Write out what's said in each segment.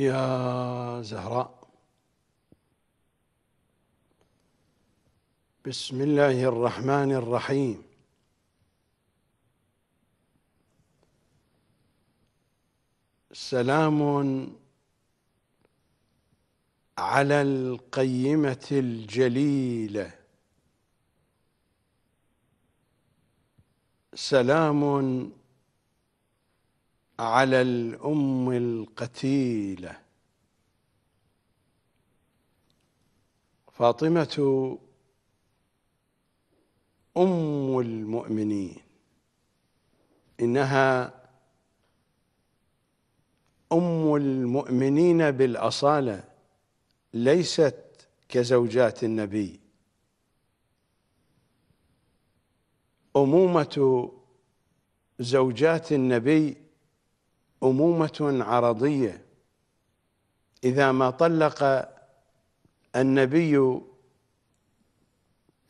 يا زهراء بسم الله الرحمن الرحيم سلام على القيمه الجليله سلام على الام القتيله فاطمه ام المؤمنين انها ام المؤمنين بالاصاله ليست كزوجات النبي امومه زوجات النبي أمومة عرضية إذا ما طلق النبي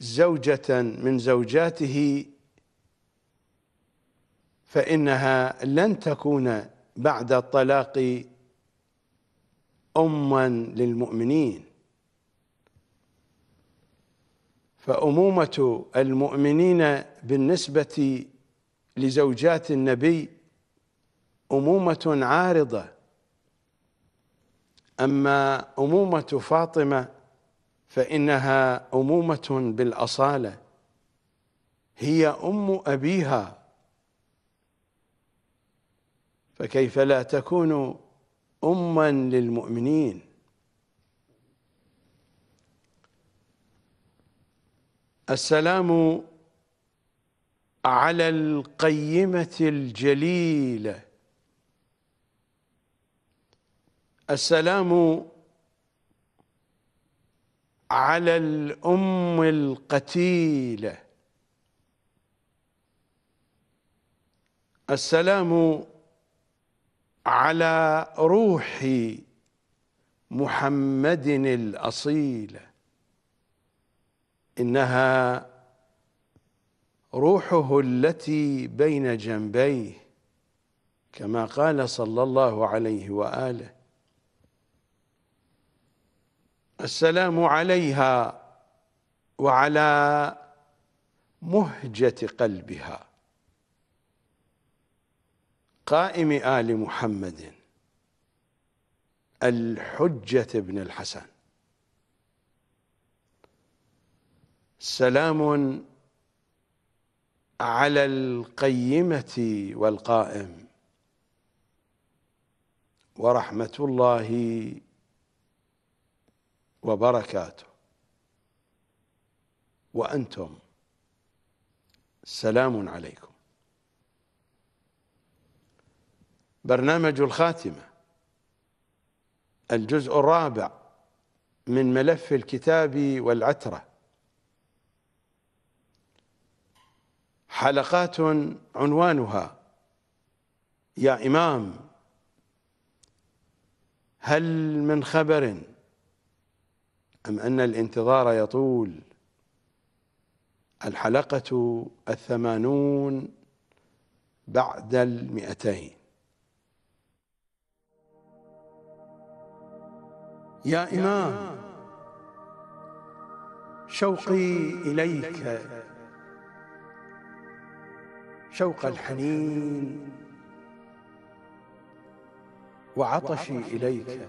زوجة من زوجاته فإنها لن تكون بعد الطلاق أما للمؤمنين فأمومة المؤمنين بالنسبة لزوجات النبي أمومة عارضة أما أمومة فاطمة فإنها أمومة بالأصالة هي أم أبيها فكيف لا تكون أما للمؤمنين السلام على القيمة الجليلة السلام على الأم القتيلة السلام على روح محمد الأصيلة إنها روحه التي بين جنبيه كما قال صلى الله عليه وآله السلام عليها وعلى مهجة قلبها قائم آل محمد الحجة بن الحسن سلام على القيمة والقائم ورحمة الله وبركاته وأنتم سلام عليكم برنامج الخاتمة الجزء الرابع من ملف الكتاب والعترة حلقات عنوانها يا إمام هل من خبر أم أن الانتظار يطول الحلقة الثمانون بعد المئتين يا إمام شوقي إليك شوق الحنين وعطشي إليك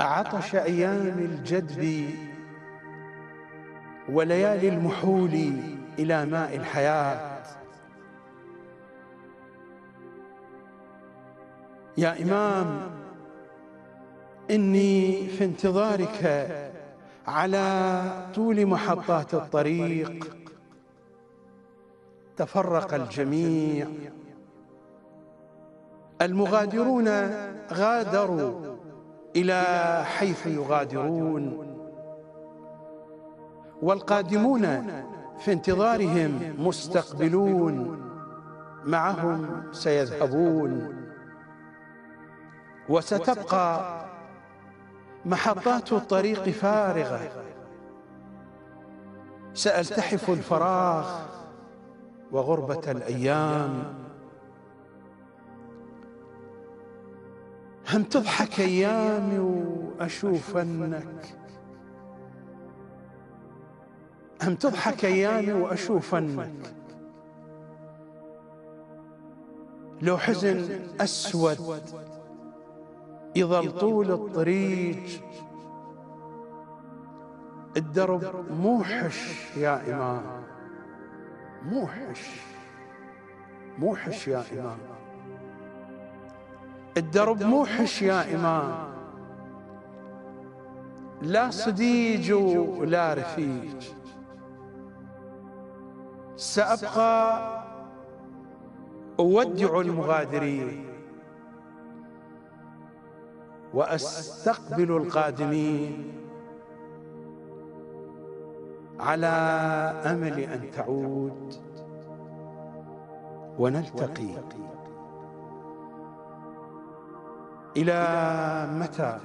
عطش أيام الجدب وليالي المحول إلى ماء الحياة يا إمام إني في انتظارك على طول محطات الطريق تفرق الجميع المغادرون غادروا إلى حيث يغادرون والقادمون في انتظارهم مستقبلون معهم سيذهبون وستبقى محطات الطريق فارغة سألتحف الفراغ وغربة الأيام هم تضحك أيامي وأشوف أنك هم تضحك أيامي وأشوف أنك لو حزن أسود يظل طول الطريق الدرب موحش يا إمام موحش موحش يا إمام الدرب موحش يا إمام لا صديج ولا رفيج سأبقى أودع المغادرين وأستقبل القادمين على أمل أن تعود ونلتقي إلى متى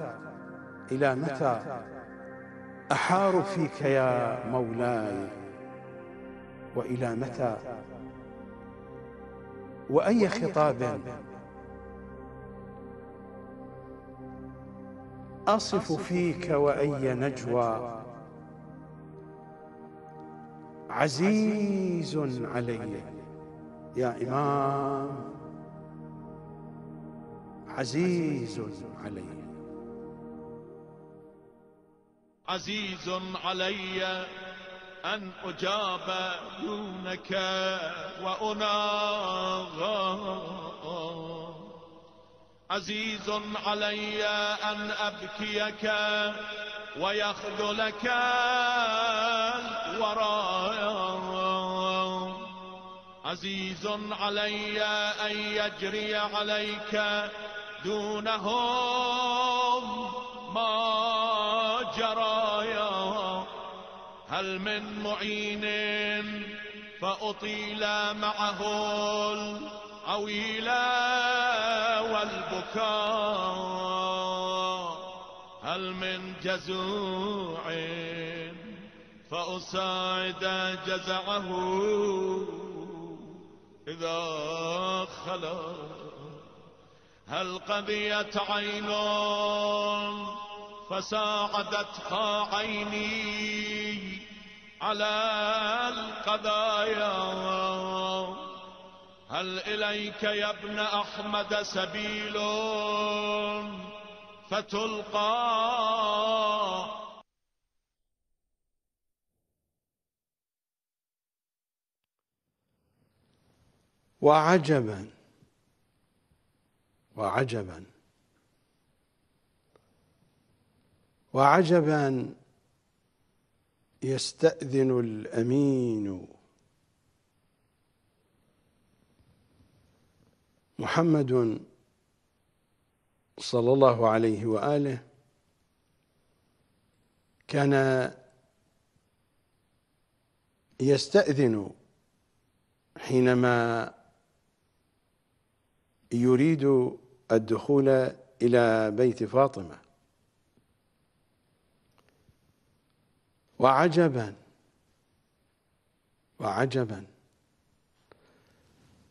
إلى متى أحار فيك يا مولاي وإلى متى وأي خطاب أصف فيك وأي نجوى عزيز علي يا إمام عزيز علي عزيز علي أن أجاب دونك وأناغى عزيز علي أن أبكيك ويخذلك ورايا عزيز علي أن يجري عليك دونهم ما جرى هل من معين فأطيل معه العويل والبكاء هل من جزوع فأساعد جزعه إذا خلق هل قضيت عين فساعدتها عيني على القضايا هل إليك يا ابن أحمد سبيل فتلقى وعجبا وعجبا وعجبا يستأذن الأمين محمد صلى الله عليه وآله كان يستأذن حينما يريد الدخول إلى بيت فاطمة وعجبا وعجبا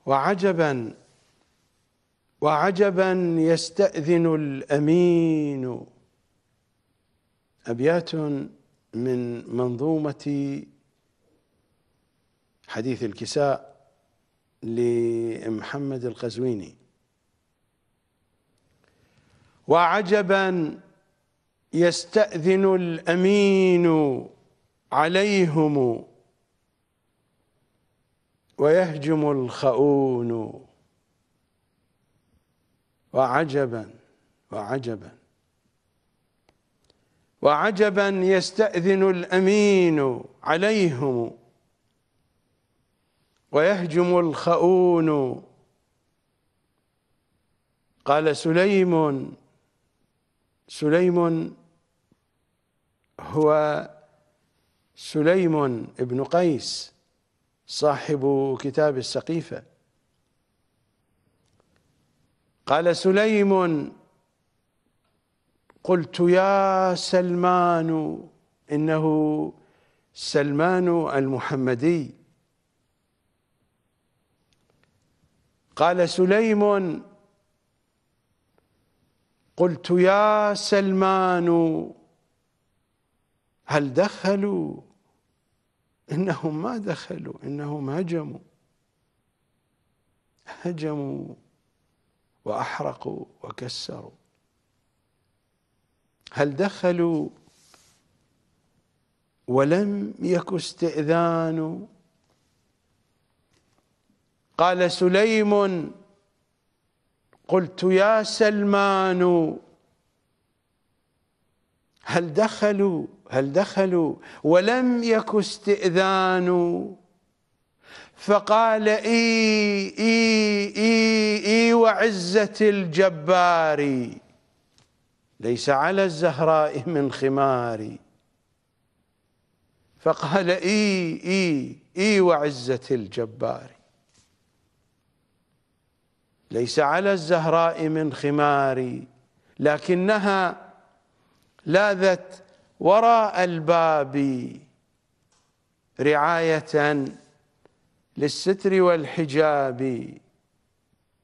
وعجبا وعجبا يستأذن الأمين أبيات من منظومة حديث الكساء لمحمد القزويني وعجبا يستأذن الأمين عليهم ويهجم الخؤون وعجبا وعجبا وعجبا يستأذن الأمين عليهم ويهجم الخؤون قال سليم سليم هو سليم بن قيس صاحب كتاب السقيفة قال سليم قلت يا سلمان إنه سلمان المحمدي قال سليم قلت يا سلمان هل دخلوا إنهم ما دخلوا إنهم هجموا هجموا وأحرقوا وكسروا هل دخلوا ولم يك استئذان قال سليم قلت يا سلمان هل دخلوا هل دخلوا ولم يك استئذان فقال إي إي إي إي وعزة الجبار ليس على الزهراء من خمار فقال إي إي إي وعزة الجبار ليس على الزهراء من خمار لكنها لاذت وراء الباب رعاية للستر والحجاب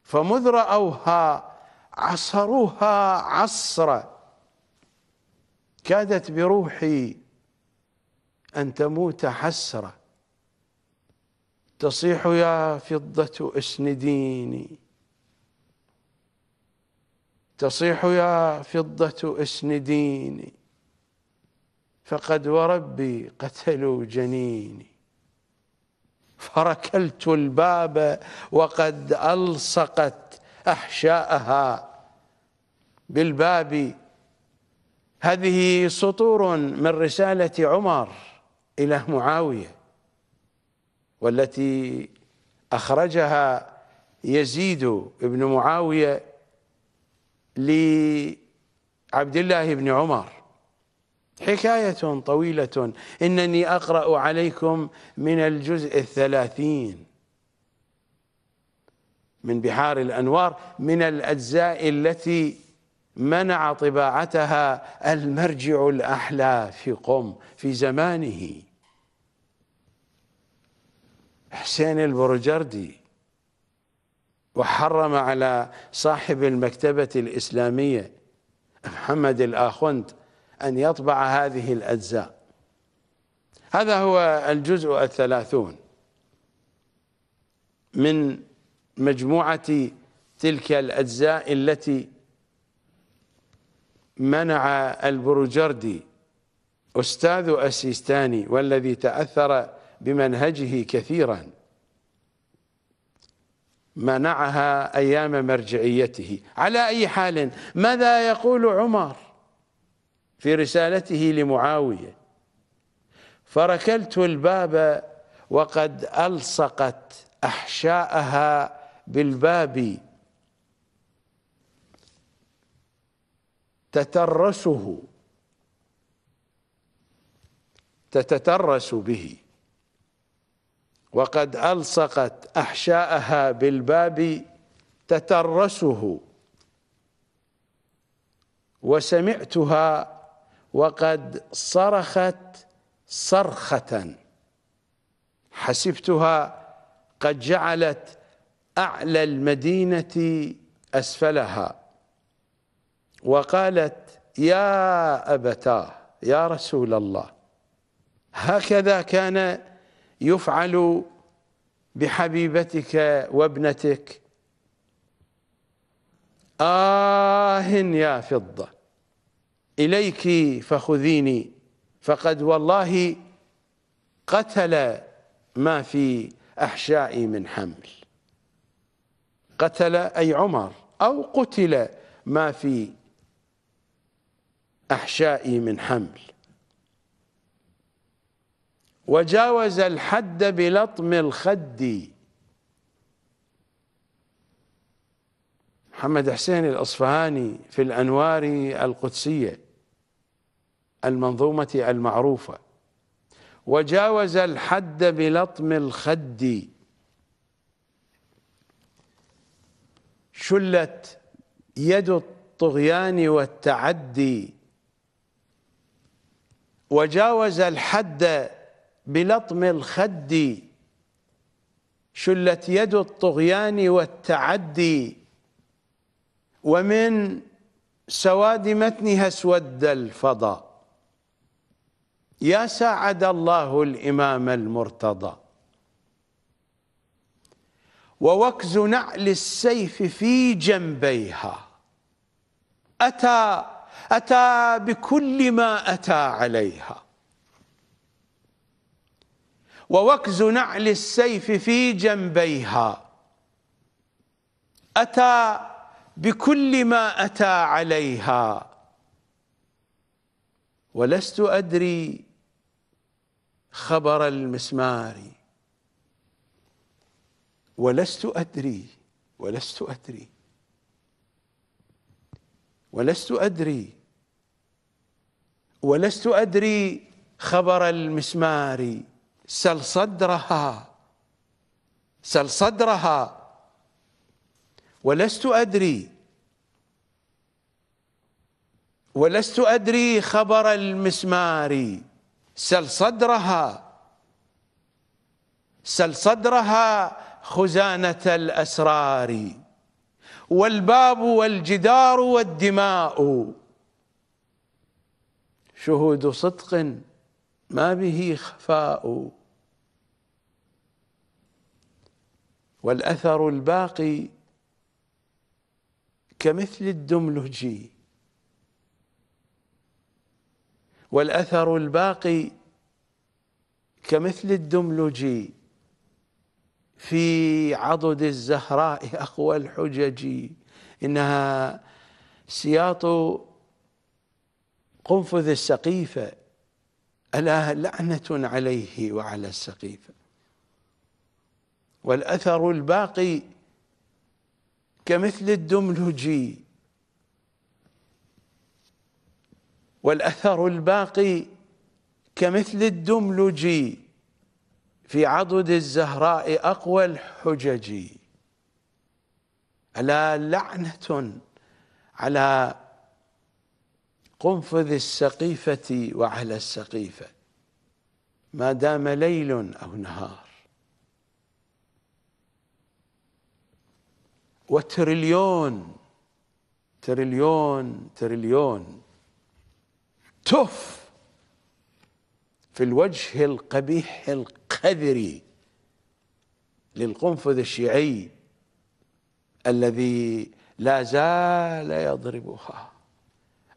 فمذ رأوها عصروها عصرا كادت بروحي أن تموت حسرة تصيح يا فضة اسنديني تصيح يا فضة اسنديني فقد وربي قتلوا جنيني فركلت الباب وقد ألصقت أحشاءها بالباب هذه سطور من رسالة عمر إلى معاوية والتي أخرجها يزيد بن معاوية لعبد الله بن عمر حكاية طويلة إنني أقرأ عليكم من الجزء الثلاثين من بحار الأنوار من الأجزاء التي منع طباعتها المرجع الأحلى في قم في زمانه حسين البرجردي وحرم على صاحب المكتبة الإسلامية محمد الآخوند أن يطبع هذه الأجزاء هذا هو الجزء الثلاثون من مجموعة تلك الأجزاء التي منع البروجردي أستاذ السيستاني والذي تأثر بمنهجه كثيراً منعها ايام مرجعيته على اي حال ماذا يقول عمر في رسالته لمعاويه فركلت الباب وقد الصقت احشاءها بالباب تترسه تتترس به وقد ألصقت أحشاءها بالباب تترسه وسمعتها وقد صرخت صرخة حسبتها قد جعلت أعلى المدينة أسفلها وقالت يا أبتاه يا رسول الله هكذا كان يفعل بحبيبتك وابنتك آه يا فضة إليك فخذيني فقد والله قتل ما في أحشائي من حمل قتل أي عمر أو قتل ما في أحشائي من حمل وجاوز الحد بلطم الخد محمد حسين الأصفهاني في الأنوار القدسية المنظومة المعروفة وجاوز الحد بلطم الخد شلت يد الطغيان والتعدي وجاوز الحد بلطم الخد شلت يد الطغيان والتعدي ومن سواد متنها اسود الفضا يا ساعد الله الإمام المرتضى ووكز نعل السيف في جنبيها أتى أتى بكل ما أتى عليها ووكز نعل السيف في جنبيها أتى بكل ما أتى عليها ولست أدري خبر المسمار ولست أدري ولست أدري ولست أدري ولست أدري خبر المسمار سل صدرها سل صدرها ولست أدري ولست أدري خبر المسمار سل صدرها سل صدرها خزانة الأسرار والباب والجدار والدماء شهود صدق ما به خفاء والأثر الباقي كمثل الدملجي والأثر الباقي كمثل الدملجي في عضد الزهراء أقوى الحجج إنها سياط قنفذ السقيفة ألا لعنة عليه وعلى السقيفة والأثر الباقي كمثل الدملجي والأثر الباقي كمثل الدملجي في عضد الزهراء أقوى الحجج ألا لعنة على قنفذ السقيفة وعلى السقيفة ما دام ليل أو نهار وتريليون تريليون تريليون تف في الوجه القبيح القذري للقنفذ الشيعي الذي لا زال يضربها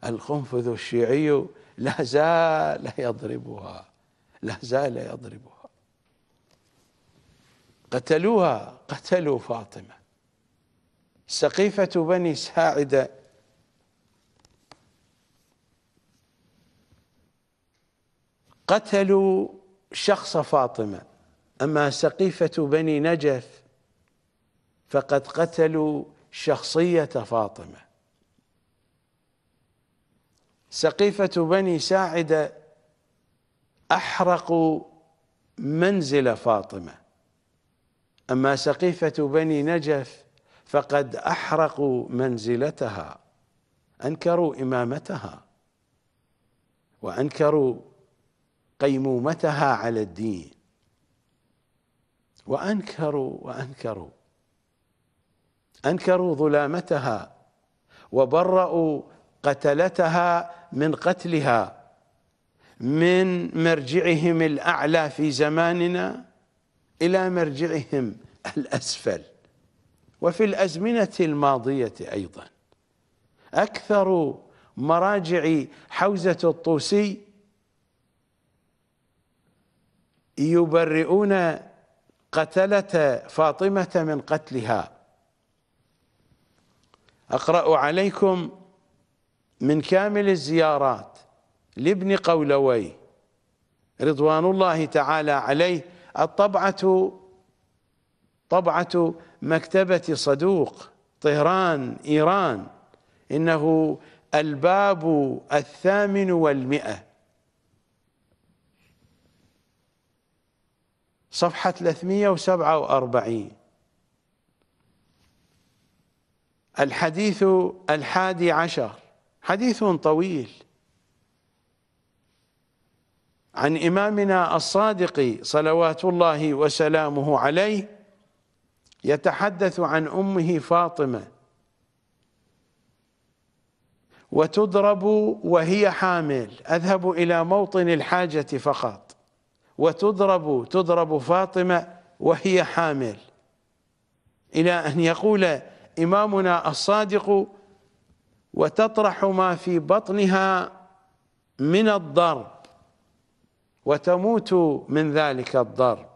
القنفذ الشيعي لا زال يضربها لا زال يضربها قتلوها قتلوا فاطمه سقيفة بني ساعدة قتلوا شخص فاطمة أما سقيفة بني نجف فقد قتلوا شخصية فاطمة سقيفة بني ساعدة أحرقوا منزل فاطمة أما سقيفة بني نجف فقد احرقوا منزلتها انكروا امامتها وانكروا قيمومتها على الدين وانكروا وانكروا انكروا ظلامتها وبرأوا قتلتها من قتلها من مرجعهم الاعلى في زماننا الى مرجعهم الاسفل وفي الأزمنة الماضية أيضا أكثر مراجع حوزة الطوسي يبرئون قتلة فاطمة من قتلها أقرأ عليكم من كامل الزيارات لابن قولوي رضوان الله تعالى عليه الطبعة طبعة مكتبة صدوق طهران إيران إنه الباب الثامن والمئة صفحة 347 الحديث الحادي عشر حديث طويل عن إمامنا الصادق صلوات الله وسلامه عليه يتحدث عن امه فاطمه وتضرب وهي حامل اذهب الى موطن الحاجه فقط وتضرب تضرب فاطمه وهي حامل الى ان يقول امامنا الصادق وتطرح ما في بطنها من الضرب وتموت من ذلك الضرب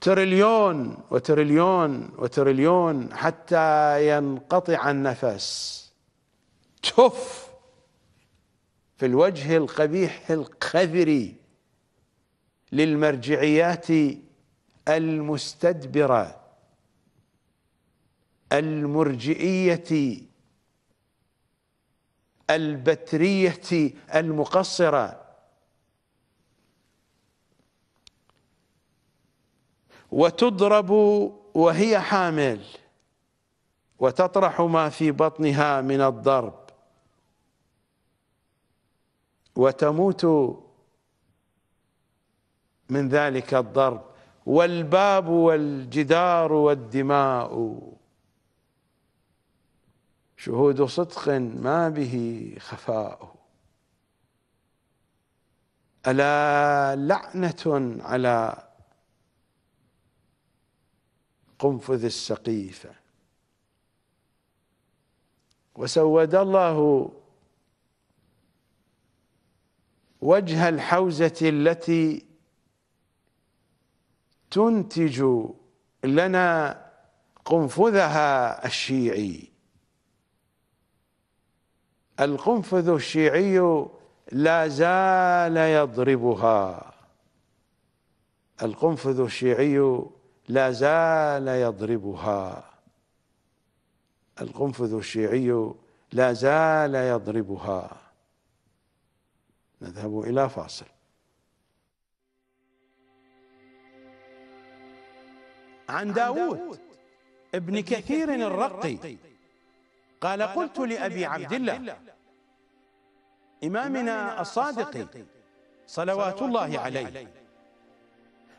تريليون وتريليون وتريليون حتى ينقطع النفس تف في الوجه القبيح القذري للمرجعيات المستدبره المرجئيه البتريه المقصره وتضرب وهي حامل وتطرح ما في بطنها من الضرب وتموت من ذلك الضرب والباب والجدار والدماء شهود صدق ما به خفاء ألا لعنة على قنفذ السقيفة وسود الله وجه الحوزة التي تنتج لنا قنفذها الشيعي القنفذ الشيعي لا زال يضربها القنفذ الشيعي لا زال يضربها القنفذ الشيعي لا زال يضربها نذهب إلى فاصل عن داود ابن كثير الرقي قال قلت لأبي عبد الله إمامنا الصادق صلوات الله عليه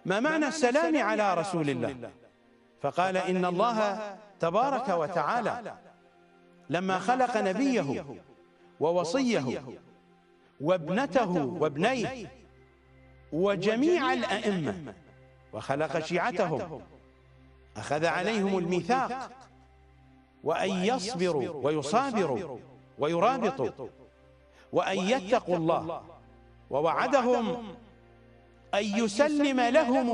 ما معنى السلام على رسول الله فقال إن الله تبارك وتعالى لما خلق نبيه ووصيه وابنته وابنيه وجميع الأئمة وخلق شيعتهم أخذ عليهم الميثاق وأن يصبروا ويصابروا ويرابطوا وأن يتقوا الله ووعدهم أن يسلم لهم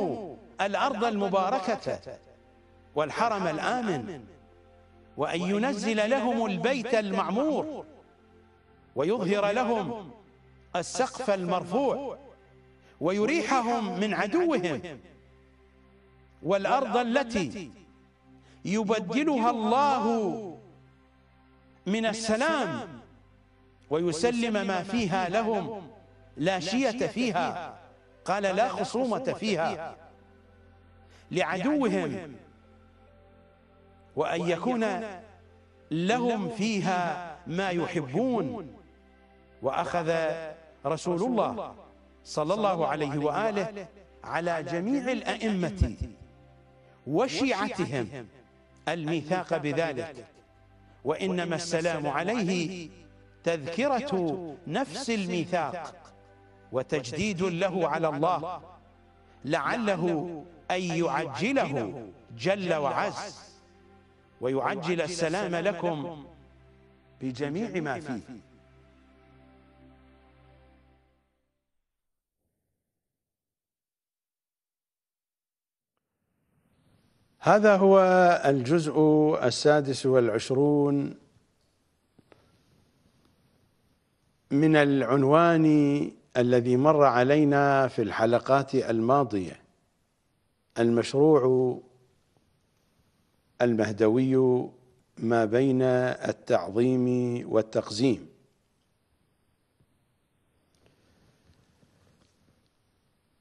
الأرض المباركة والحرم الآمن وأن ينزل لهم البيت المعمور ويظهر لهم السقف المرفوع ويريحهم من عدوهم والأرض التي يبدلها الله من السلام ويسلم ما فيها لهم لا شية فيها قال لا خصومة فيها لعدوهم وأن يكون لهم فيها ما يحبون وأخذ رسول الله صلى الله عليه وآله على جميع الأئمة وشيعتهم الميثاق بذلك وإنما السلام عليه تذكرة نفس الميثاق وتجديد له على الله لعله أن يعجله جل وعز ويعجل السلام لكم بجميع ما فيه هذا هو الجزء السادس والعشرون من العنوان الذي مر علينا في الحلقات الماضيه المشروع المهدوي ما بين التعظيم والتقزيم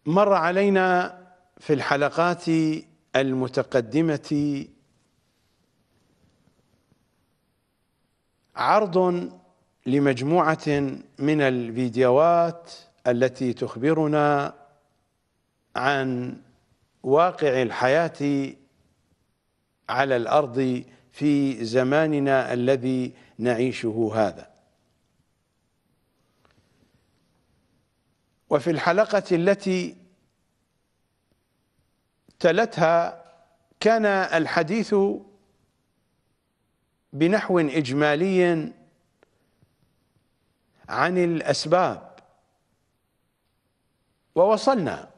مر علينا في الحلقات المتقدمه عرض لمجموعه من الفيديوهات التي تخبرنا عن واقع الحياة على الأرض في زماننا الذي نعيشه هذا وفي الحلقة التي تلتها كان الحديث بنحو إجمالي عن الأسباب ووصلنا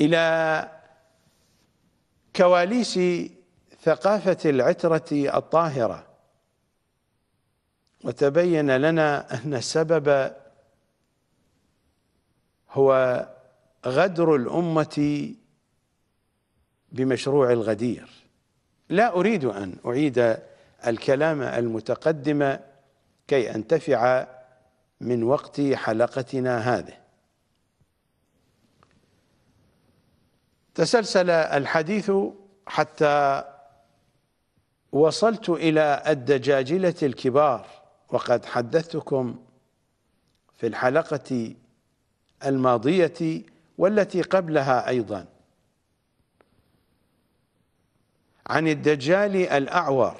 إلى كواليس ثقافة العترة الطاهرة وتبين لنا أن السبب هو غدر الأمة بمشروع الغدير لا أريد أن أعيد الكلام المتقدم كي أنتفع من وقت حلقتنا هذه تسلسل الحديث حتى وصلت إلى الدجاجلة الكبار وقد حدثتكم في الحلقة الماضية والتي قبلها أيضا عن الدجال الأعور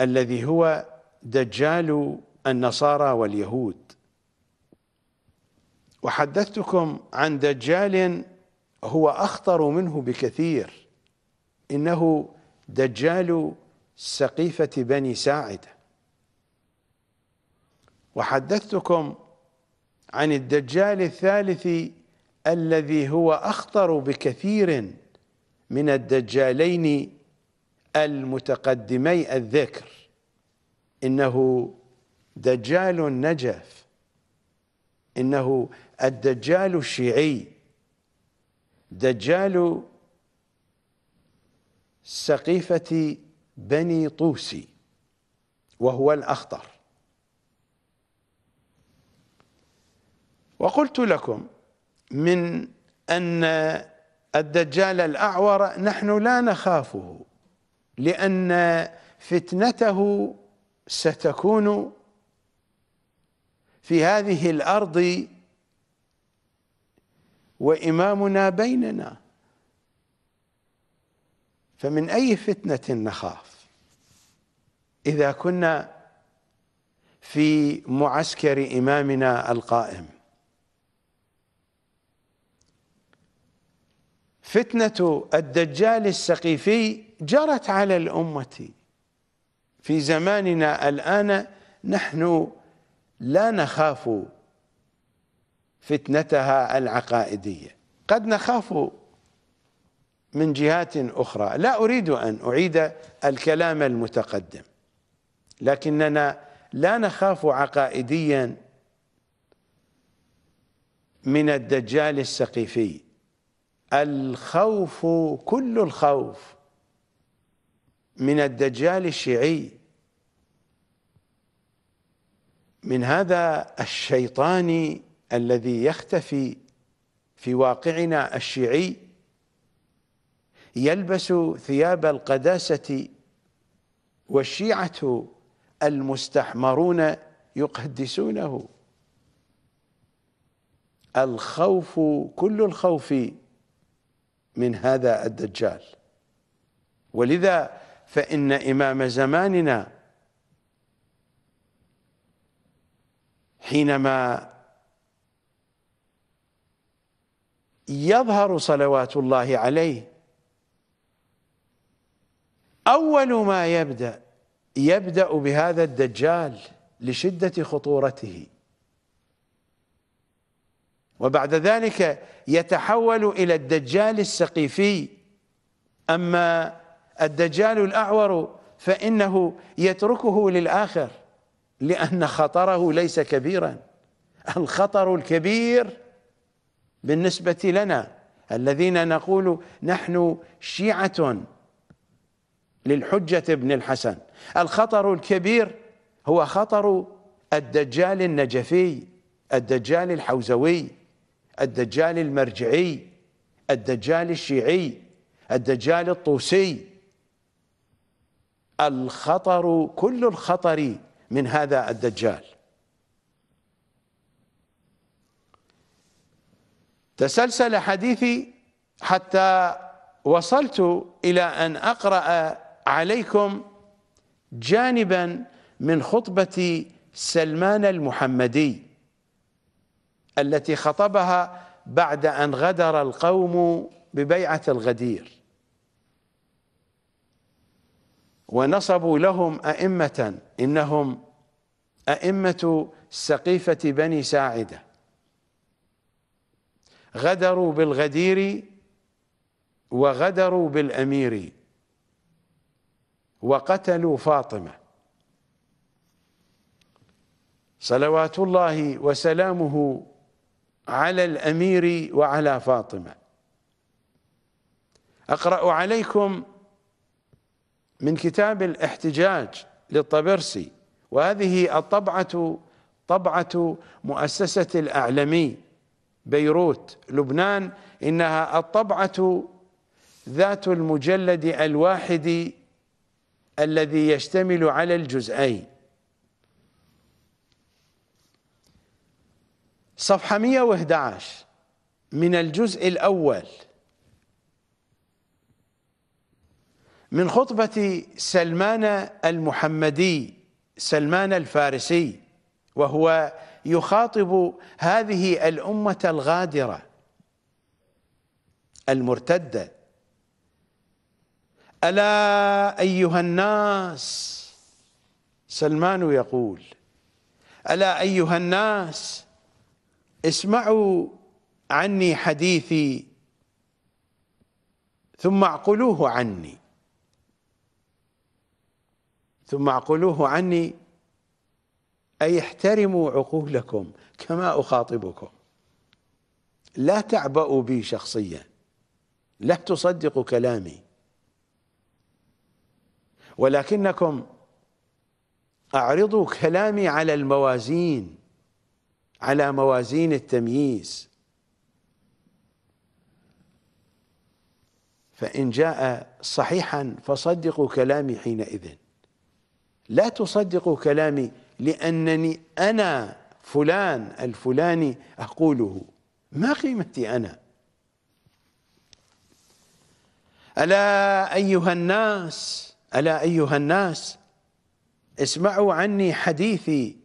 الذي هو دجال النصارى واليهود وحدثتكم عن دجال هو أخطر منه بكثير إنه دجال سقيفة بني ساعدة وحدثتكم عن الدجال الثالث الذي هو أخطر بكثير من الدجالين المتقدمي الذكر إنه دجال النجف إنه الدجال الشيعي دجال سقيفة بني طوسي وهو الأخطر وقلت لكم من أن الدجال الأعور نحن لا نخافه لأن فتنته ستكون في هذه الأرض وإمامنا بيننا فمن أي فتنة نخاف إذا كنا في معسكر إمامنا القائم فتنة الدجال السقيفي جرت على الأمة في زماننا الآن نحن لا نخاف فتنتها العقائديه قد نخاف من جهات اخرى لا اريد ان اعيد الكلام المتقدم لكننا لا نخاف عقائديا من الدجال السقيفي الخوف كل الخوف من الدجال الشيعي من هذا الشيطاني الذي يختفي في واقعنا الشيعي يلبس ثياب القداسة والشيعة المستحمرون يقدسونه الخوف كل الخوف من هذا الدجال ولذا فإن إمام زماننا حينما يظهر صلوات الله عليه أول ما يبدأ يبدأ بهذا الدجال لشدة خطورته وبعد ذلك يتحول إلى الدجال السقيفي أما الدجال الأعور فإنه يتركه للآخر لأن خطره ليس كبيرا الخطر الكبير بالنسبة لنا الذين نقول نحن شيعة للحجة ابن الحسن الخطر الكبير هو خطر الدجال النجفي الدجال الحوزوي الدجال المرجعي الدجال الشيعي الدجال الطوسي الخطر كل الخطر من هذا الدجال تسلسل حديثي حتى وصلت إلى أن أقرأ عليكم جانبا من خطبة سلمان المحمدي التي خطبها بعد أن غدر القوم ببيعة الغدير ونصبوا لهم أئمة إنهم أئمة سقيفة بني ساعده غدروا بالغدير وغدروا بالأمير وقتلوا فاطمة صلوات الله وسلامه على الأمير وعلى فاطمة أقرأ عليكم من كتاب الاحتجاج للطبرسي وهذه الطبعة طبعة مؤسسة الأعلمي بيروت لبنان انها الطبعه ذات المجلد الواحد الذي يشتمل على الجزئين صفحة 111 من الجزء الأول من خطبة سلمان المحمدي سلمان الفارسي وهو يخاطب هذه الامه الغادره المرتده الا ايها الناس سلمان يقول الا ايها الناس اسمعوا عني حديثي ثم اعقلوه عني ثم اعقلوه عني أي احترموا عقولكم كما أخاطبكم لا تعبأوا بي شخصيا لا تصدقوا كلامي ولكنكم أعرضوا كلامي على الموازين على موازين التمييز فإن جاء صحيحا فصدقوا كلامي حينئذ لا تصدقوا كلامي لأنني أنا فلان الفلاني أقوله ما قيمتي أنا ألا أيها الناس ألا أيها الناس اسمعوا عني حديثي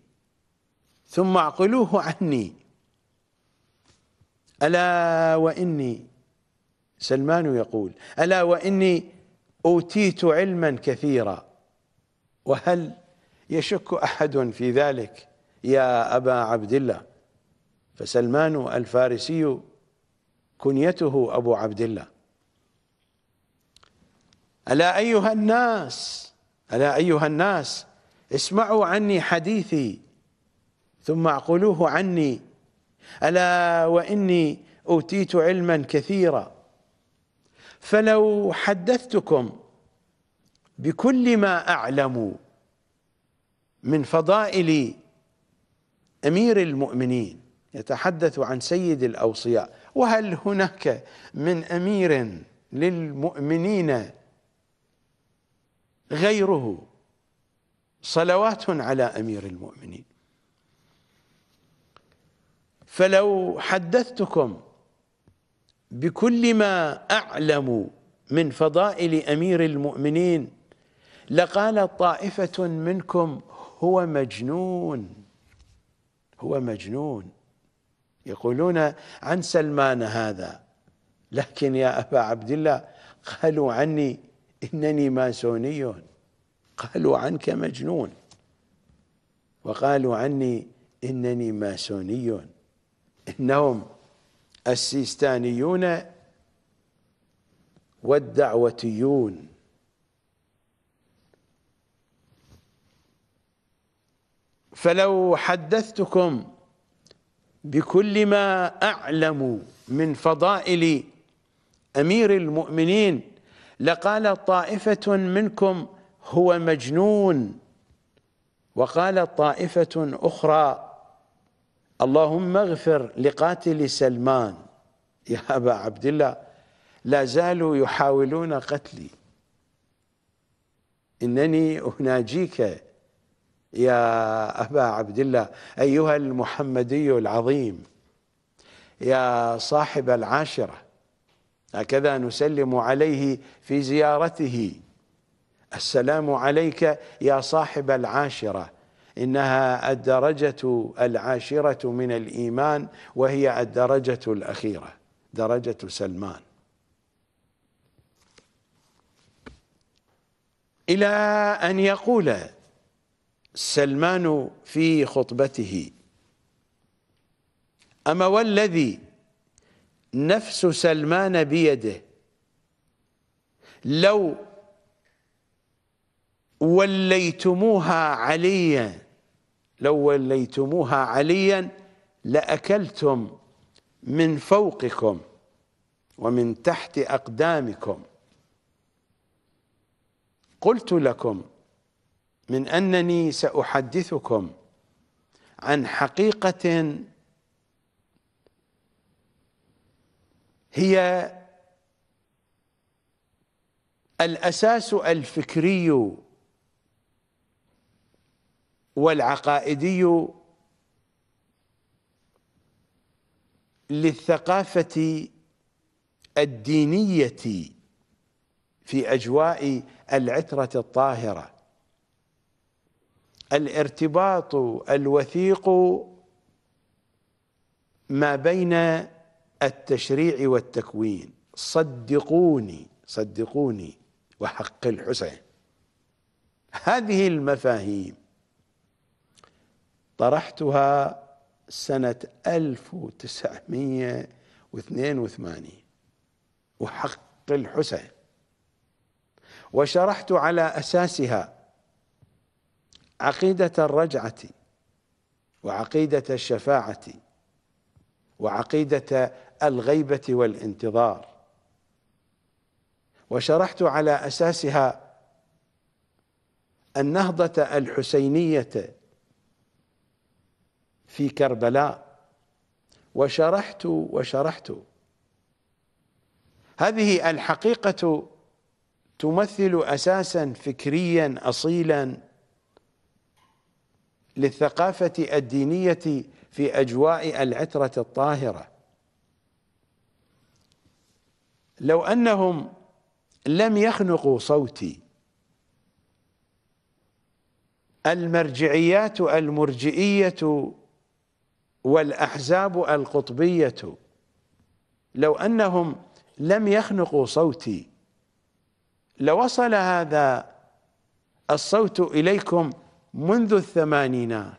ثم اعقلوه عني ألا وإني سلمان يقول ألا وإني أوتيت علما كثيرا وهل يشك احد في ذلك يا ابا عبد الله فسلمان الفارسي كنيته ابو عبد الله الا ايها الناس الا ايها الناس اسمعوا عني حديثي ثم اعقلوه عني الا واني اوتيت علما كثيرا فلو حدثتكم بكل ما اعلم من فضائل امير المؤمنين يتحدث عن سيد الاوصياء وهل هناك من امير للمؤمنين غيره صلوات على امير المؤمنين فلو حدثتكم بكل ما اعلم من فضائل امير المؤمنين لقال طائفه منكم هو مجنون هو مجنون يقولون عن سلمان هذا لكن يا أبا عبد الله قالوا عني إنني ماسوني قالوا عنك مجنون وقالوا عني إنني ماسوني إنهم السيستانيون والدعوتيون فلو حدثتكم بكل ما أعلم من فضائل أمير المؤمنين لقال طائفة منكم هو مجنون وقال طائفة أخرى اللهم اغفر لقاتل سلمان يا أبا عبد الله لا زالوا يحاولون قتلي إنني أناجيك يا أبا عبد الله أيها المحمدي العظيم يا صاحب العاشرة هكذا نسلم عليه في زيارته السلام عليك يا صاحب العاشرة إنها الدرجة العاشرة من الإيمان وهي الدرجة الأخيرة درجة سلمان إلى أن يقول سلمان في خطبته أما والذي نفس سلمان بيده لو وليتموها عليا لو وليتموها عليا لأكلتم من فوقكم ومن تحت أقدامكم قلت لكم من انني ساحدثكم عن حقيقه هي الاساس الفكري والعقائدي للثقافه الدينيه في اجواء العتره الطاهره الارتباط الوثيق ما بين التشريع والتكوين صدقوني صدقوني وحق الحسين هذه المفاهيم طرحتها سنة 1982 وحق الحسين وشرحت على أساسها عقيدة الرجعة وعقيدة الشفاعة وعقيدة الغيبة والانتظار وشرحت على أساسها النهضة الحسينية في كربلاء وشرحت وشرحت هذه الحقيقة تمثل أساسا فكريا أصيلا للثقافة الدينية في أجواء العترة الطاهرة لو أنهم لم يخنقوا صوتي المرجعيات المرجئية والأحزاب القطبية لو أنهم لم يخنقوا صوتي لوصل هذا الصوت إليكم منذ الثمانينات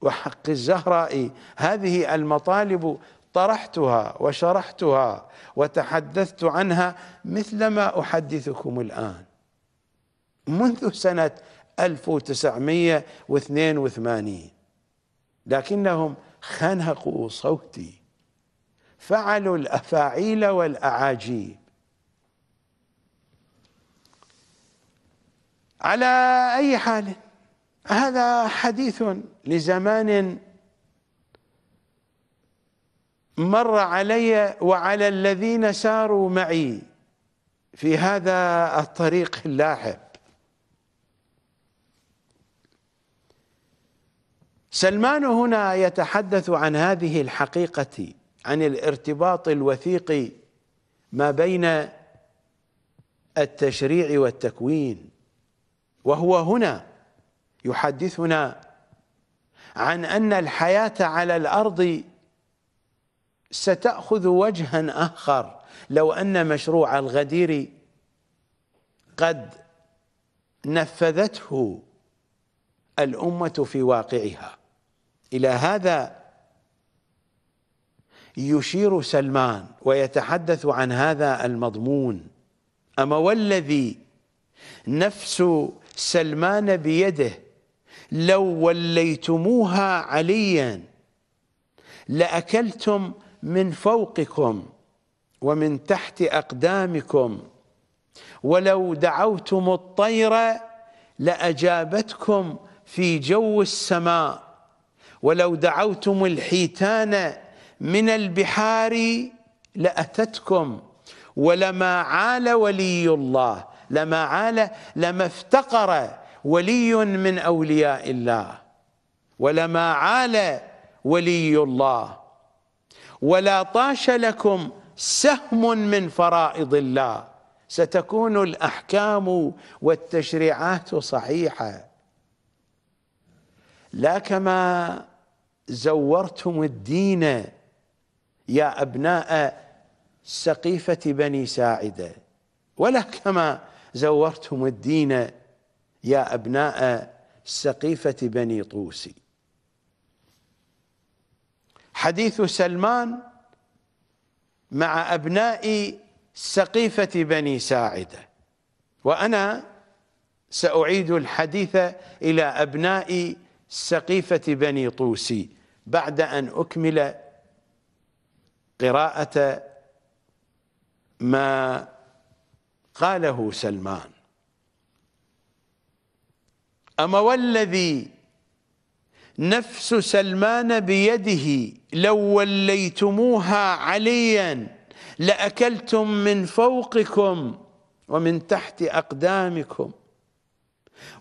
وحق الزهراء هذه المطالب طرحتها وشرحتها وتحدثت عنها مثلما أحدثكم الآن منذ سنة 1982 لكنهم خنقوا صوتي فعلوا الأفاعيل والأعاجيب على أي حال هذا حديث لزمان مر علي وعلى الذين ساروا معي في هذا الطريق اللاحب سلمان هنا يتحدث عن هذه الحقيقة عن الارتباط الوثيق ما بين التشريع والتكوين وهو هنا يحدثنا عن أن الحياة على الأرض ستأخذ وجها آخر لو أن مشروع الغدير قد نفذته الأمة في واقعها إلى هذا يشير سلمان ويتحدث عن هذا المضمون أما والذي نفس سلمان بيده لو وليتموها عليا لأكلتم من فوقكم ومن تحت أقدامكم ولو دعوتم الطير لأجابتكم في جو السماء ولو دعوتم الحيتان من البحار لأتتكم ولما عال ولي الله لما عال لما افتقر ولي من أولياء الله ولما عال ولي الله ولا طاش لكم سهم من فرائض الله ستكون الأحكام والتشريعات صحيحة لا كما زورتم الدين يا أبناء سقيفة بني ساعدة ولا كما زورتم الدين يا أبناء سقيفة بني طوسي حديث سلمان مع أبناء سقيفة بني ساعدة وأنا سأعيد الحديث إلى أبناء سقيفة بني طوسي بعد أن أكمل قراءة ما قاله سلمان أما والذي نفس سلمان بيده لو وليتموها عليا لأكلتم من فوقكم ومن تحت أقدامكم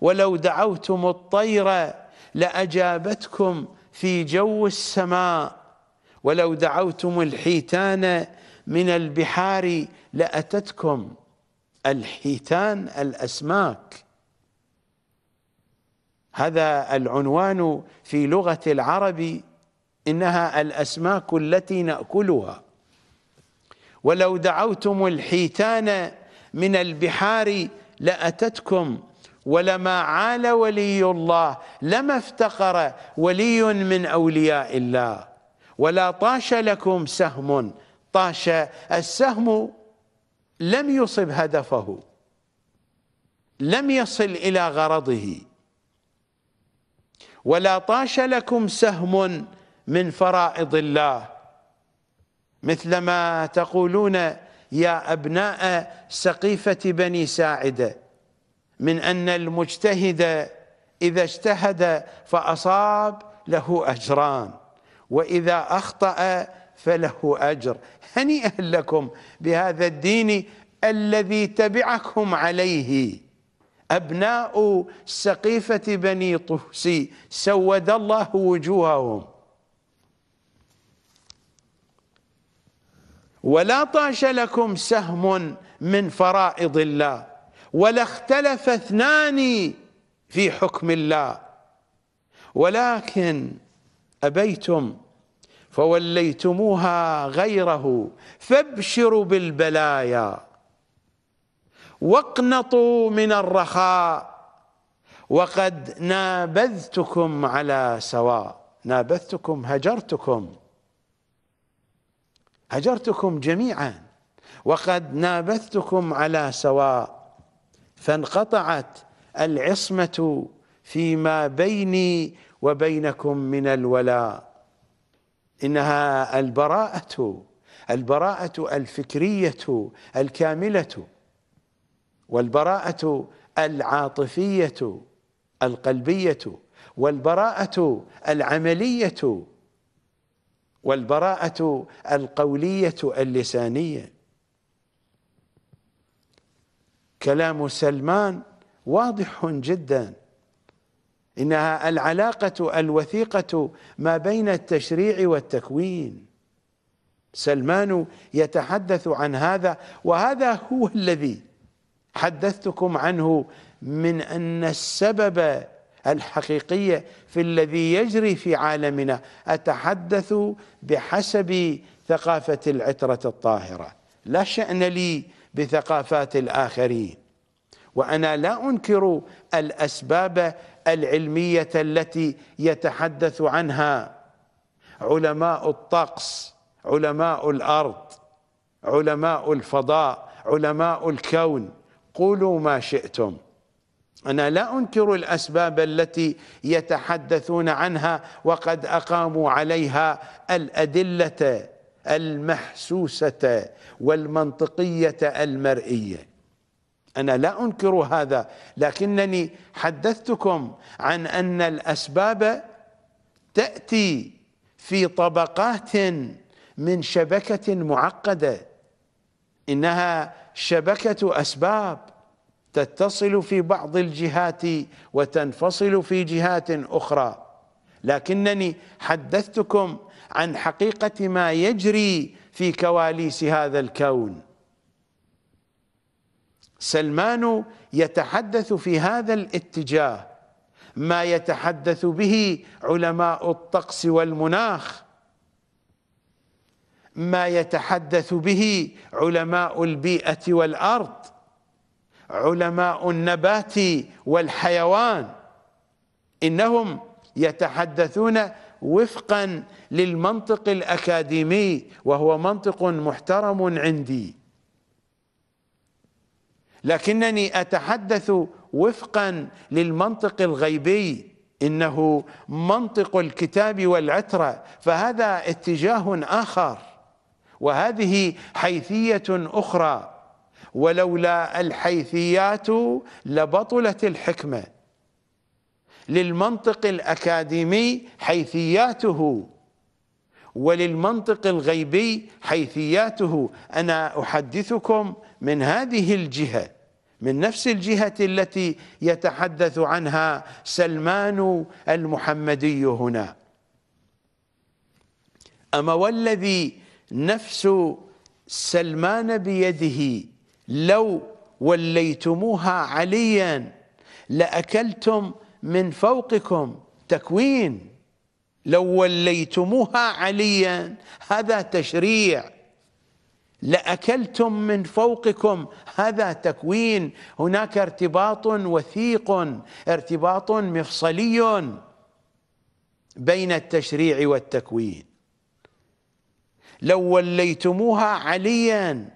ولو دعوتم الطير لأجابتكم في جو السماء ولو دعوتم الحيتان من البحار لأتتكم الحيتان الأسماك هذا العنوان في لغة العرب إنها الأسماك التي نأكلها ولو دعوتم الحيتان من البحار لأتتكم ولما عال ولي الله لما افتقر ولي من أولياء الله ولا طاش لكم سهم طاش السهم لم يصب هدفه لم يصل إلى غرضه ولا طاش لكم سهم من فرائض الله مثلما تقولون يا أبناء سقيفة بني ساعدة من أن المجتهد إذا اجتهد فأصاب له أجران وإذا أخطأ فله أجر هنيئا لكم بهذا الدين الذي تبعكم عليه أبناء سقيفة بني طوس سود الله وجوههم ولا طاش لكم سهم من فرائض الله ولا اختلف اثنان في حكم الله ولكن أبيتم فوليتموها غيره فابشروا بالبلايا واقنطوا من الرخاء وقد نابذتكم على سواء نابذتكم هجرتكم هجرتكم جميعا وقد نابذتكم على سواء فانقطعت العصمة فيما بيني وبينكم من الولاء إنها البراءة البراءة الفكرية الكاملة والبراءة العاطفية القلبية والبراءة العملية والبراءة القولية اللسانية كلام سلمان واضح جدا إنها العلاقة الوثيقة ما بين التشريع والتكوين سلمان يتحدث عن هذا وهذا هو الذي حدثتكم عنه من أن السبب الحقيقية في الذي يجري في عالمنا أتحدث بحسب ثقافة العترة الطاهرة لا شأن لي بثقافات الآخرين وأنا لا أنكر الأسباب العلمية التي يتحدث عنها علماء الطقس علماء الأرض علماء الفضاء علماء الكون قولوا ما شئتم أنا لا أنكر الأسباب التي يتحدثون عنها وقد أقاموا عليها الأدلة المحسوسة والمنطقية المرئية أنا لا أنكر هذا لكنني حدثتكم عن أن الأسباب تأتي في طبقات من شبكة معقدة إنها شبكه اسباب تتصل في بعض الجهات وتنفصل في جهات اخرى لكنني حدثتكم عن حقيقه ما يجري في كواليس هذا الكون سلمان يتحدث في هذا الاتجاه ما يتحدث به علماء الطقس والمناخ ما يتحدث به علماء البيئة والأرض علماء النبات والحيوان إنهم يتحدثون وفقا للمنطق الأكاديمي وهو منطق محترم عندي لكنني أتحدث وفقا للمنطق الغيبي إنه منطق الكتاب والعترة فهذا اتجاه آخر وهذه حيثية أخرى ولولا الحيثيات لبطلت الحكمة للمنطق الأكاديمي حيثياته وللمنطق الغيبي حيثياته أنا أحدثكم من هذه الجهة من نفس الجهة التي يتحدث عنها سلمان المحمدي هنا أما والذي نفس سلمان بيده لو وليتموها عليا لأكلتم من فوقكم تكوين لو وليتموها عليا هذا تشريع لأكلتم من فوقكم هذا تكوين هناك ارتباط وثيق ارتباط مفصلي بين التشريع والتكوين لو وليتموها عليا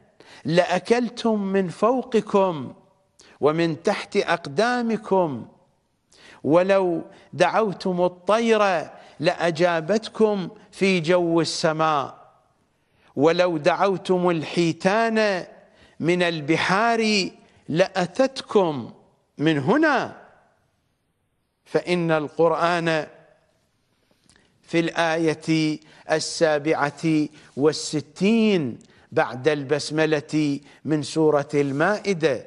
لأكلتم من فوقكم ومن تحت أقدامكم ولو دعوتم الطير لأجابتكم في جو السماء ولو دعوتم الحيتان من البحار لأتتكم من هنا فإن القرآن في الآية السابعة والستين بعد البسملة من سورة المائدة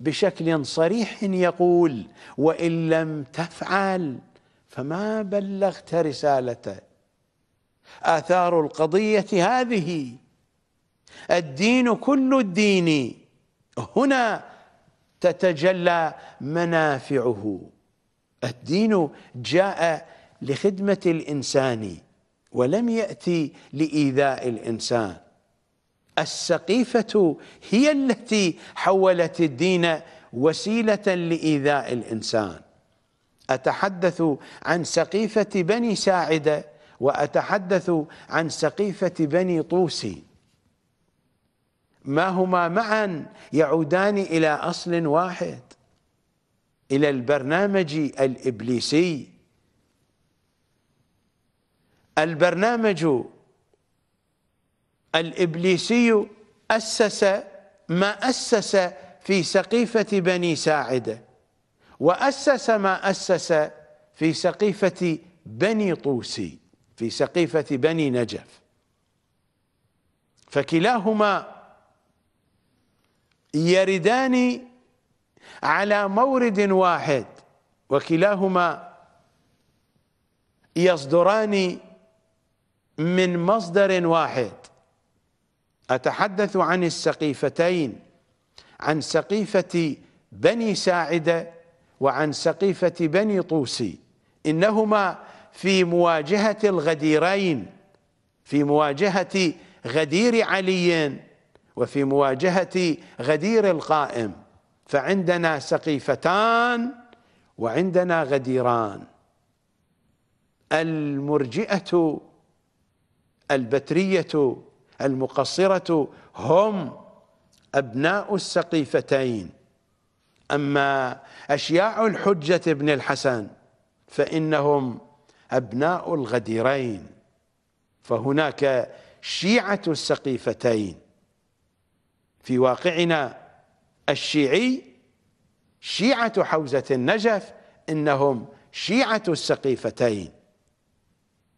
بشكل صريح يقول وإن لم تفعل فما بلغت رسالته آثار القضية هذه الدين كل الدين هنا تتجلى منافعه الدين جاء لخدمة الإنسان ولم يأتي لإيذاء الإنسان السقيفة هي التي حولت الدين وسيلة لإيذاء الإنسان أتحدث عن سقيفة بني ساعدة وأتحدث عن سقيفة بني طوسي ما هما معا يعودان إلى أصل واحد إلى البرنامج الإبليسي البرنامج الإبليسي أسس ما أسس في سقيفة بني ساعدة وأسس ما أسس في سقيفة بني طوسي في سقيفة بني نجف فكلاهما يردان على مورد واحد وكلاهما يصدران من مصدر واحد أتحدث عن السقيفتين عن سقيفة بني ساعدة وعن سقيفة بني طوسي إنهما في مواجهة الغديرين في مواجهة غدير علي وفي مواجهة غدير القائم فعندنا سقيفتان وعندنا غديران المرجئة البترية المقصرة هم أبناء السقيفتين أما أشياع الحجة بن الحسن فإنهم أبناء الغديرين فهناك شيعة السقيفتين في واقعنا الشيعي شيعة حوزة النجف إنهم شيعة السقيفتين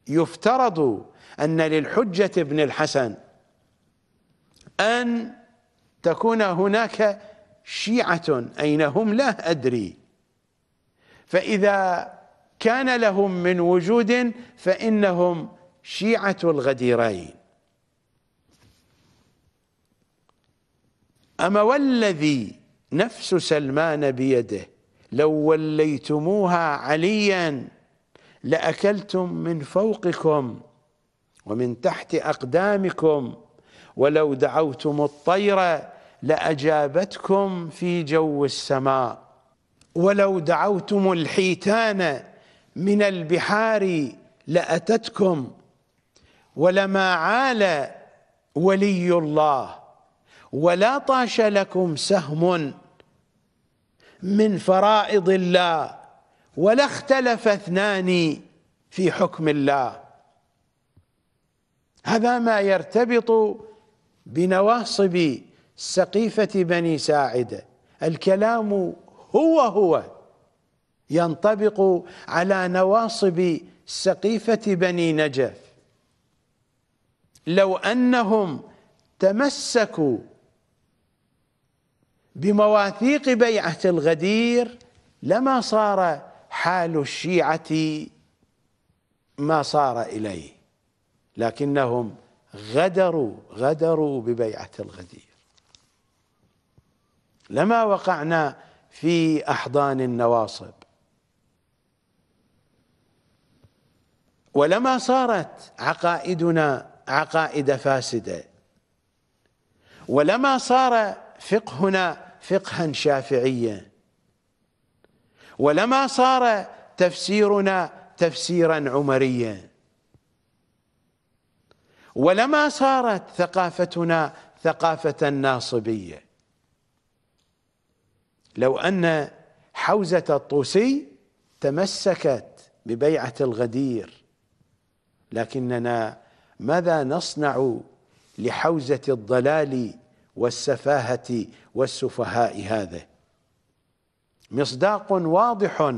يفترض أن للحجة ابن الحسن أن تكون هناك شيعة أين هم لا أدري فإذا كان لهم من وجود فإنهم شيعة الغديرين أما والذي نفس سلمان بيده لو وليتموها عليا لأكلتم من فوقكم ومن تحت أقدامكم ولو دعوتم الطير لأجابتكم في جو السماء ولو دعوتم الحيتان من البحار لأتتكم ولما عال ولي الله ولا طاش لكم سهم من فرائض الله ولا اختلف اثنان في حكم الله هذا ما يرتبط بنواصب سقيفة بني ساعدة الكلام هو هو ينطبق على نواصب سقيفة بني نجف لو أنهم تمسكوا بمواثيق بيعة الغدير لما صار حال الشيعة ما صار إليه لكنهم غدروا غدروا ببيعة الغدير لما وقعنا في أحضان النواصب ولما صارت عقائدنا عقائد فاسدة ولما صار فقهنا فقها شافعيا ولما صار تفسيرنا تفسيرا عمريا ولما صارت ثقافتنا ثقافة ناصبية لو أن حوزة الطوسي تمسكت ببيعة الغدير لكننا ماذا نصنع لحوزة الضلال والسفاهة والسفهاء هذا مصداق واضح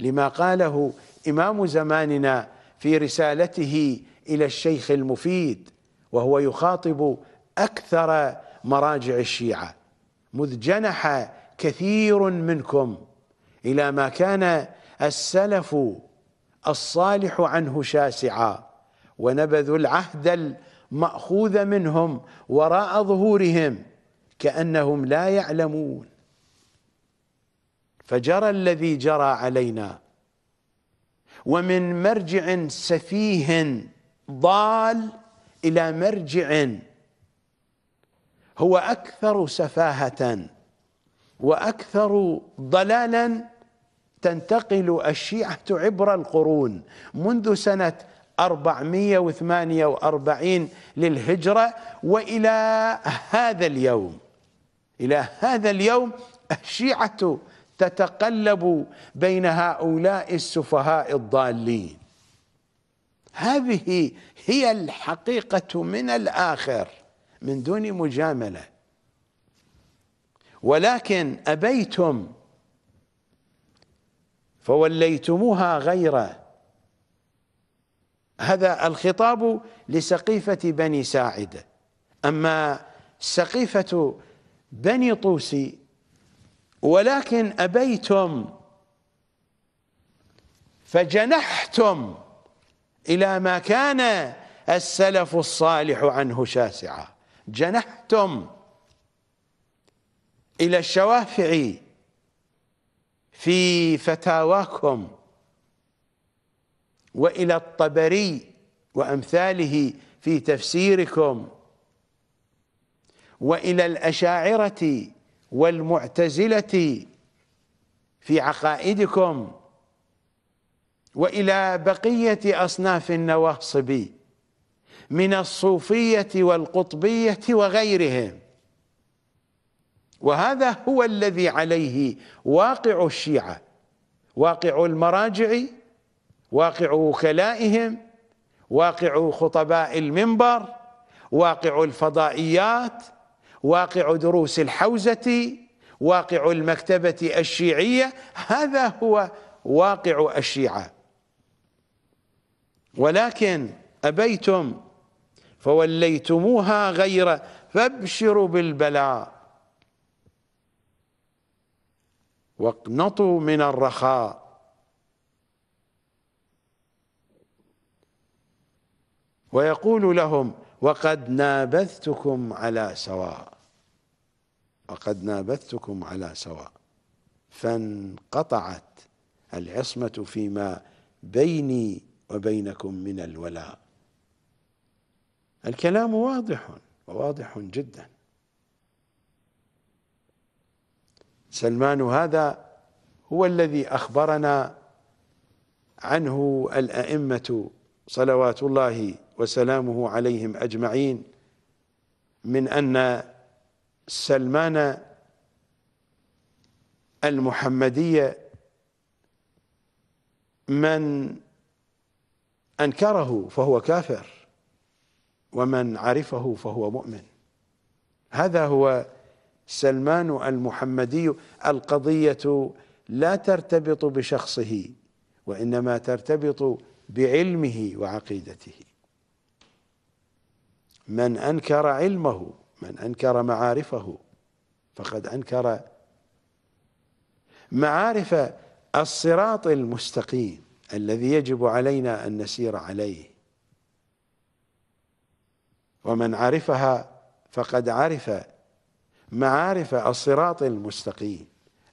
لما قاله إمام زماننا في رسالته إلى الشيخ المفيد وهو يخاطب أكثر مراجع الشيعة مذ جنح كثير منكم إلى ما كان السلف الصالح عنه شاسعا ونبذوا العهد المأخوذ منهم وراء ظهورهم كأنهم لا يعلمون فجرى الذي جرى علينا ومن مرجع سفيه ضال إلى مرجع هو أكثر سفاهة وأكثر ضلالا تنتقل الشيعة عبر القرون منذ سنة 448 للهجرة وإلى هذا اليوم إلى هذا اليوم الشيعة تتقلب بين هؤلاء السفهاء الضالين هذه هي الحقيقة من الآخر من دون مجاملة ولكن أبيتم فوليتموها غيره هذا الخطاب لسقيفة بني ساعدة أما سقيفة بني طوسي ولكن أبيتم فجنحتم إلى ما كان السلف الصالح عنه شاسعا جنحتم إلى الشوافع في فتاواكم وإلى الطبري وأمثاله في تفسيركم وإلى الأشاعرة والمعتزلة في عقائدكم والى بقيه اصناف النواصب من الصوفيه والقطبيه وغيرهم وهذا هو الذي عليه واقع الشيعه واقع المراجع واقع وكلائهم واقع خطباء المنبر واقع الفضائيات واقع دروس الحوزه واقع المكتبه الشيعيه هذا هو واقع الشيعه ولكن أبيتم فوليتموها غير فابشروا بالبلاء واقنطوا من الرخاء ويقول لهم وقد نابذتكم على سواء وقد نابذتكم على سواء فانقطعت العصمة فيما بيني وبينكم من الولاء الكلام واضح وواضح جدا سلمان هذا هو الذي أخبرنا عنه الأئمة صلوات الله وسلامه عليهم أجمعين من أن سلمان المحمدية من أنكره فهو كافر ومن عرفه فهو مؤمن هذا هو سلمان المحمدي القضية لا ترتبط بشخصه وإنما ترتبط بعلمه وعقيدته من أنكر علمه من أنكر معارفه فقد أنكر معارف الصراط المستقيم الذي يجب علينا أن نسير عليه ومن عرفها فقد عرف معارف الصراط المستقيم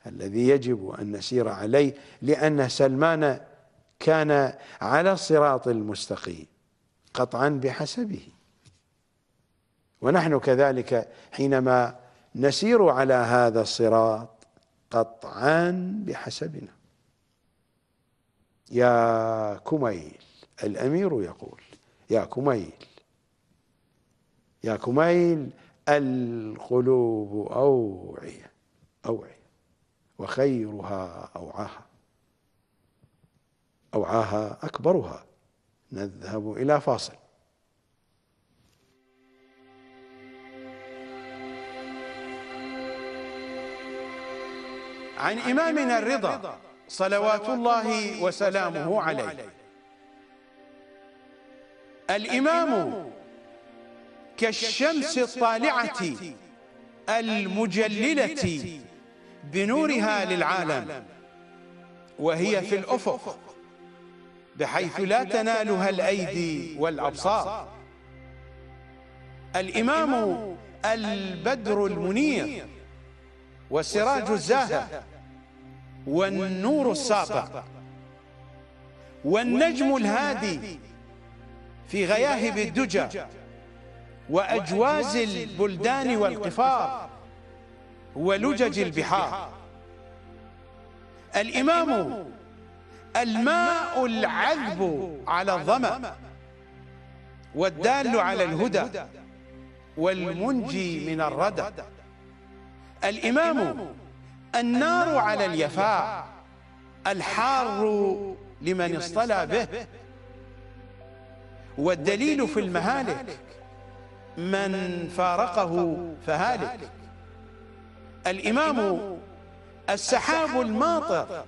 الذي يجب أن نسير عليه لأن سلمان كان على الصراط المستقيم قطعا بحسبه ونحن كذلك حينما نسير على هذا الصراط قطعا بحسبنا يا كميل الأمير يقول يا كميل يا كميل القلوب أوعية أوعية وخيرها أوعاها أوعاها أكبرها نذهب إلى فاصل عن إمامنا الرضا صلوات الله وسلامه عليه الإمام كالشمس الطالعة المجللة بنورها للعالم وهي في الأفق بحيث لا تنالها الأيدي والأبصار الإمام البدر المنير والسراج الزاهر والنور الساطع والنجم الهادي في غياهب الدجى وأجواز البلدان والقفار ولجج البحار الإمام الماء العذب على الظمأ والدال على الهدى والمنجي من الردى الإمام النار على اليفاء الحار لمن اصطلى به والدليل في المهالك من فارقه فهالك الإمام السحاب الماطر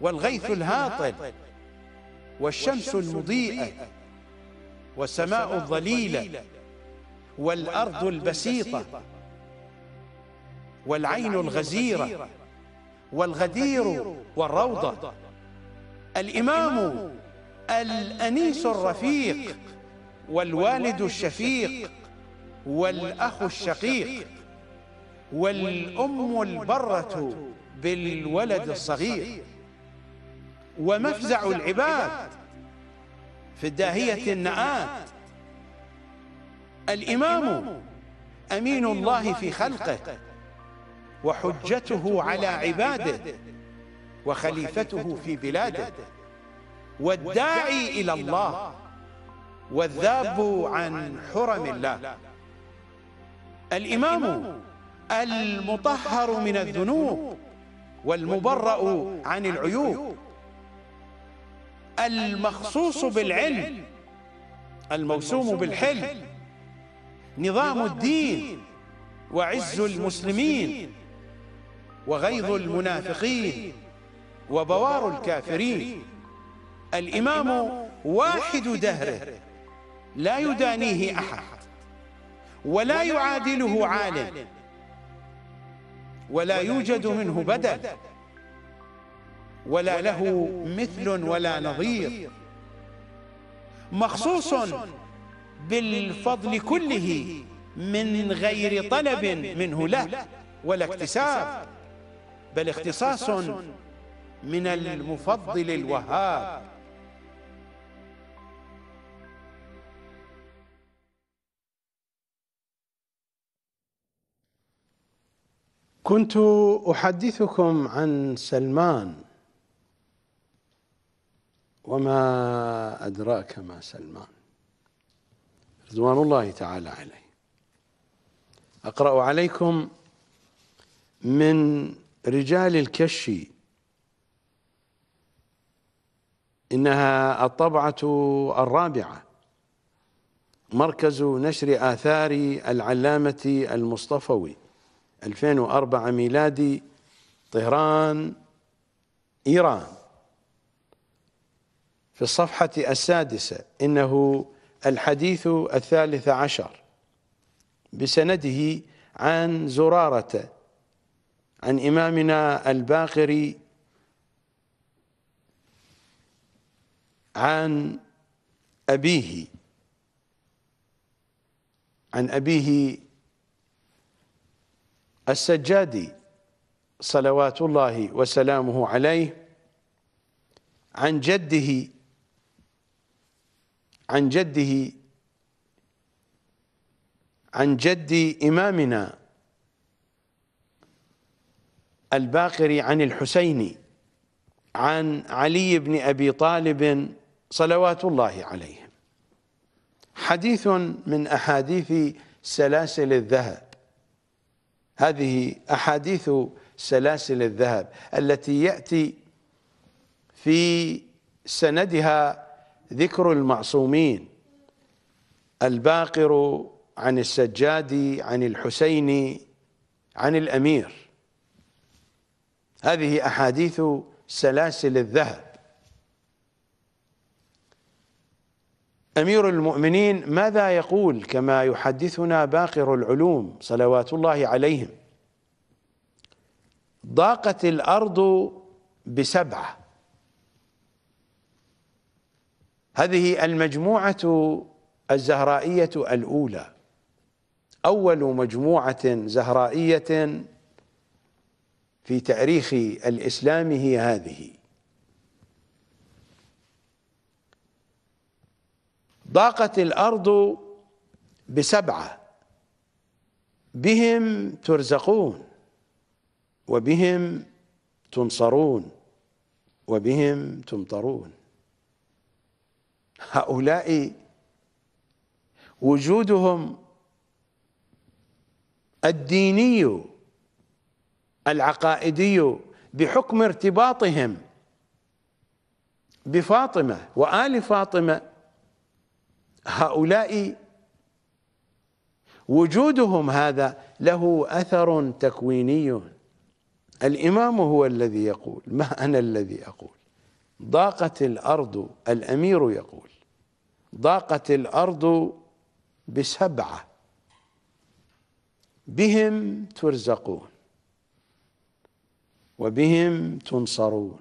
والغيث الهاطل والشمس المضيئة والسماء الظليلة والأرض البسيطة والعين الغزيرة والغدير والروضة الإمام الأنيس الرفيق والوالد الشفيق والأخ الشقيق والأم البرة بالولد الصغير ومفزع العباد في الداهية النآت الإمام أمين الله في خلقه وحجته على عباده وخليفته في بلاده والداعي إلى الله والذاب عن حرم الله الإمام المطهر من الذنوب والمبرأ عن العيوب المخصوص بالعلم الموسوم بالحلم نظام الدين وعز المسلمين وغيظ المنافقين وبوار الكافرين الإمام واحد دهره لا يدانيه أحد ولا يعادله عالم ولا يوجد منه بدل ولا له مثل ولا نظير مخصوص بالفضل كله من غير طلب منه له ولا اكتساب بل اختصاص من المفضل الوهاب كنت احدثكم عن سلمان وما ادراك ما سلمان رضوان الله تعالى عليه اقرا عليكم من رجال الكشي إنها الطبعة الرابعة مركز نشر آثار العلامة المصطفوي 2004 ميلادي طهران إيران في الصفحة السادسة إنه الحديث الثالث عشر بسنده عن زرارة عن إمامنا الباقري عن أبيه عن أبيه السجادي صلوات الله وسلامه عليه عن جده عن جده عن جد إمامنا الباقري عن الحسيني عن علي بن أبي طالب صلوات الله عليهم حديث من أحاديث سلاسل الذهب هذه أحاديث سلاسل الذهب التي يأتي في سندها ذكر المعصومين الباقر عن السجاد عن الحسين عن الأمير هذه أحاديث سلاسل الذهب أمير المؤمنين ماذا يقول كما يحدثنا باقر العلوم صلوات الله عليهم ضاقت الأرض بسبعة هذه المجموعة الزهرائية الأولى أول مجموعة زهرائية في تاريخ الإسلام هي هذه ضاقت الأرض بسبعة بهم ترزقون وبهم تنصرون وبهم تمطرون هؤلاء وجودهم الديني العقائدي بحكم ارتباطهم بفاطمه وال فاطمه هؤلاء وجودهم هذا له اثر تكويني الامام هو الذي يقول ما انا الذي اقول ضاقت الارض الامير يقول ضاقت الارض بسبعه بهم ترزقون وبهم تنصرون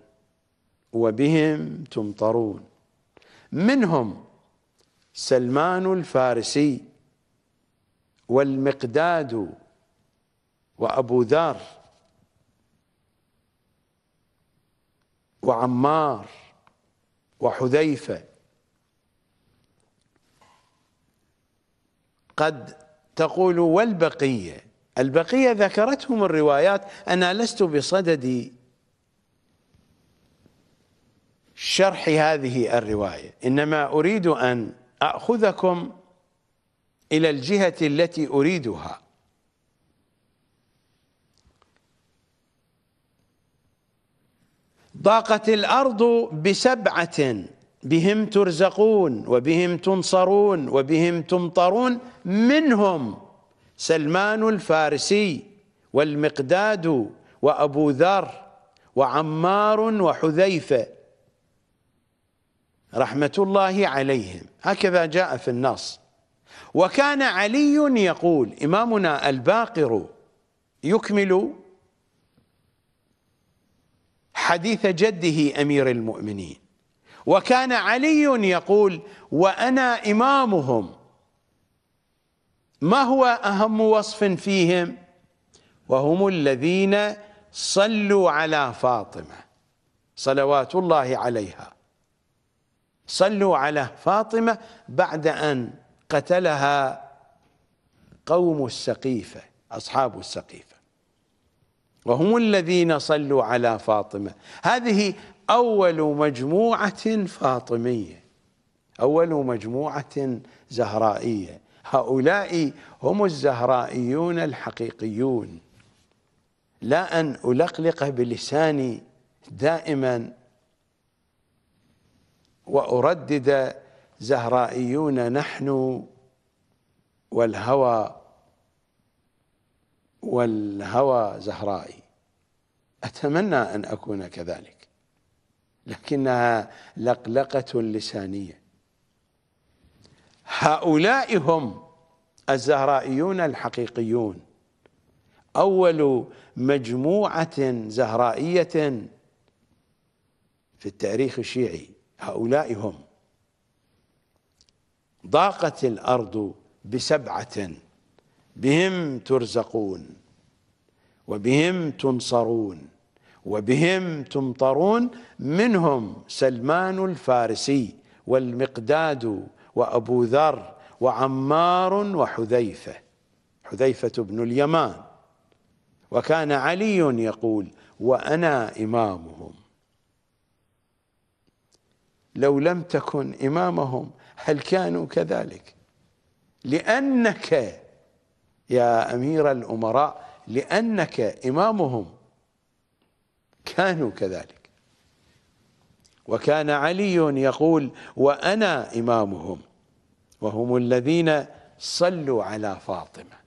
وبهم تمطرون منهم سلمان الفارسي والمقداد وابو ذر وعمار وحذيفه قد تقول والبقيه البقية ذكرتهم الروايات أنا لست بصدد شرح هذه الرواية إنما أريد أن أخذكم إلى الجهة التي أريدها ضاقت الأرض بسبعة بهم ترزقون وبهم تنصرون وبهم تمطرون منهم سلمان الفارسي والمقداد وأبو ذر وعمار وحذيفة رحمة الله عليهم هكذا جاء في النص وكان علي يقول إمامنا الباقر يكمل حديث جده أمير المؤمنين وكان علي يقول وأنا إمامهم ما هو أهم وصف فيهم وهم الذين صلوا على فاطمة صلوات الله عليها صلوا على فاطمة بعد أن قتلها قوم السقيفة أصحاب السقيفة وهم الذين صلوا على فاطمة هذه أول مجموعة فاطمية أول مجموعة زهرائية هؤلاء هم الزهرائيون الحقيقيون لا أن ألقلق بلساني دائما وأردد زهرائيون نحن والهوى والهوى زهرائي أتمنى أن أكون كذلك لكنها لقلقة لسانية هؤلاء هم الزهرائيون الحقيقيون أول مجموعة زهرائية في التاريخ الشيعي هؤلاء هم ضاقت الأرض بسبعة بهم ترزقون وبهم تنصرون وبهم تمطرون منهم سلمان الفارسي والمقداد وأبو ذر وعمار وحذيفة حذيفة بن اليمان وكان علي يقول وأنا إمامهم لو لم تكن إمامهم هل كانوا كذلك لأنك يا أمير الأمراء لأنك إمامهم كانوا كذلك وكان علي يقول وأنا إمامهم وهم الذين صلوا على فاطمة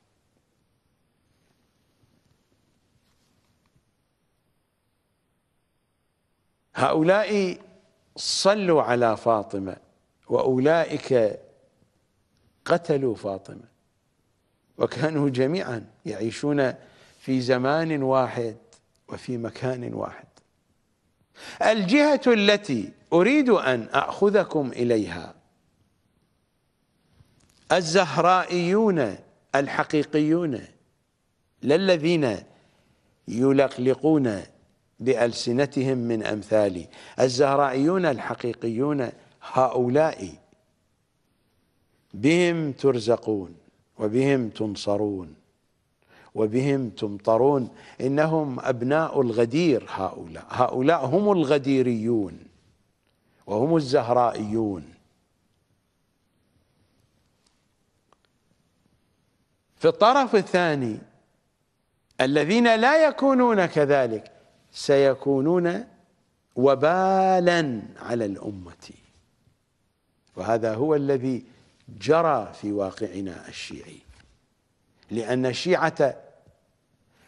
هؤلاء صلوا على فاطمة وأولئك قتلوا فاطمة وكانوا جميعا يعيشون في زمان واحد وفي مكان واحد الجهة التي أريد أن أخذكم إليها الزهرائيون الحقيقيون لا الذين يلقلقون بألسنتهم من أمثالي الزهرائيون الحقيقيون هؤلاء بهم ترزقون وبهم تنصرون وبهم تمطرون انهم ابناء الغدير هؤلاء هؤلاء هم الغديريون وهم الزهرائيون في الطرف الثاني الذين لا يكونون كذلك سيكونون وبالا على الامه وهذا هو الذي جرى في واقعنا الشيعي لأن الشيعة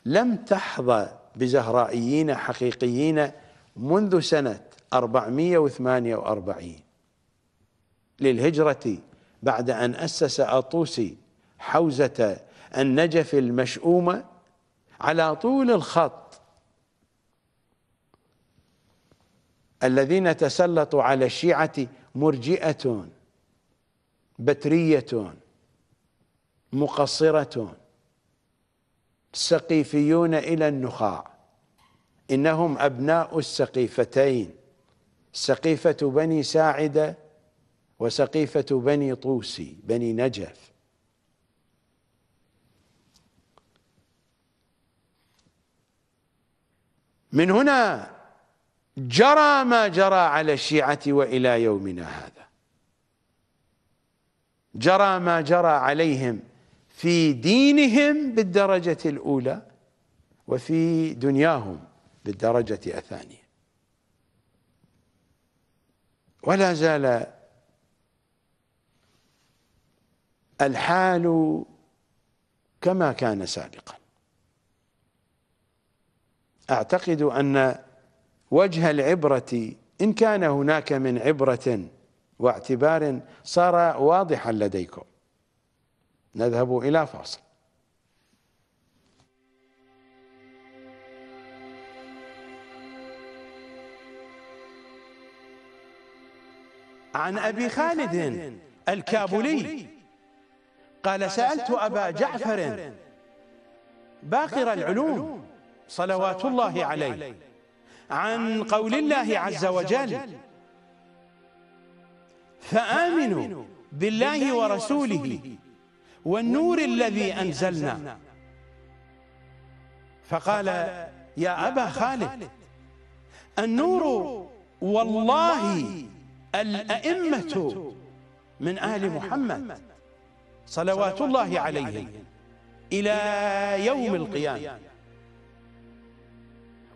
لم تحظى بزهرائيين حقيقيين منذ سنة 448 للهجرة بعد أن أسس أطوسي حوزة النجف المشؤومة على طول الخط الذين تسلطوا على الشيعة مرجئة بترية مقصرة سقيفيون إلى النخاع إنهم أبناء السقيفتين سقيفة بني ساعدة وسقيفة بني طوسي بني نجف من هنا جرى ما جرى على الشيعة وإلى يومنا هذا جرى ما جرى عليهم في دينهم بالدرجة الأولى وفي دنياهم بالدرجة الثانية ولا زال الحال كما كان سابقا أعتقد أن وجه العبرة إن كان هناك من عبرة واعتبار صار واضحا لديكم نذهب إلى فاصل عن أبي خالد الكابولي قال سألت أبا جعفر باقر العلوم صلوات الله عليه عن قول الله عز وجل فآمنوا بالله ورسوله والنور الذي أنزلنا فقال يا أبا خالد النور والله الأئمة من آل محمد صلوات الله عليهم إلى يوم القيامة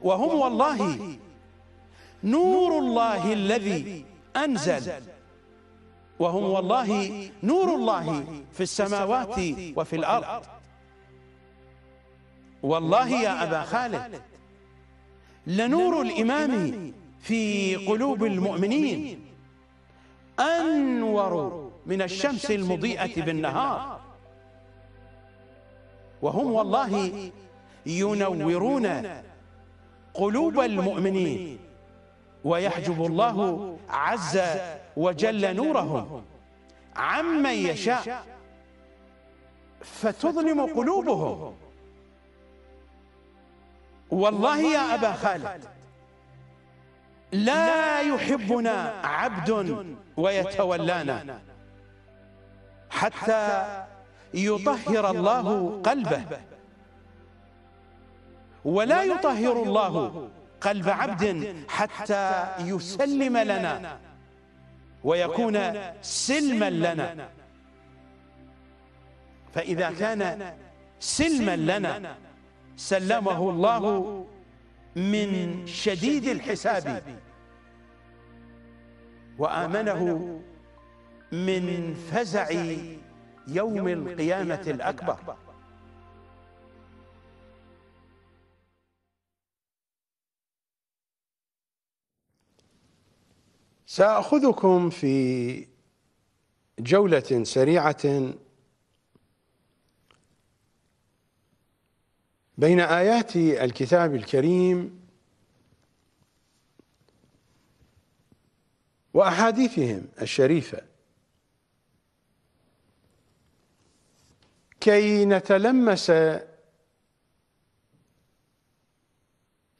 وهم والله نور الله الذي أنزل وهم والله نور الله في السماوات وفي الأرض والله يا أبا خالد لنور الإمام في قلوب المؤمنين أنور من الشمس المضيئة بالنهار وهم والله ينورون قلوب المؤمنين ويحجب الله عز وجل نورهم عمن يشاء فتظلم قلوبهم والله يا أبا خالد لا يحبنا عبد ويتولانا حتى يطهر الله قلبه ولا يطهر الله قلب عبد حتى يسلم لنا ويكون سلما لنا فإذا كان سلما لنا سلمه الله من شديد الحساب وآمنه من فزع يوم القيامة الأكبر ساخذكم في جوله سريعه بين ايات الكتاب الكريم واحاديثهم الشريفه كي نتلمس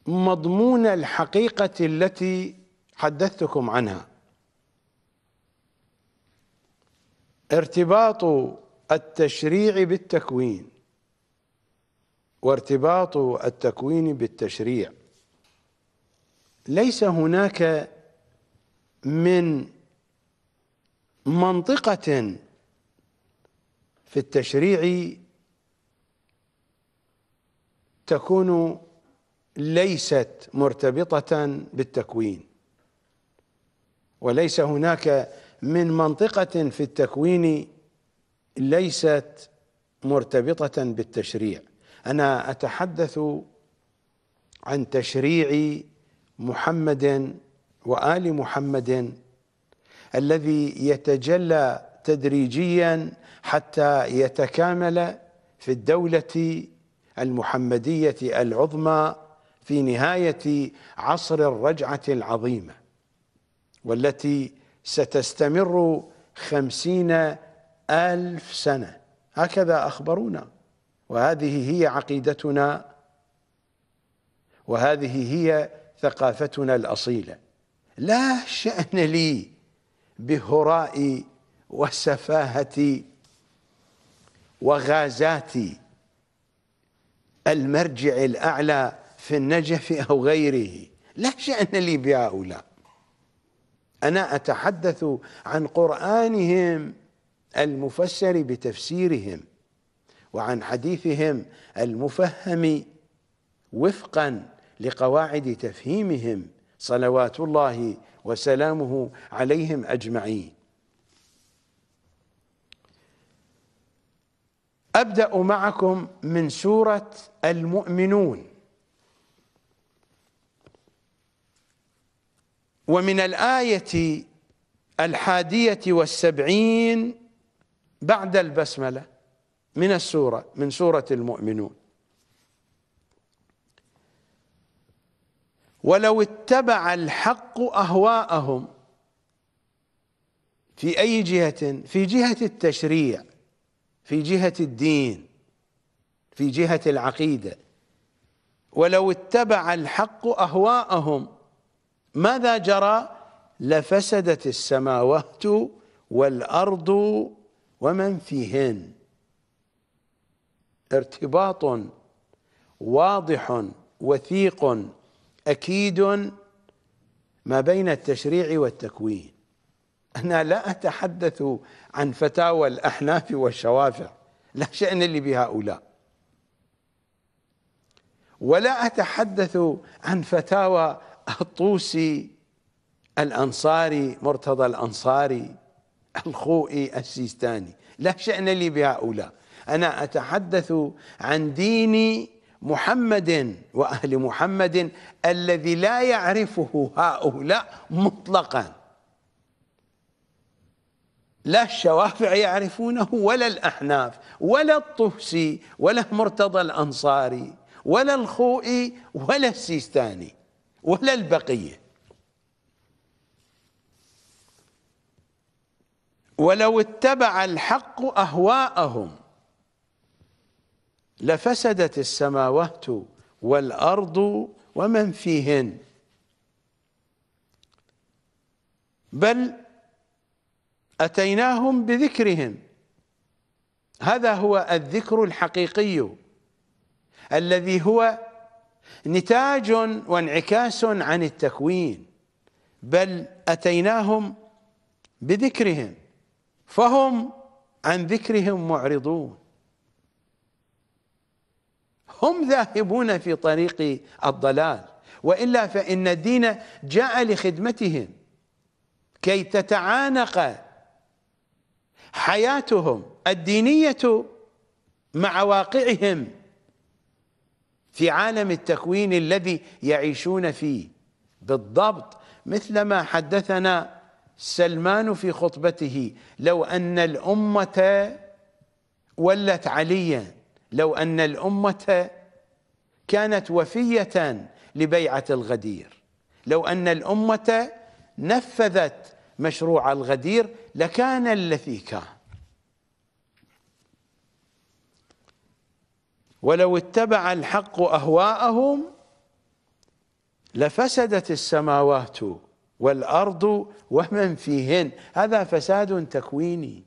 مضمون الحقيقه التي حدثتكم عنها ارتباط التشريع بالتكوين وارتباط التكوين بالتشريع ليس هناك من منطقة في التشريع تكون ليست مرتبطة بالتكوين وليس هناك من منطقة في التكوين ليست مرتبطة بالتشريع أنا أتحدث عن تشريع محمد وآل محمد الذي يتجلى تدريجيا حتى يتكامل في الدولة المحمدية العظمى في نهاية عصر الرجعة العظيمة والتي ستستمر خمسين ألف سنة هكذا أخبرونا وهذه هي عقيدتنا وهذه هي ثقافتنا الأصيلة لا شأن لي بهرائي وسفاهتي وغازاتي المرجع الأعلى في النجف أو غيره لا شأن لي بهؤلاء أنا أتحدث عن قرآنهم المفسر بتفسيرهم وعن حديثهم المفهم وفقا لقواعد تفهيمهم صلوات الله وسلامه عليهم أجمعين أبدأ معكم من سورة المؤمنون ومن الآية الحادية والسبعين بعد البسملة من السورة من سورة المؤمنون ولو اتبع الحق أهواءهم في أي جهة في جهة التشريع في جهة الدين في جهة العقيدة ولو اتبع الحق أهواءهم ماذا جرى لفسدت السماوات والأرض ومن فيهن ارتباط واضح وثيق أكيد ما بين التشريع والتكوين أنا لا أتحدث عن فتاوى الأحناف والشوافع لا شأن لي بهؤلاء ولا أتحدث عن فتاوى الطوسي الأنصاري مرتضى الأنصاري الخوئي السيستاني لا شأن لي بهؤلاء أنا أتحدث عن دين محمد وأهل محمد الذي لا يعرفه هؤلاء مطلقا لا الشوافع يعرفونه ولا الأحناف ولا الطوسي ولا مرتضى الأنصاري ولا الخوئي ولا السيستاني ولا البقية ولو اتبع الحق أهواءهم لفسدت السماوات والأرض ومن فيهن بل أتيناهم بذكرهم هذا هو الذكر الحقيقي الذي هو نتاج وانعكاس عن التكوين بل أتيناهم بذكرهم فهم عن ذكرهم معرضون هم ذاهبون في طريق الضلال وإلا فإن الدين جاء لخدمتهم كي تتعانق حياتهم الدينية مع واقعهم في عالم التكوين الذي يعيشون فيه بالضبط مثل ما حدثنا سلمان في خطبته لو أن الأمة ولت عليا لو أن الأمة كانت وفية لبيعة الغدير لو أن الأمة نفذت مشروع الغدير لكان الذي كان ولو اتبع الحق أهواءهم لفسدت السماوات والأرض ومن فيهن هذا فساد تكويني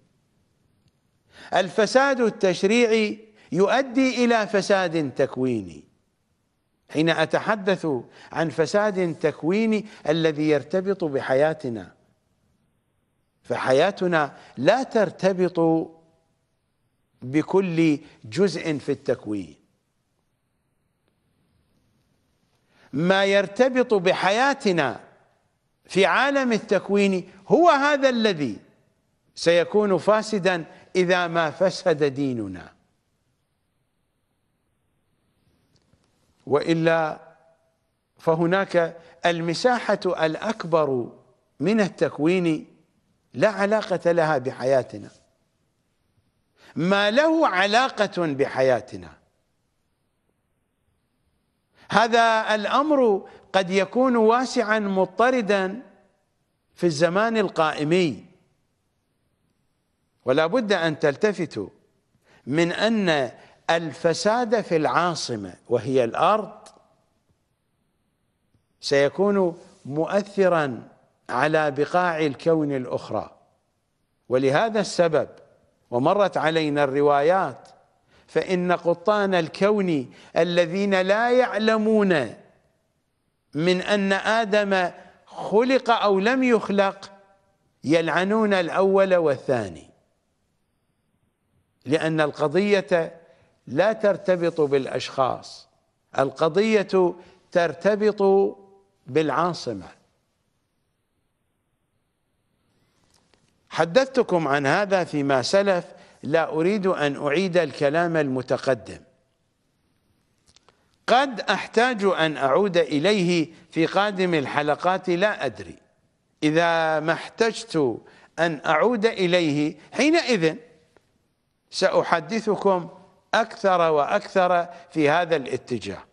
الفساد التشريعي يؤدي إلى فساد تكويني حين أتحدث عن فساد تكويني الذي يرتبط بحياتنا فحياتنا لا ترتبط بكل جزء في التكوين ما يرتبط بحياتنا في عالم التكوين هو هذا الذي سيكون فاسدا إذا ما فسد ديننا وإلا فهناك المساحة الأكبر من التكوين لا علاقة لها بحياتنا ما له علاقة بحياتنا هذا الأمر قد يكون واسعا مضطردا في الزمان القائمي ولا بد أن تلتفتوا من أن الفساد في العاصمة وهي الأرض سيكون مؤثرا على بقاع الكون الأخرى ولهذا السبب ومرت علينا الروايات فإن قطان الكون الذين لا يعلمون من أن آدم خلق أو لم يخلق يلعنون الأول والثاني لأن القضية لا ترتبط بالأشخاص القضية ترتبط بالعاصمه حدثتكم عن هذا فيما سلف لا أريد أن أعيد الكلام المتقدم قد أحتاج أن أعود إليه في قادم الحلقات لا أدري إذا ما احتجت أن أعود إليه حينئذ سأحدثكم أكثر وأكثر في هذا الاتجاه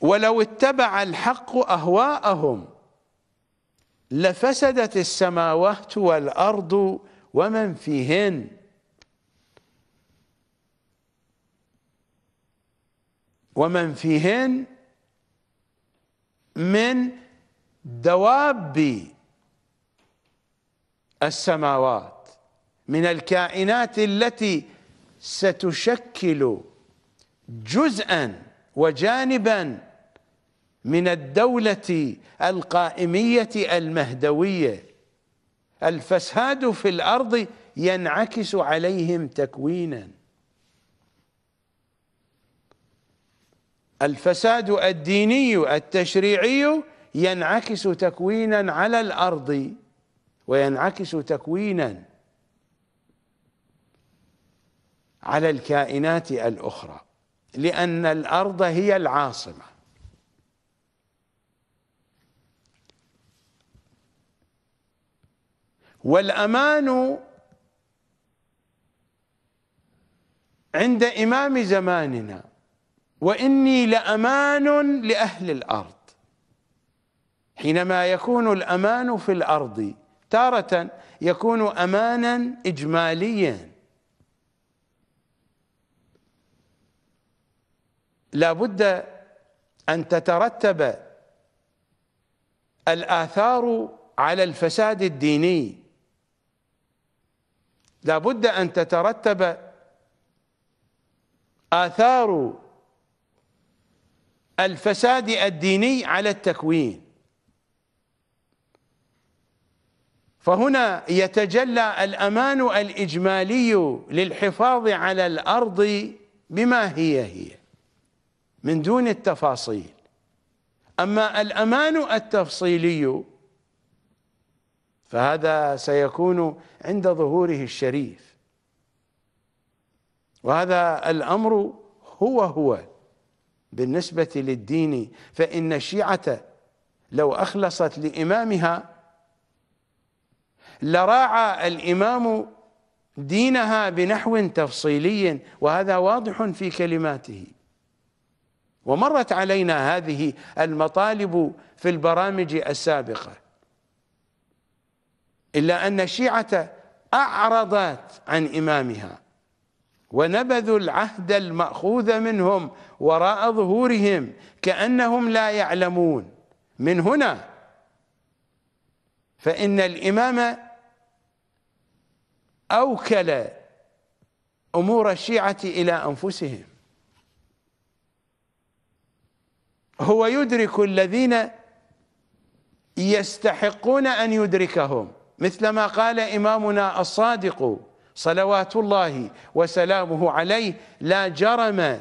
ولو اتبع الحق أهواءهم لفسدت السماوات والأرض ومن فيهن ومن فيهن من دواب السماوات من الكائنات التي ستشكل جزءا وجانبا من الدولة القائمية المهدوية الفساد في الأرض ينعكس عليهم تكوينا الفساد الديني التشريعي ينعكس تكوينا على الأرض وينعكس تكوينا على الكائنات الأخرى لأن الأرض هي العاصمة والأمان عند إمام زماننا وإني لأمان لأهل الأرض حينما يكون الأمان في الأرض تارة يكون أمانا إجماليا لا بد أن تترتب الآثار على الفساد الديني لابد أن تترتب آثار الفساد الديني على التكوين فهنا يتجلى الأمان الإجمالي للحفاظ على الأرض بما هي هي من دون التفاصيل أما الأمان التفصيلي فهذا سيكون عند ظهوره الشريف وهذا الأمر هو هو بالنسبة للدين فإن الشيعة لو أخلصت لإمامها لراعى الإمام دينها بنحو تفصيلي وهذا واضح في كلماته ومرت علينا هذه المطالب في البرامج السابقه إلا أن الشيعة أعرضت عن إمامها ونبذوا العهد المأخوذ منهم وراء ظهورهم كأنهم لا يعلمون من هنا فإن الإمام أوكل أمور الشيعة إلى أنفسهم هو يدرك الذين يستحقون أن يدركهم مثلما قال إمامنا الصادق صلوات الله وسلامه عليه لا جرم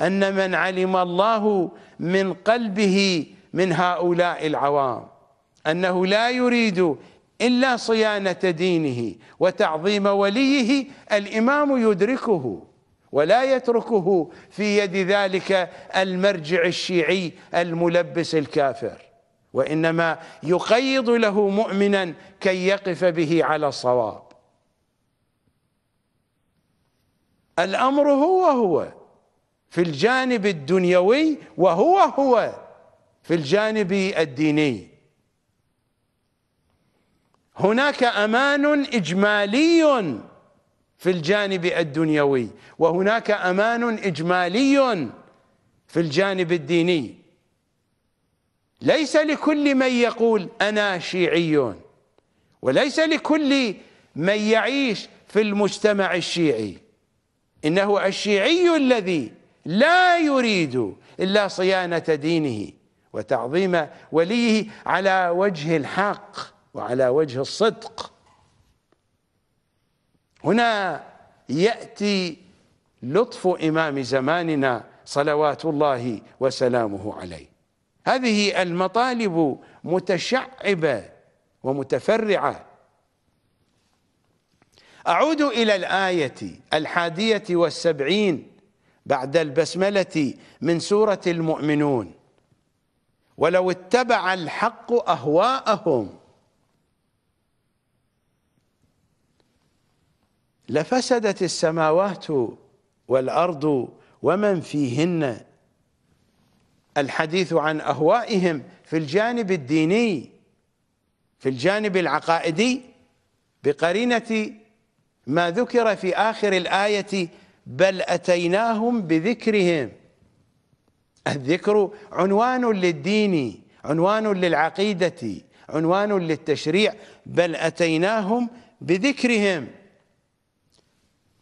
أن من علم الله من قلبه من هؤلاء العوام أنه لا يريد إلا صيانة دينه وتعظيم وليه الإمام يدركه ولا يتركه في يد ذلك المرجع الشيعي الملبس الكافر وإنما يقيض له مؤمنا كي يقف به على الصواب الأمر هو هو في الجانب الدنيوي وهو هو في الجانب الديني هناك أمان إجمالي في الجانب الدنيوي وهناك أمان إجمالي في الجانب الديني ليس لكل من يقول أنا شيعي وليس لكل من يعيش في المجتمع الشيعي إنه الشيعي الذي لا يريد إلا صيانة دينه وتعظيم وليه على وجه الحق وعلى وجه الصدق هنا يأتي لطف إمام زماننا صلوات الله وسلامه عليه هذه المطالب متشعبه ومتفرعه اعود الى الايه الحاديه والسبعين بعد البسمله من سوره المؤمنون ولو اتبع الحق اهواءهم لفسدت السماوات والارض ومن فيهن الحديث عن اهوائهم في الجانب الديني في الجانب العقائدي بقرينه ما ذكر في اخر الايه بل اتيناهم بذكرهم الذكر عنوان للدين عنوان للعقيده عنوان للتشريع بل اتيناهم بذكرهم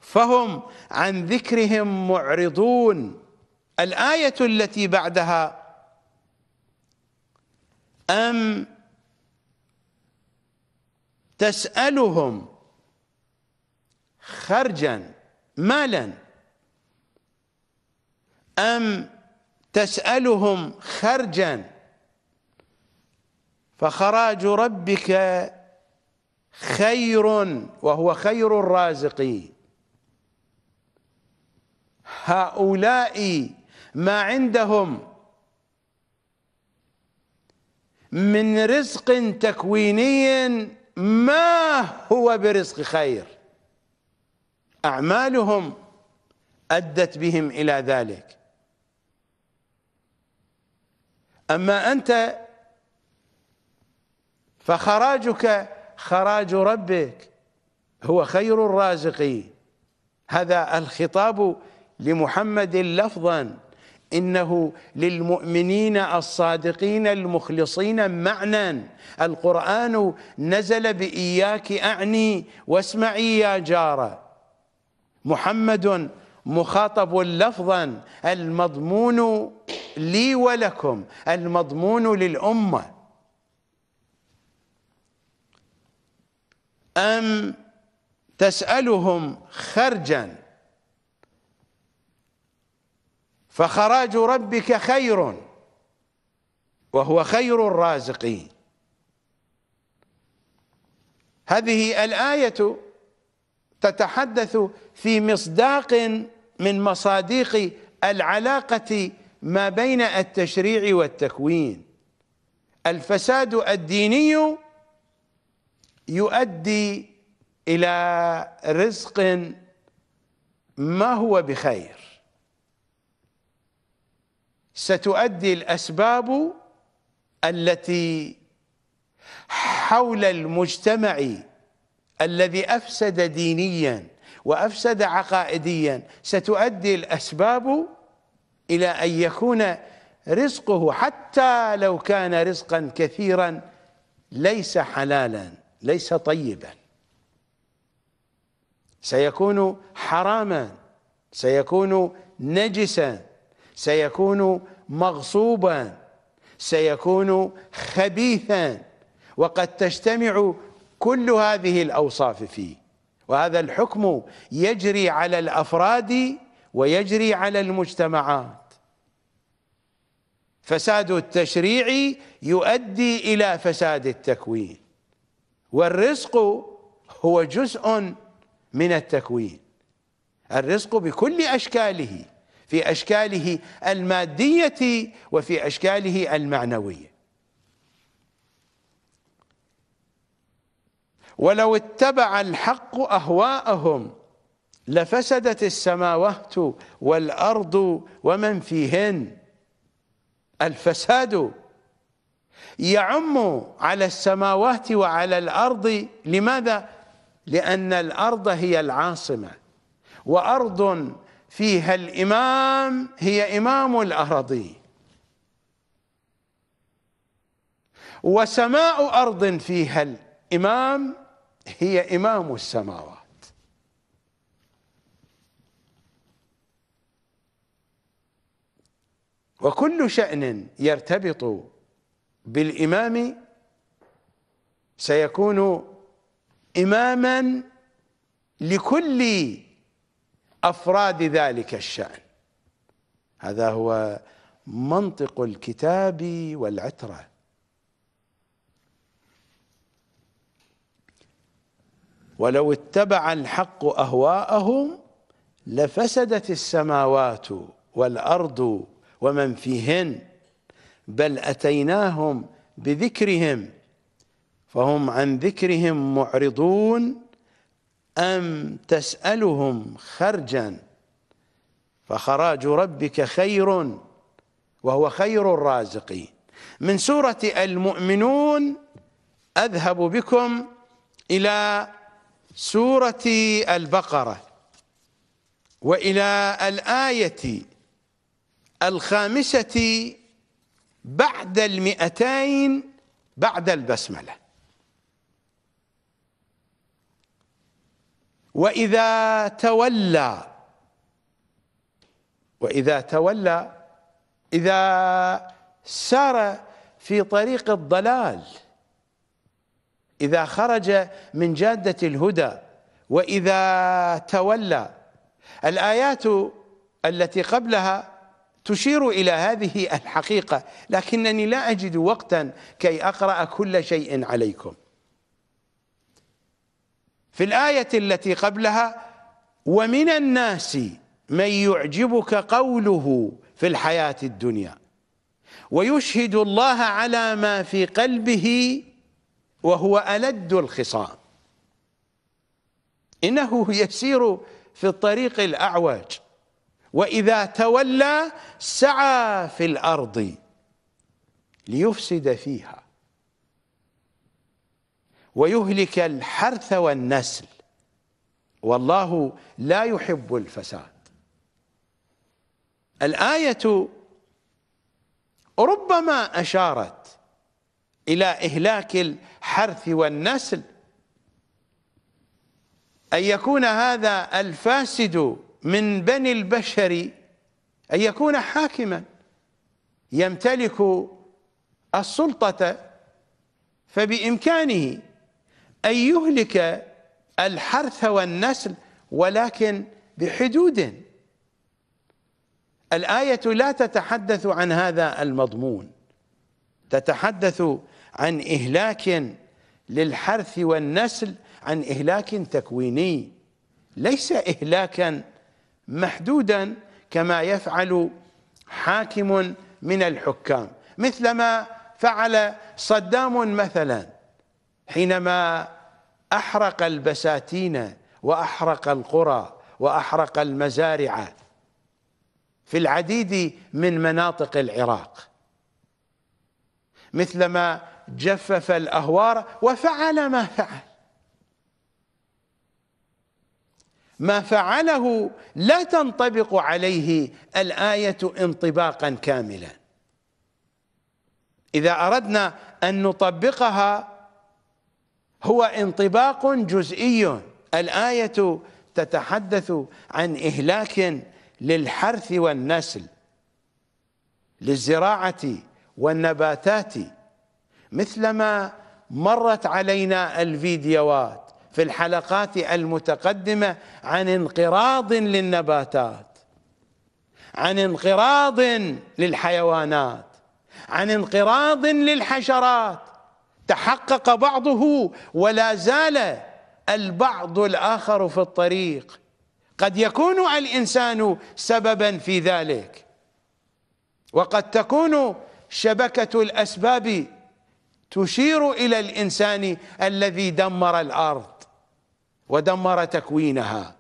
فهم عن ذكرهم معرضون الآية التي بعدها أم تسألهم خرجا مالا أم تسألهم خرجا فخراج ربك خير وهو خير الرازقين هؤلاء ما عندهم من رزق تكويني ما هو برزق خير أعمالهم أدت بهم إلى ذلك أما أنت فخراجك خراج ربك هو خير الرازقين هذا الخطاب لمحمد لفظا إنه للمؤمنين الصادقين المخلصين معنى القرآن نزل بإياك أعني واسمعي يا جارة محمد مخاطب لفظا المضمون لي ولكم المضمون للأمة أم تسألهم خرجاً فخراج ربك خير وهو خير الرازقين هذه الآية تتحدث في مصداق من مصادق العلاقة ما بين التشريع والتكوين الفساد الديني يؤدي إلى رزق ما هو بخير ستؤدي الأسباب التي حول المجتمع الذي أفسد دينيا وأفسد عقائديا ستؤدي الأسباب إلى أن يكون رزقه حتى لو كان رزقا كثيرا ليس حلالا ليس طيبا سيكون حراما سيكون نجسا سيكون مغصوبا سيكون خبيثا وقد تجتمع كل هذه الاوصاف فيه وهذا الحكم يجري على الافراد ويجري على المجتمعات فساد التشريع يؤدي الى فساد التكوين والرزق هو جزء من التكوين الرزق بكل اشكاله في أشكاله المادية وفي أشكاله المعنوية ولو اتبع الحق أهواءهم لفسدت السماوات والأرض ومن فيهن الفساد يعم على السماوات وعلى الأرض لماذا؟ لأن الأرض هي العاصمة وأرض فيها الامام هي امام الارضي وسماء ارض فيها الامام هي امام السماوات وكل شان يرتبط بالامام سيكون اماما لكل افراد ذلك الشان هذا هو منطق الكتاب والعتره ولو اتبع الحق اهواءهم لفسدت السماوات والارض ومن فيهن بل اتيناهم بذكرهم فهم عن ذكرهم معرضون أم تسألهم خرجا فخراج ربك خير وهو خير الرازقين من سورة المؤمنون أذهب بكم إلى سورة البقرة وإلى الآية الخامسة بعد المئتين بعد البسمله واذا تولى واذا تولى اذا سار في طريق الضلال اذا خرج من جاده الهدى واذا تولى الايات التي قبلها تشير الى هذه الحقيقه لكنني لا اجد وقتا كي اقرا كل شيء عليكم في الآية التي قبلها ومن الناس من يعجبك قوله في الحياة الدنيا ويشهد الله على ما في قلبه وهو ألد الخصام إنه يسير في الطريق الأعوج وإذا تولى سعى في الأرض ليفسد فيها ويهلك الحرث والنسل والله لا يحب الفساد الآية ربما أشارت إلى إهلاك الحرث والنسل أن يكون هذا الفاسد من بني البشر أن يكون حاكما يمتلك السلطة فبإمكانه أن يهلك الحرث والنسل ولكن بحدود الآية لا تتحدث عن هذا المضمون تتحدث عن إهلاك للحرث والنسل عن إهلاك تكويني ليس إهلاكا محدودا كما يفعل حاكم من الحكام مثلما فعل صدام مثلا حينما أحرق البساتين وأحرق القرى وأحرق المزارع في العديد من مناطق العراق مثلما جفف الأهوار وفعل ما فعل ما فعله لا تنطبق عليه الآية انطباقا كاملا إذا أردنا أن نطبقها هو انطباق جزئي الآية تتحدث عن إهلاك للحرث والنسل للزراعة والنباتات مثلما مرت علينا الفيديوهات في الحلقات المتقدمة عن انقراض للنباتات عن انقراض للحيوانات عن انقراض للحشرات تحقق بعضه ولا زال البعض الآخر في الطريق قد يكون الإنسان سببا في ذلك وقد تكون شبكة الأسباب تشير إلى الإنسان الذي دمر الأرض ودمر تكوينها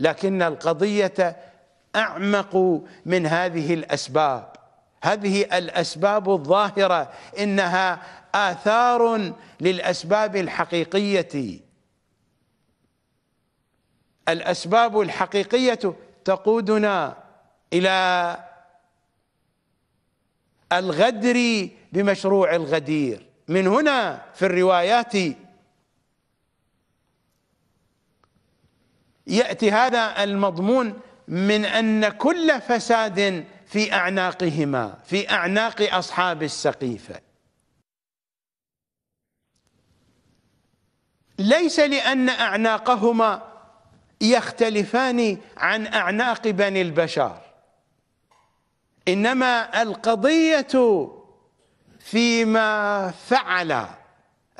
لكن القضية أعمق من هذه الأسباب هذه الاسباب الظاهره انها اثار للاسباب الحقيقيه الاسباب الحقيقيه تقودنا الى الغدر بمشروع الغدير من هنا في الروايات ياتي هذا المضمون من ان كل فساد في أعناقهما في أعناق أصحاب السقيفة ليس لأن أعناقهما يختلفان عن أعناق بني البشر إنما القضية فيما فعل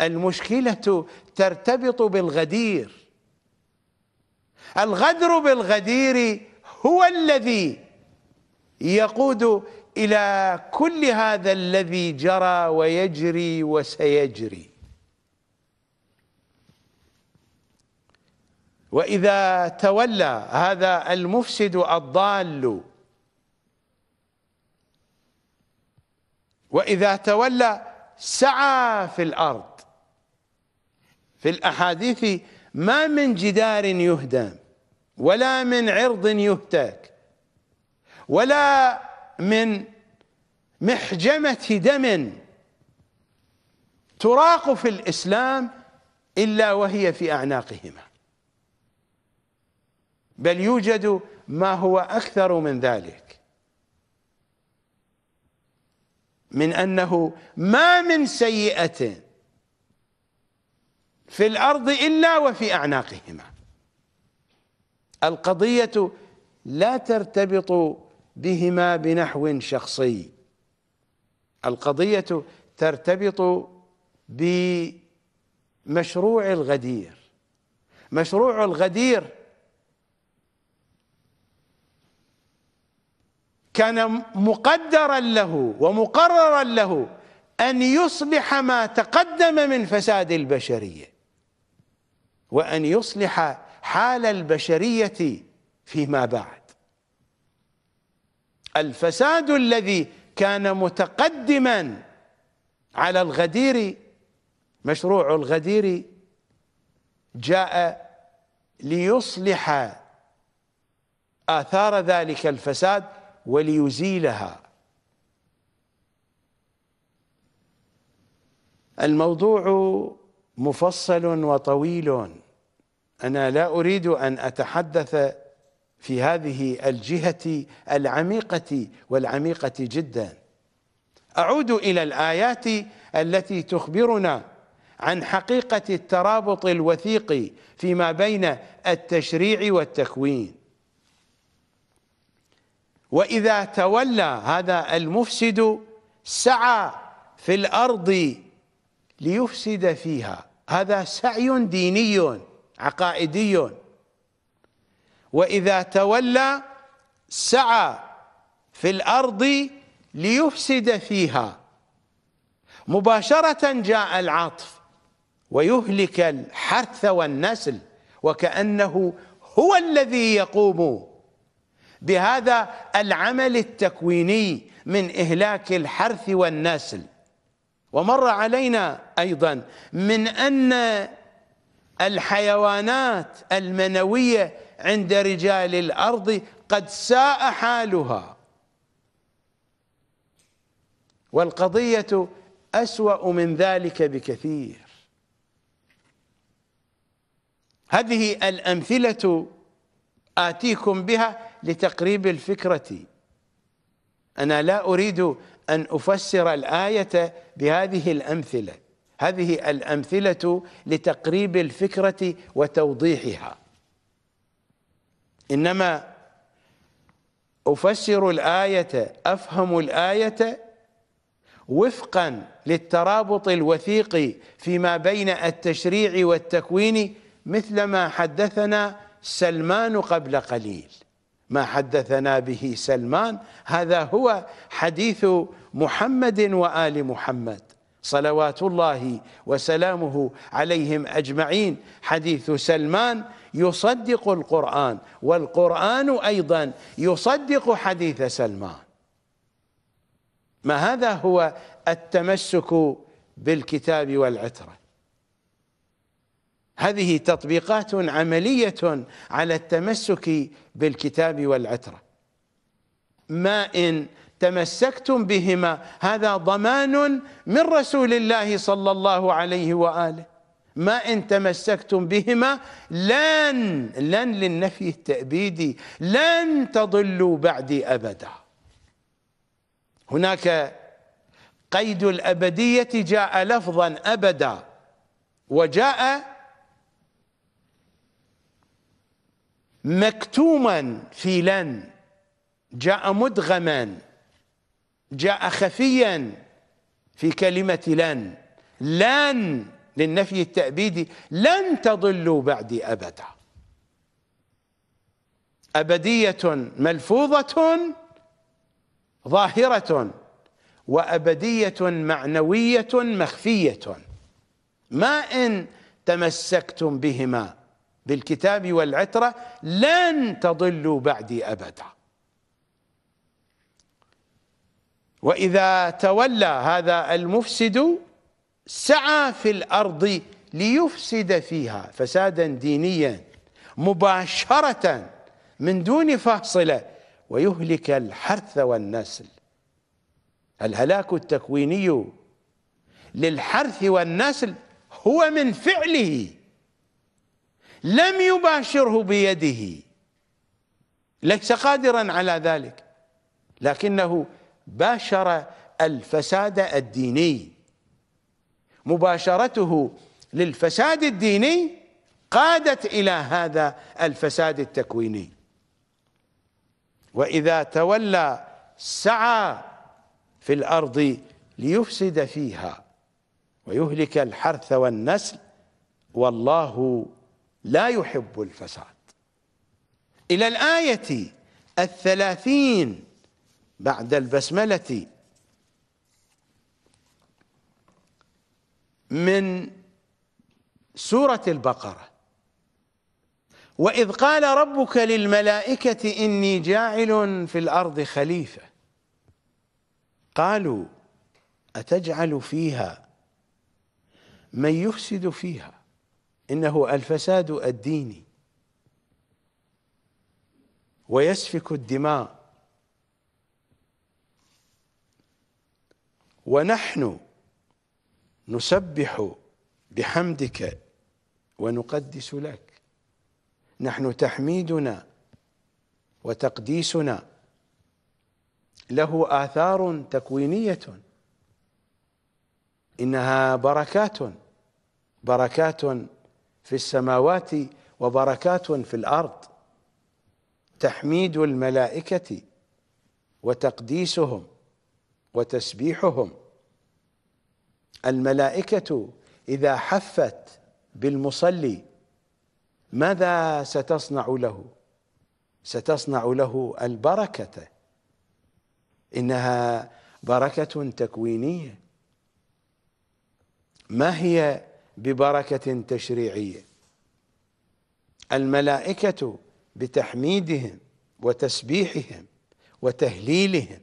المشكلة ترتبط بالغدير الغدر بالغدير هو الذي يقود إلى كل هذا الذي جرى ويجري وسيجري وإذا تولى هذا المفسد الضال وإذا تولى سعى في الأرض في الأحاديث ما من جدار يهدم ولا من عرض يهتك ولا من محجمة دم تراق في الإسلام إلا وهي في أعناقهما بل يوجد ما هو أكثر من ذلك من أنه ما من سيئة في الأرض إلا وفي أعناقهما القضية لا ترتبط بهما بنحو شخصي القضية ترتبط بمشروع الغدير مشروع الغدير كان مقدرا له ومقررا له أن يصلح ما تقدم من فساد البشرية وأن يصلح حال البشرية فيما بعد الفساد الذي كان متقدما على الغدير مشروع الغدير جاء ليصلح آثار ذلك الفساد وليزيلها الموضوع مفصل وطويل أنا لا أريد أن أتحدث في هذه الجهة العميقة والعميقة جدا أعود إلى الآيات التي تخبرنا عن حقيقة الترابط الوثيق فيما بين التشريع والتكوين وإذا تولى هذا المفسد سعى في الأرض ليفسد فيها هذا سعي ديني عقائدي وإذا تولى سعى في الأرض ليفسد فيها مباشرة جاء العطف ويهلك الحرث والنسل وكأنه هو الذي يقوم بهذا العمل التكويني من إهلاك الحرث والنسل ومر علينا أيضا من أن الحيوانات المنوية عند رجال الأرض قد ساء حالها والقضية أسوأ من ذلك بكثير هذه الأمثلة آتيكم بها لتقريب الفكرة أنا لا أريد أن أفسر الآية بهذه الأمثلة هذه الأمثلة لتقريب الفكرة وتوضيحها إنما أفسر الآية أفهم الآية وفقا للترابط الوثيق فيما بين التشريع والتكوين مثل ما حدثنا سلمان قبل قليل ما حدثنا به سلمان هذا هو حديث محمد وآل محمد صلوات الله وسلامه عليهم أجمعين حديث سلمان يصدق القرآن والقرآن أيضا يصدق حديث سلمان ما هذا هو التمسك بالكتاب والعترة هذه تطبيقات عملية على التمسك بالكتاب والعترة ما إن تمسكتم بهما هذا ضمان من رسول الله صلى الله عليه واله ما ان تمسكتم بهما لن لن للنفي التأبيدي لن تضلوا بعدي ابدا هناك قيد الابديه جاء لفظا ابدا وجاء مكتوما في لن جاء مدغما جاء خفيا في كلمة لن لن للنفي التأبيدي لن تضلوا بعدي أبدا أبدية ملفوظة ظاهرة وأبدية معنوية مخفية ما إن تمسكتم بهما بالكتاب والعترة لن تضلوا بعدي أبدا وإذا تولى هذا المفسد سعى في الأرض ليفسد فيها فسادا دينيا مباشرة من دون فاصلة ويهلك الحرث والنسل الهلاك التكويني للحرث والنسل هو من فعله لم يباشره بيده ليس قادرا على ذلك لكنه باشر الفساد الديني مباشرته للفساد الديني قادت الى هذا الفساد التكويني واذا تولى سعى في الارض ليفسد فيها ويهلك الحرث والنسل والله لا يحب الفساد الى الايه الثلاثين بعد البسملة من سورة البقرة وإذ قال ربك للملائكة إني جاعل في الأرض خليفة قالوا أتجعل فيها من يفسد فيها إنه الفساد الديني ويسفك الدماء ونحن نسبح بحمدك ونقدس لك نحن تحميدنا وتقديسنا له آثار تكوينية إنها بركات بركات في السماوات وبركات في الأرض تحميد الملائكة وتقديسهم وتسبيحهم الملائكة إذا حفت بالمصلي ماذا ستصنع له ستصنع له البركة إنها بركة تكوينية ما هي ببركة تشريعية الملائكة بتحميدهم وتسبيحهم وتهليلهم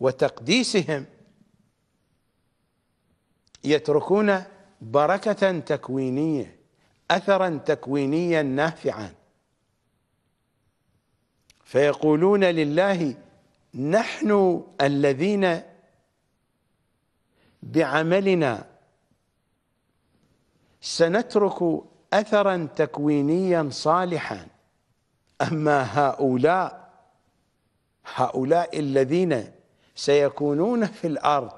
وتقديسهم يتركون بركة تكوينية أثرا تكوينيا نافعا فيقولون لله نحن الذين بعملنا سنترك أثرا تكوينيا صالحا أما هؤلاء هؤلاء الذين سيكونون في الأرض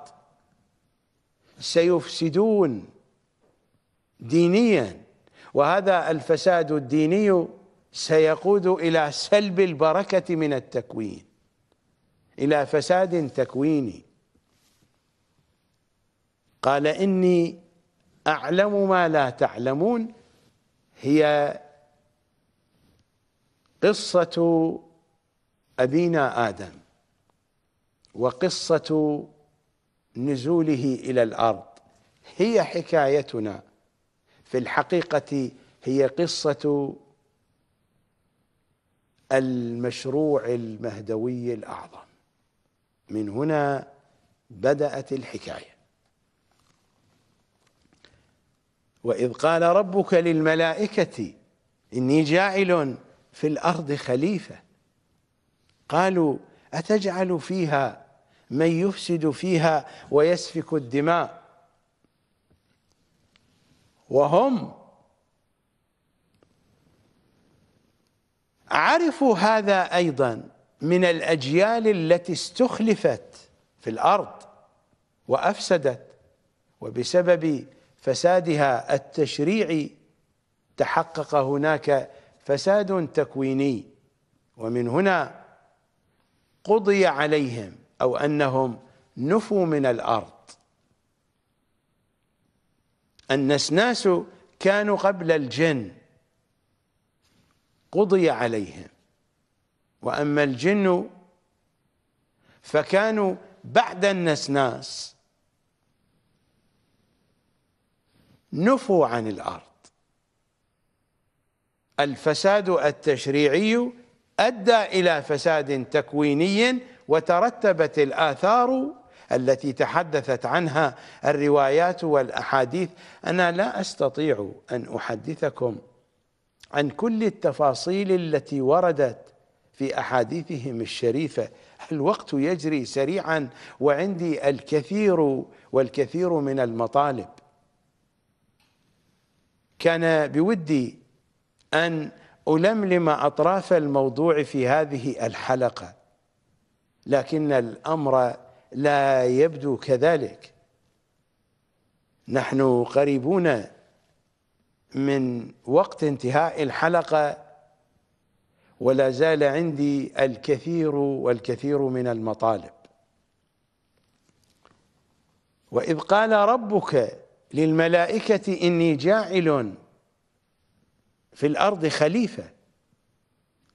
سيفسدون دينيا وهذا الفساد الديني سيقود إلى سلب البركة من التكوين إلى فساد تكويني قال إني أعلم ما لا تعلمون هي قصة أبينا آدم وقصة نزوله إلى الأرض هي حكايتنا في الحقيقة هي قصة المشروع المهدوي الأعظم من هنا بدأت الحكاية وإذ قال ربك للملائكة إني جاعل في الأرض خليفة قالوا أتجعل فيها من يفسد فيها ويسفك الدماء وهم عرفوا هذا أيضا من الأجيال التي استخلفت في الأرض وأفسدت وبسبب فسادها التشريعي تحقق هناك فساد تكويني ومن هنا قضي عليهم أو أنهم نفوا من الأرض النسناس كانوا قبل الجن قضي عليهم وأما الجن فكانوا بعد النسناس نفوا عن الأرض الفساد التشريعي أدى إلى فساد تكويني وترتبت الآثار التي تحدثت عنها الروايات والأحاديث أنا لا أستطيع أن أحدثكم عن كل التفاصيل التي وردت في أحاديثهم الشريفة الوقت يجري سريعا وعندي الكثير والكثير من المطالب كان بودي أن ألملم أطراف الموضوع في هذه الحلقة لكن الأمر لا يبدو كذلك نحن قريبون من وقت انتهاء الحلقة ولا زال عندي الكثير والكثير من المطالب وإذ قال ربك للملائكة إني جاعل في الأرض خليفة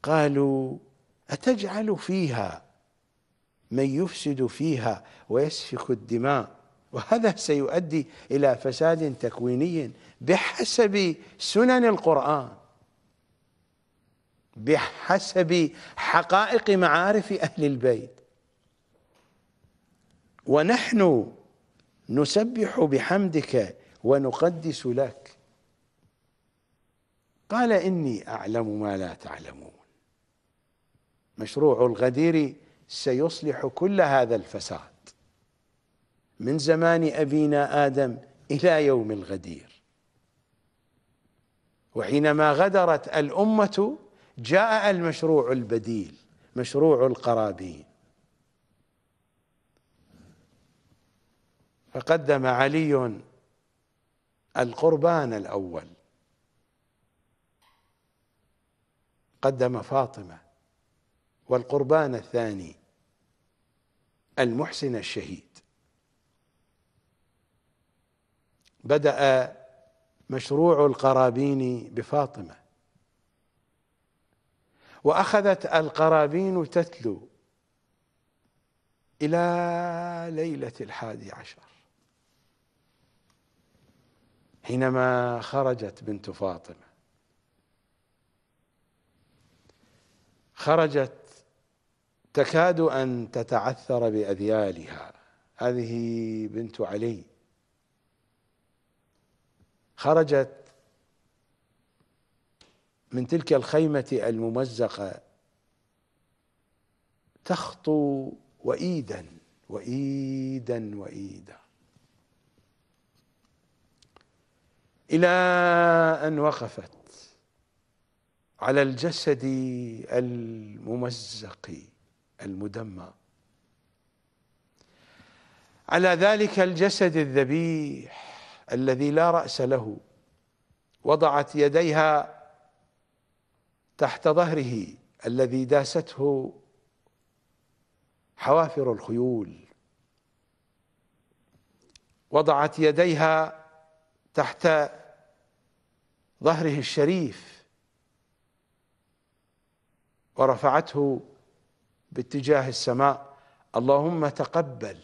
قالوا أتجعل فيها من يفسد فيها ويسفك الدماء وهذا سيؤدي إلى فساد تكويني بحسب سنن القرآن بحسب حقائق معارف أهل البيت ونحن نسبح بحمدك ونقدس لك قال إني أعلم ما لا تعلمون مشروع الغدير سيصلح كل هذا الفساد من زمان أبينا آدم إلى يوم الغدير وحينما غدرت الأمة جاء المشروع البديل مشروع القرابين فقدم علي القربان الأول قدم فاطمه والقربان الثاني المحسن الشهيد بدأ مشروع القرابين بفاطمة وأخذت القرابين تتلو إلى ليلة الحادي عشر حينما خرجت بنت فاطمة خرجت تكاد أن تتعثر بأذيالها هذه بنت علي خرجت من تلك الخيمة الممزقة تخطو وإيدا وإيدا وإيدا إلى أن وقفت على الجسد الممزق المدمى على ذلك الجسد الذبيح الذي لا رأس له وضعت يديها تحت ظهره الذي داسته حوافر الخيول وضعت يديها تحت ظهره الشريف ورفعته باتجاه السماء اللهم تقبل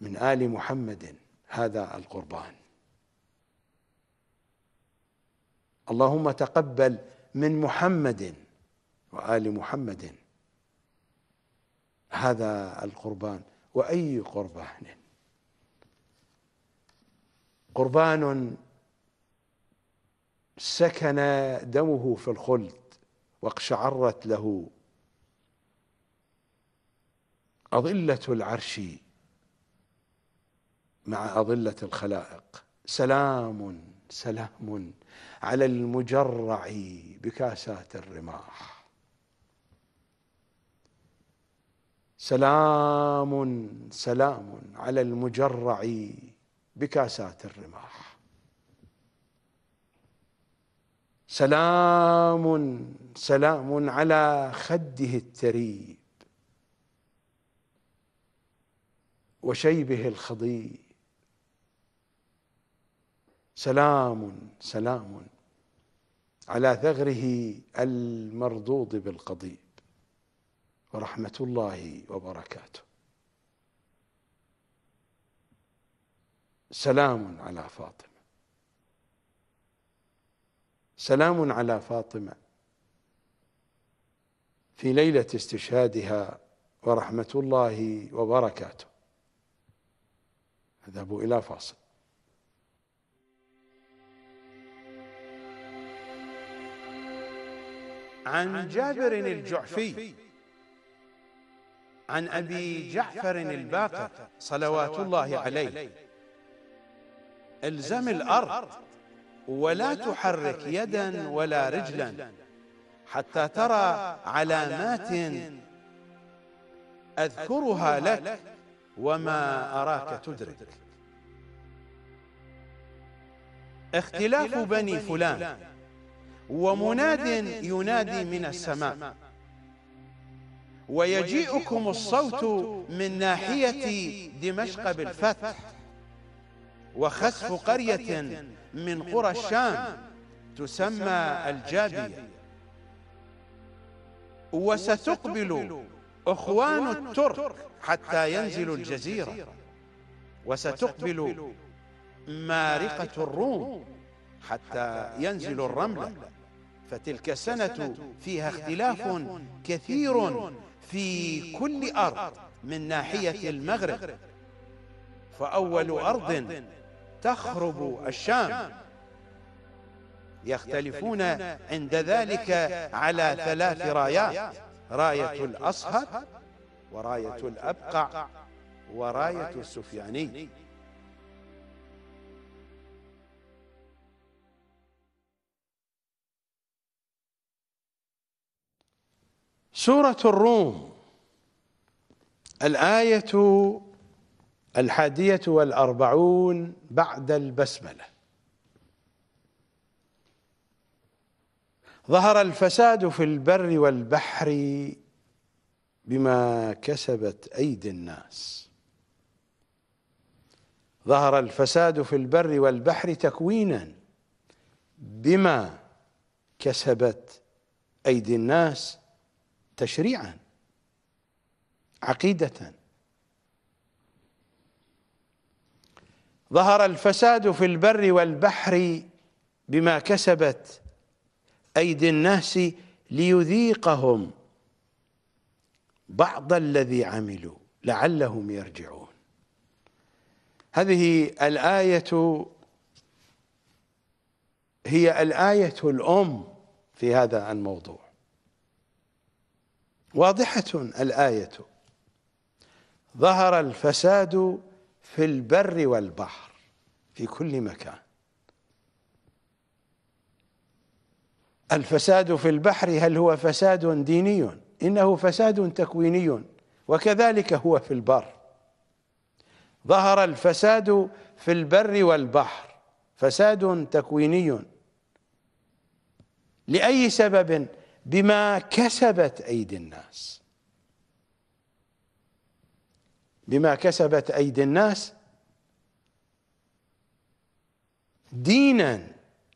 من ال محمد هذا القربان اللهم تقبل من محمد وال محمد هذا القربان واي قربان قربان سكن دمه في الخلد واقشعرت له أضلة العرش مع أضلة الخلائق سلام سلام على المجرع بكاسات الرماح سلام سلام على المجرع بكاسات الرماح سلام سلام على خده التريب وشيبه الخضيب سلام سلام على ثغره المرضوض بالقضيب ورحمة الله وبركاته سلام على فاطمة سلام على فاطمه في ليله استشهادها ورحمه الله وبركاته نذهب الى فاصل عن جابر الجعفي عن ابي جعفر الباقر صلوات الله عليه الزم الارض ولا تحرك يدا ولا رجلا حتى ترى علامات أذكرها لك وما أراك تدرك اختلاف بني فلان ومناد ينادي من السماء ويجيئكم الصوت من ناحية دمشق بالفتح وخسف قرية من قرى الشام تسمى الجابية وستقبل أخوان الترك حتى ينزلوا الجزيرة وستقبل مارقة الروم حتى ينزلوا الرملة فتلك السنة فيها اختلاف كثير في كل أرض من ناحية المغرب فأول أرض تخرب الشام يختلفون عند ذلك على ثلاث رايات راية الأصهب وراية الأبقع وراية السفياني سورة الروم الآية الحادية والأربعون بعد البسملة ظهر الفساد في البر والبحر بما كسبت أيدي الناس ظهر الفساد في البر والبحر تكوينا بما كسبت أيدي الناس تشريعا عقيدة ظهر الفساد في البر والبحر بما كسبت أيدي الناس ليذيقهم بعض الذي عملوا لعلهم يرجعون هذه الآية هي الآية الأم في هذا الموضوع واضحة الآية ظهر الفساد في البر والبحر في كل مكان الفساد في البحر هل هو فساد ديني إنه فساد تكويني وكذلك هو في البر ظهر الفساد في البر والبحر فساد تكويني لأي سبب بما كسبت أيدي الناس بما كسبت أيدي الناس دينا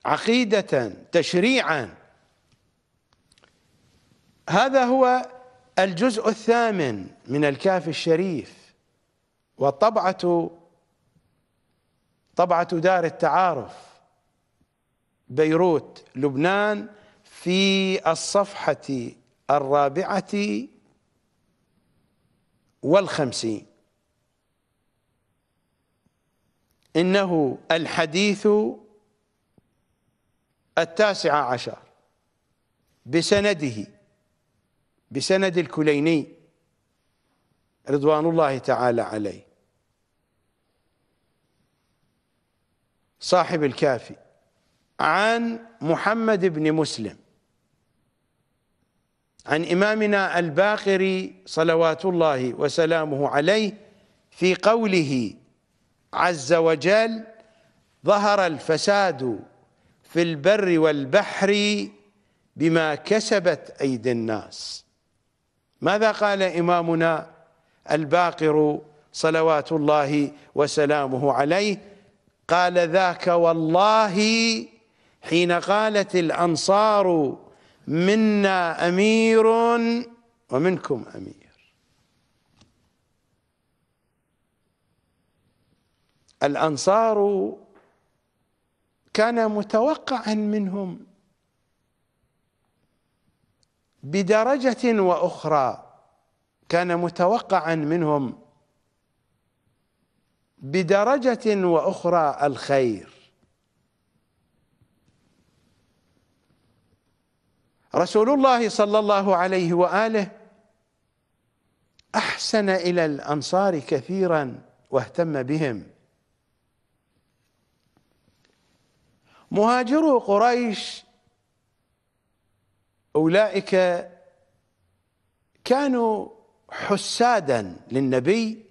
عقيدة تشريعا هذا هو الجزء الثامن من الكاف الشريف والطبعة طبعة دار التعارف بيروت لبنان في الصفحة الرابعة والخمسين إنه الحديث التاسع عشر بسنده بسند الكليني رضوان الله تعالى عليه صاحب الكافي عن محمد بن مسلم عن إمامنا الباقري صلوات الله وسلامه عليه في قوله عز وجل ظهر الفساد في البر والبحر بما كسبت أيدي الناس ماذا قال إمامنا الباقر صلوات الله وسلامه عليه قال ذاك والله حين قالت الأنصار منا أمير ومنكم أمير الأنصار كان متوقعا منهم بدرجة وأخرى كان متوقعا منهم بدرجة وأخرى الخير رسول الله صلى الله عليه وآله أحسن إلى الأنصار كثيرا واهتم بهم مهاجرو قريش أولئك كانوا حسادا للنبي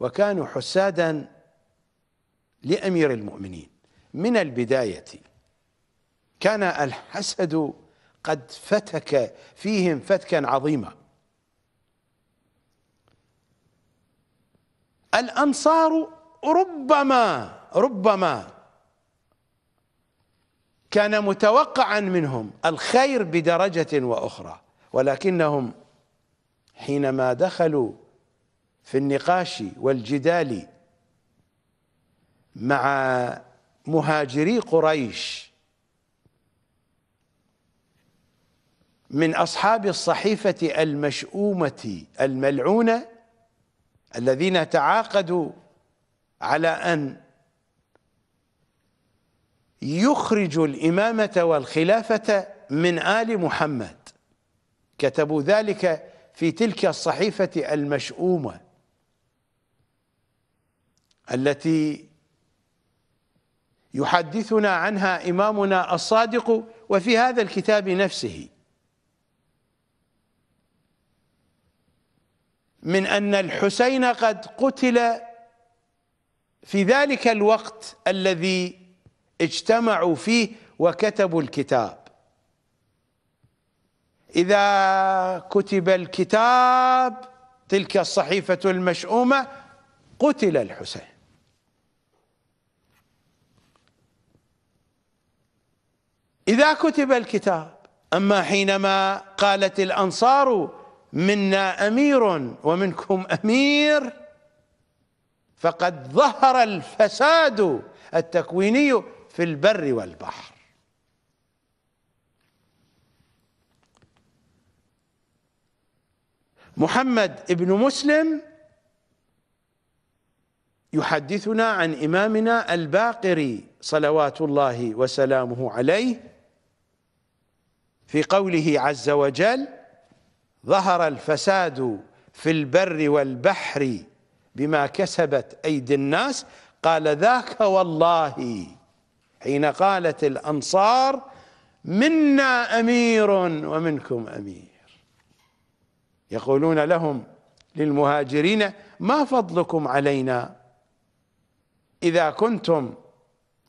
وكانوا حسادا لأمير المؤمنين من البداية كان الحسد قد فتك فيهم فتكا عظيما الأنصار ربما ربما كان متوقعا منهم الخير بدرجة وأخرى ولكنهم حينما دخلوا في النقاش والجدال مع مهاجري قريش من أصحاب الصحيفة المشؤومة الملعونة الذين تعاقدوا على أن يخرج الإمامة والخلافة من آل محمد كتبوا ذلك في تلك الصحيفة المشؤومة التي يحدثنا عنها إمامنا الصادق وفي هذا الكتاب نفسه من أن الحسين قد قتل في ذلك الوقت الذي اجتمعوا فيه وكتبوا الكتاب إذا كتب الكتاب تلك الصحيفة المشؤومة قتل الحسين إذا كتب الكتاب أما حينما قالت الأنصار منا أمير ومنكم أمير فقد ظهر الفساد التكويني في البر والبحر محمد ابن مسلم يحدثنا عن إمامنا الباقري صلوات الله وسلامه عليه في قوله عز وجل ظهر الفساد في البر والبحر بما كسبت أيدي الناس قال ذاك والله حين قالت الأنصار منا أمير ومنكم أمير يقولون لهم للمهاجرين ما فضلكم علينا إذا كنتم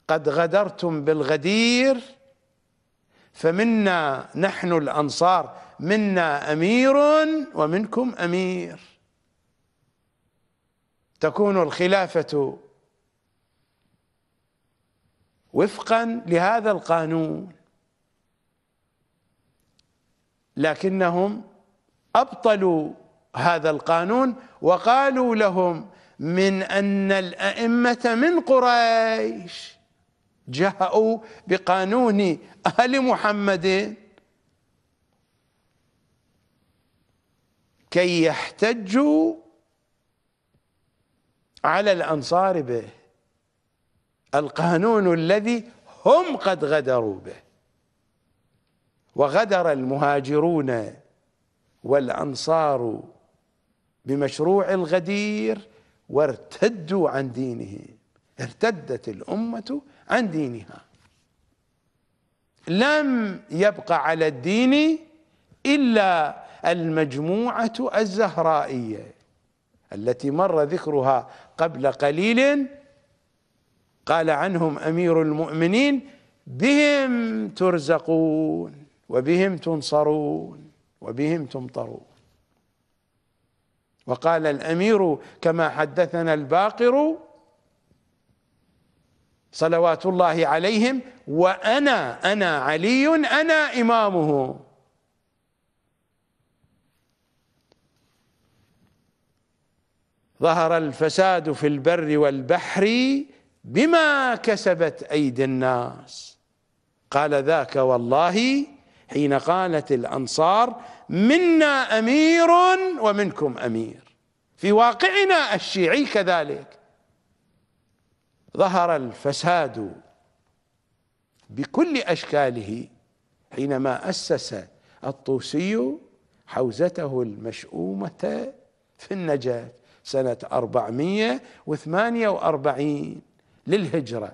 قد غدرتم بالغدير فمنا نحن الأنصار منا أمير ومنكم أمير تكون الخلافة وفقا لهذا القانون لكنهم ابطلوا هذا القانون وقالوا لهم من ان الائمه من قريش جاءوا بقانون ال محمد كي يحتجوا على الانصار به القانون الذي هم قد غدروا به وغدر المهاجرون والأنصار بمشروع الغدير وارتدوا عن دينهم ارتدت الأمة عن دينها لم يبقى على الدين إلا المجموعة الزهرائية التي مر ذكرها قبل قليل قال عنهم امير المؤمنين بهم ترزقون وبهم تنصرون وبهم تمطرون وقال الامير كما حدثنا الباقر صلوات الله عليهم وانا انا علي انا امامه ظهر الفساد في البر والبحر بما كسبت أيدي الناس قال ذاك والله حين قالت الأنصار منا أمير ومنكم أمير في واقعنا الشيعي كذلك ظهر الفساد بكل أشكاله حينما أسس الطوسي حوزته المشؤومة في النجف سنة 448 للهجرة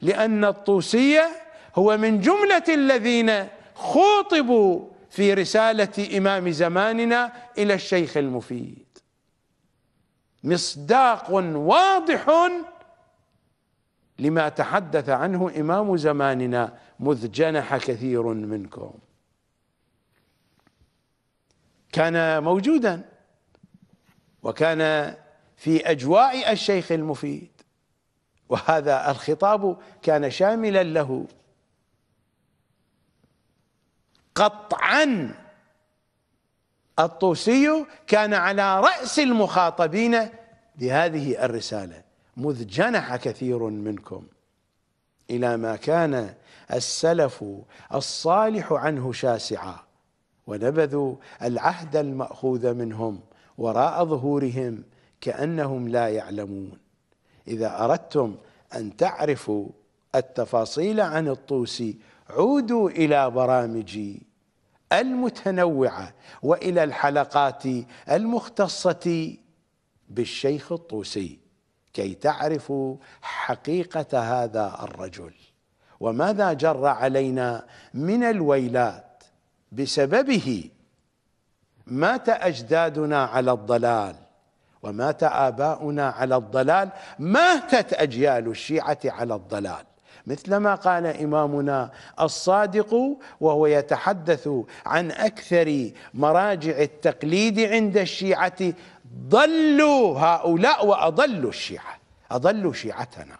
لأن الطوسية هو من جملة الذين خوطبوا في رسالة إمام زماننا إلى الشيخ المفيد مصداق واضح لما تحدث عنه إمام زماننا مذ جنح كثير منكم كان موجودا وكان في أجواء الشيخ المفيد وهذا الخطاب كان شاملا له قطعا الطوسي كان على رأس المخاطبين بهذه الرسالة مذ جنح كثير منكم إلى ما كان السلف الصالح عنه شاسعا ونبذوا العهد المأخوذ منهم وراء ظهورهم كأنهم لا يعلمون إذا أردتم أن تعرفوا التفاصيل عن الطوسي عودوا إلى برامجي المتنوعة وإلى الحلقات المختصة بالشيخ الطوسي كي تعرفوا حقيقة هذا الرجل وماذا جر علينا من الويلات بسببه مات أجدادنا على الضلال ومات آباؤنا على الضلال ماتت أجيال الشيعة على الضلال مثلما قال إمامنا الصادق وهو يتحدث عن أكثر مراجع التقليد عند الشيعة ضلوا هؤلاء وأضلوا الشيعة أضلوا شيعتنا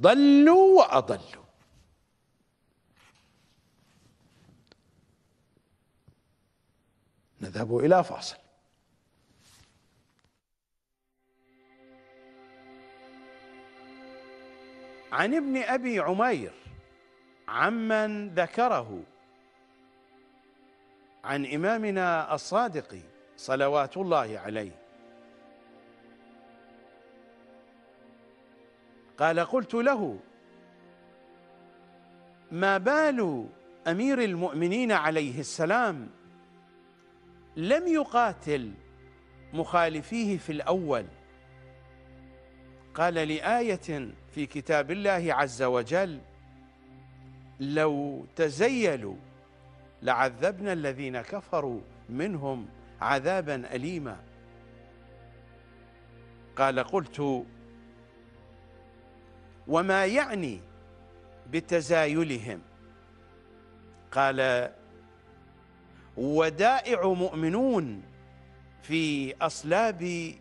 ضلوا وأضلوا نذهب إلى فاصل عن ابن أبي عمير عمن ذكره عن إمامنا الصادق صلوات الله عليه قال قلت له ما بال أمير المؤمنين عليه السلام لم يقاتل مخالفيه في الأول قال لآية في كتاب الله عز وجل لو تزيلوا لعذبنا الذين كفروا منهم عذابا أليما قال قلت وما يعني بتزايلهم قال ودائع مؤمنون في أصلاب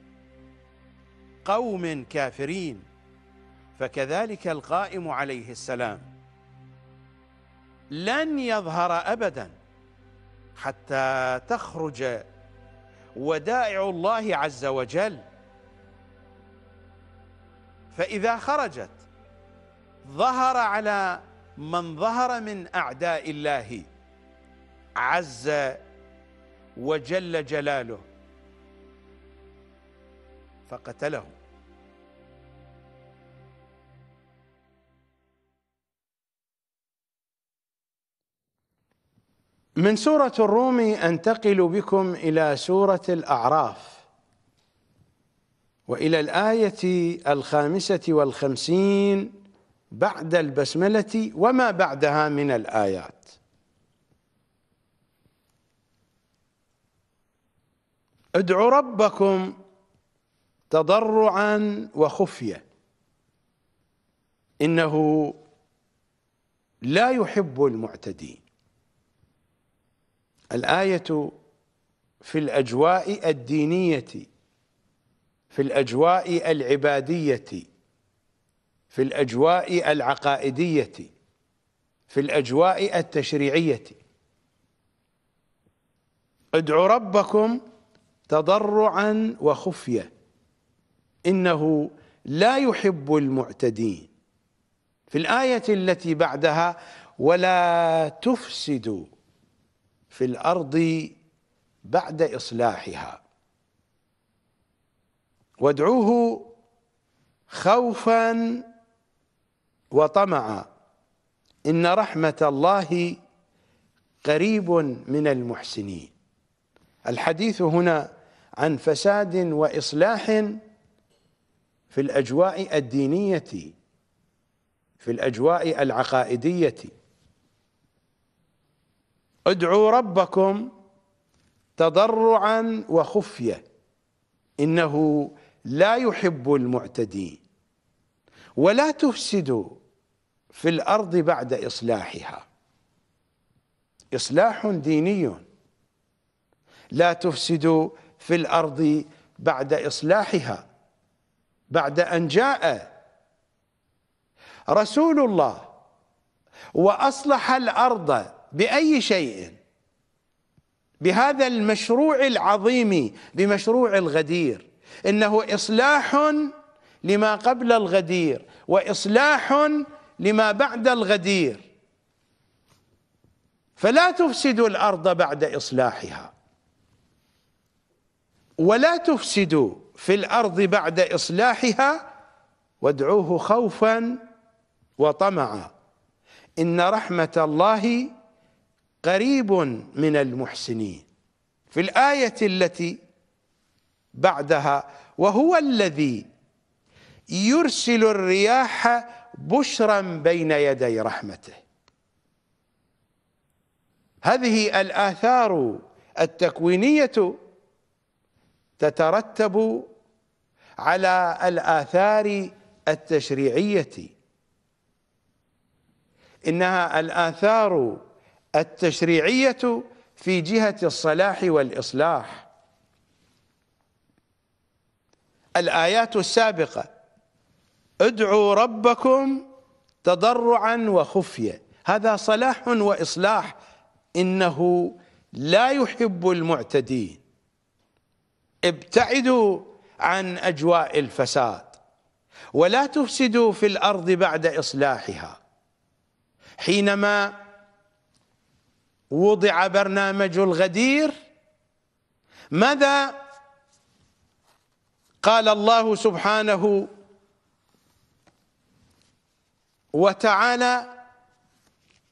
قوم كافرين فكذلك القائم عليه السلام لن يظهر أبدا حتى تخرج ودائع الله عز وجل فإذا خرجت ظهر على من ظهر من أعداء الله عز وجل جلاله فقتلهم من سورة الروم أنتقل بكم إلى سورة الأعراف وإلى الآية الخامسة والخمسين بعد البسملة وما بعدها من الآيات ادعوا ربكم تضرعا وخفية إنه لا يحب المعتدين الآية في الأجواء الدينية في الأجواء العبادية في الأجواء العقائدية في الأجواء التشريعية ادعوا ربكم تضرعا وخفية إنه لا يحب المعتدين في الآية التي بعدها ولا تفسدوا في الارض بعد اصلاحها وادعوه خوفا وطمعا ان رحمه الله قريب من المحسنين الحديث هنا عن فساد واصلاح في الاجواء الدينيه في الاجواء العقائديه ادعوا ربكم تضرعا وخفيه انه لا يحب المعتدين ولا تفسدوا في الارض بعد اصلاحها اصلاح ديني لا تفسدوا في الارض بعد اصلاحها بعد ان جاء رسول الله واصلح الارض بأي شيء بهذا المشروع العظيم بمشروع الغدير إنه إصلاح لما قبل الغدير وإصلاح لما بعد الغدير فلا تفسدوا الأرض بعد إصلاحها ولا تفسدوا في الأرض بعد إصلاحها وادعوه خوفا وطمعا إن رحمة الله قريب من المحسنين في الآية التي بعدها وهو الذي يرسل الرياح بشرا بين يدي رحمته هذه الآثار التكوينية تترتب على الآثار التشريعية إنها الآثار التشريعية في جهة الصلاح والإصلاح الآيات السابقة ادعوا ربكم تضرعا وخفية هذا صلاح وإصلاح إنه لا يحب المعتدين ابتعدوا عن أجواء الفساد ولا تفسدوا في الأرض بعد إصلاحها حينما وضع برنامج الغدير ماذا قال الله سبحانه وتعالى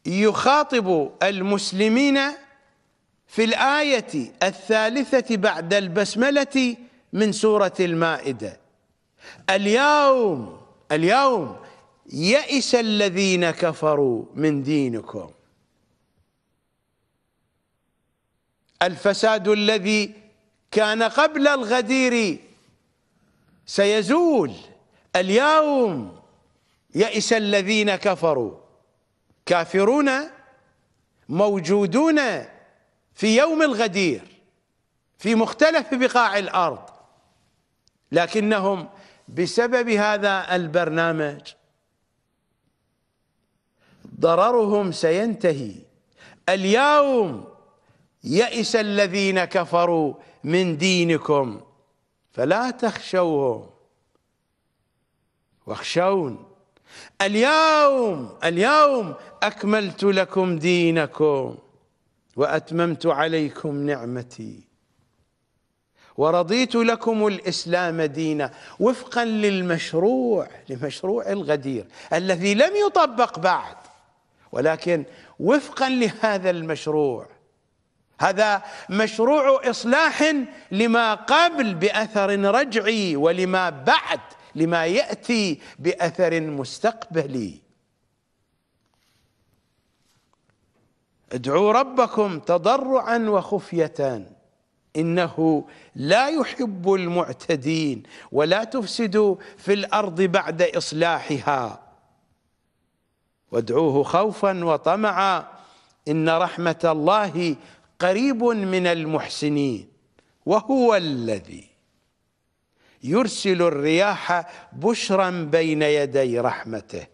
يخاطب المسلمين في الآية الثالثة بعد البسملة من سورة المائدة اليوم اليوم يئس الذين كفروا من دينكم الفساد الذي كان قبل الغدير سيزول اليوم يئس الذين كفروا كافرون موجودون في يوم الغدير في مختلف بقاع الارض لكنهم بسبب هذا البرنامج ضررهم سينتهي اليوم يئس الذين كفروا من دينكم فلا تخشوهم واخشون اليوم اليوم أكملت لكم دينكم وأتممت عليكم نعمتي ورضيت لكم الإسلام دينا وفقا للمشروع لمشروع الغدير الذي لم يطبق بعد ولكن وفقا لهذا المشروع هذا مشروع إصلاح لما قبل بأثر رجعي ولما بعد لما يأتي بأثر مستقبلي ادعوا ربكم تضرعا وخفية إنه لا يحب المعتدين ولا تفسدوا في الأرض بعد إصلاحها وادعوه خوفا وطمعا إن رحمة الله قريب من المحسنين وهو الذي يرسل الرياح بشرا بين يدي رحمته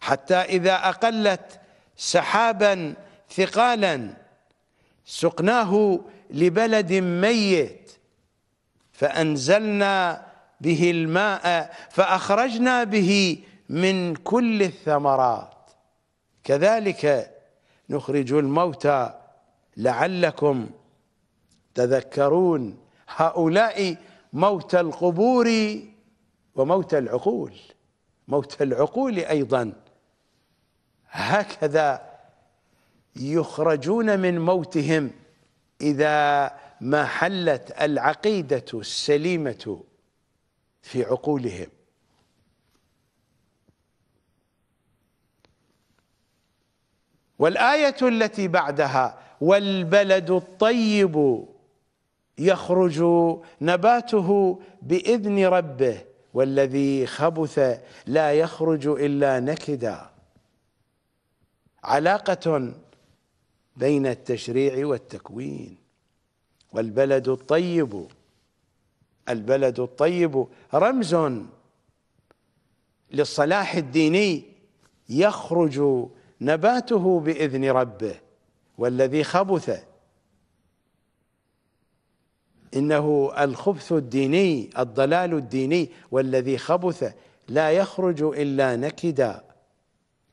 حتى إذا أقلت سحابا ثقالا سقناه لبلد ميت فأنزلنا به الماء فأخرجنا به من كل الثمرات كذلك نخرج الموتى لعلكم تذكرون هؤلاء موت القبور وموت العقول موت العقول أيضا هكذا يخرجون من موتهم إذا ما حلت العقيدة السليمة في عقولهم والآية التي بعدها والبلد الطيب يخرج نباته باذن ربه والذي خبث لا يخرج الا نكدا علاقه بين التشريع والتكوين والبلد الطيب البلد الطيب رمز للصلاح الديني يخرج نباته باذن ربه والذي خبث إنه الخبث الديني الضلال الديني والذي خبث لا يخرج إلا نكدا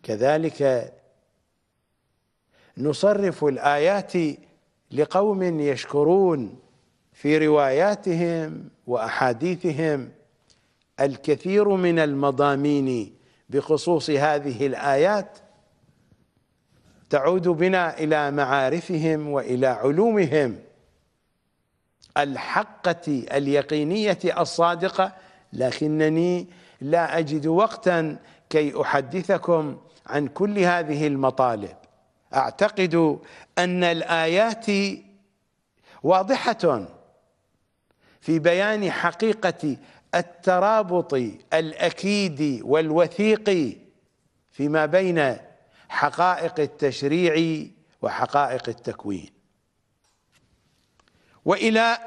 كذلك نصرف الآيات لقوم يشكرون في رواياتهم وأحاديثهم الكثير من المضامين بخصوص هذه الآيات تعود بنا إلى معارفهم وإلى علومهم الحقة اليقينية الصادقة لكنني لا أجد وقتا كي أحدثكم عن كل هذه المطالب أعتقد أن الآيات واضحة في بيان حقيقة الترابط الأكيد والوثيق فيما بين حقائق التشريع وحقائق التكوين والى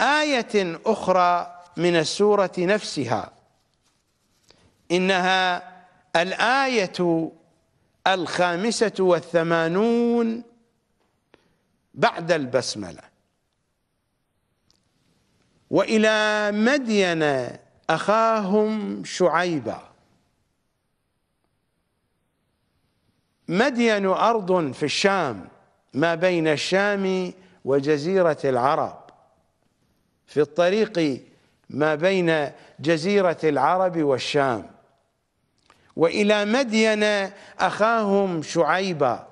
ايه اخرى من السوره نفسها انها الايه الخامسه والثمانون بعد البسمله والى مدين اخاهم شعيبا مدين أرض في الشام ما بين الشام وجزيرة العرب في الطريق ما بين جزيرة العرب والشام وإلى مدين أخاهم شعيبا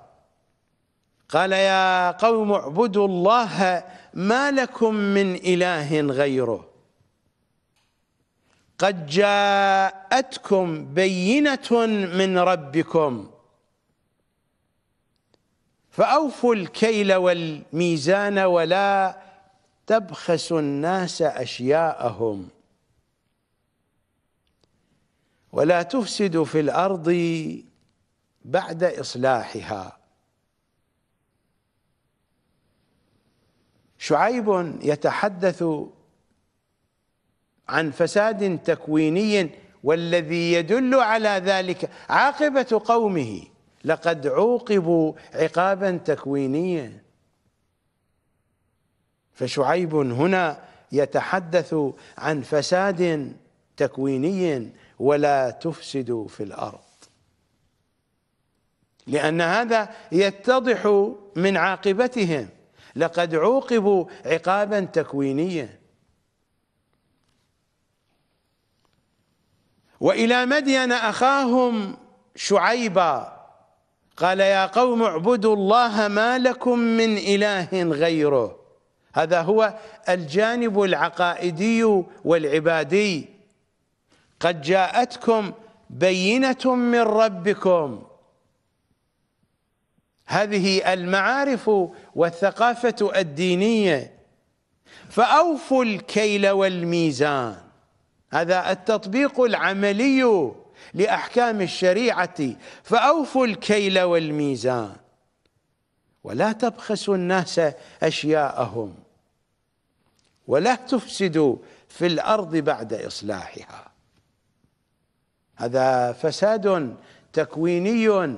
قال يا قوم اعبدوا الله ما لكم من إله غيره قد جاءتكم بينة من ربكم فأوفوا الكيل والميزان ولا تبخسوا الناس أشياءهم ولا تفسدوا في الأرض بعد إصلاحها شعيب يتحدث عن فساد تكويني والذي يدل على ذلك عاقبة قومه لقد عوقبوا عقابا تكوينيا فشعيب هنا يتحدث عن فساد تكويني ولا تفسدوا في الأرض لأن هذا يتضح من عاقبتهم لقد عوقبوا عقابا تكوينيا وإلى مدين أخاهم شعيبا قال يا قوم اعبدوا الله ما لكم من إله غيره هذا هو الجانب العقائدي والعبادي قد جاءتكم بينة من ربكم هذه المعارف والثقافة الدينية فأوفوا الكيل والميزان هذا التطبيق العملي لأحكام الشريعة فأوفوا الكيل والميزان ولا تبخسوا الناس أشياءهم ولا تفسدوا في الأرض بعد إصلاحها هذا فساد تكويني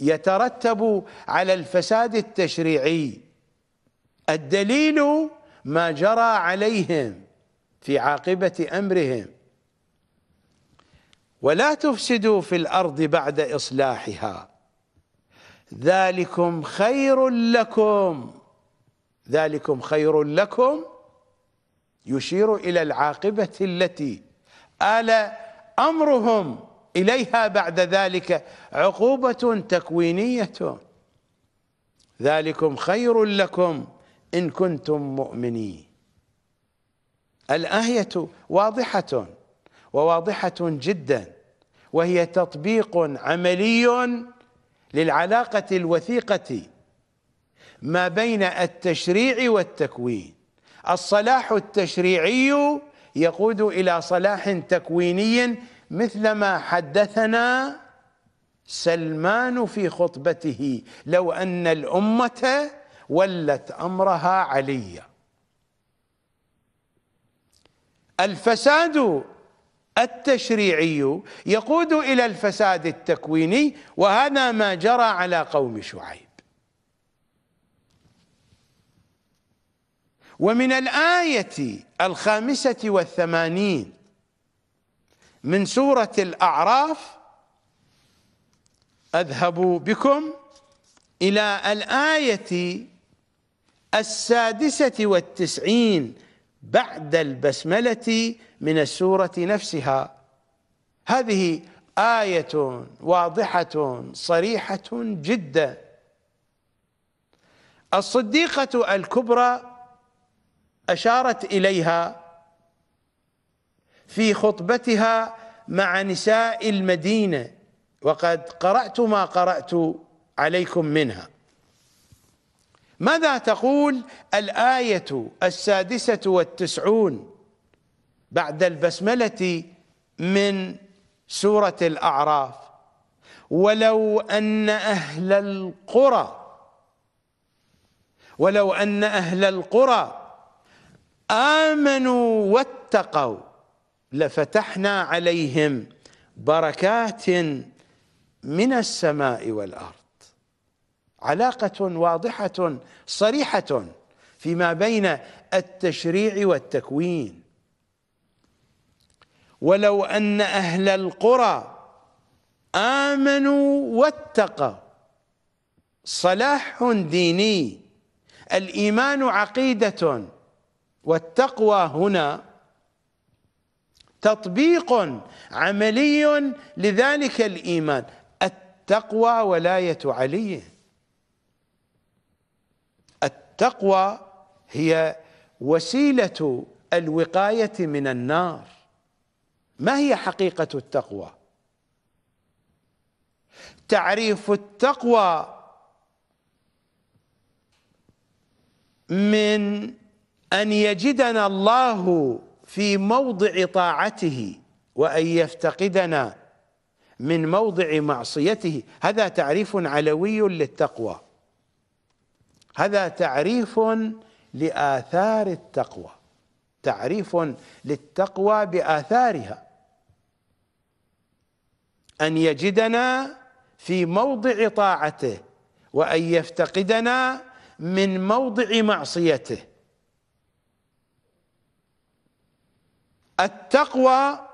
يترتب على الفساد التشريعي الدليل ما جرى عليهم في عاقبة أمرهم ولا تفسدوا في الأرض بعد إصلاحها ذلكم خير لكم ذلكم خير لكم يشير إلى العاقبة التي آل أمرهم إليها بعد ذلك عقوبة تكوينية ذلكم خير لكم إن كنتم مؤمنين الآية واضحة وواضحة جدا وهي تطبيق عملي للعلاقة الوثيقة ما بين التشريع والتكوين الصلاح التشريعي يقود إلى صلاح تكويني مثلما حدثنا سلمان في خطبته لو أن الأمة ولت أمرها عليا الفساد التشريعي يقود إلى الفساد التكويني وهذا ما جرى على قوم شعيب ومن الآية الخامسة والثمانين من سورة الأعراف أذهب بكم إلى الآية السادسة والتسعين بعد البسملة من السورة نفسها هذه آية واضحة صريحة جدا الصديقة الكبرى أشارت إليها في خطبتها مع نساء المدينة وقد قرأت ما قرأت عليكم منها ماذا تقول الآية السادسة والتسعون بعد البسملة من سورة الأعراف ولو أن أهل القرى ولو أن أهل القرى آمنوا واتقوا لفتحنا عليهم بركات من السماء والأرض علاقة واضحة صريحة فيما بين التشريع والتكوين ولو أن أهل القرى آمنوا واتقوا صلاح ديني الإيمان عقيدة والتقوى هنا تطبيق عملي لذلك الإيمان التقوى ولاية علي التقوى هي وسيلة الوقاية من النار ما هي حقيقة التقوى تعريف التقوى من أن يجدنا الله في موضع طاعته وأن يفتقدنا من موضع معصيته هذا تعريف علوي للتقوى هذا تعريف لآثار التقوى تعريف للتقوى بآثارها أن يجدنا في موضع طاعته وأن يفتقدنا من موضع معصيته التقوى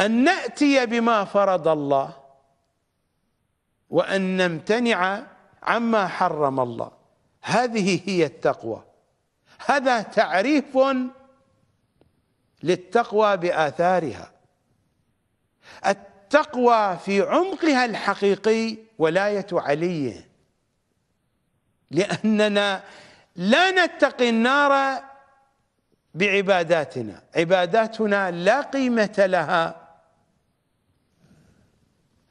أن نأتي بما فرض الله وأن نمتنع عما حرم الله هذه هي التقوى هذا تعريف للتقوى بآثارها التقوى في عمقها الحقيقي ولاية علي لأننا لا نتقي النار بعباداتنا عباداتنا لا قيمة لها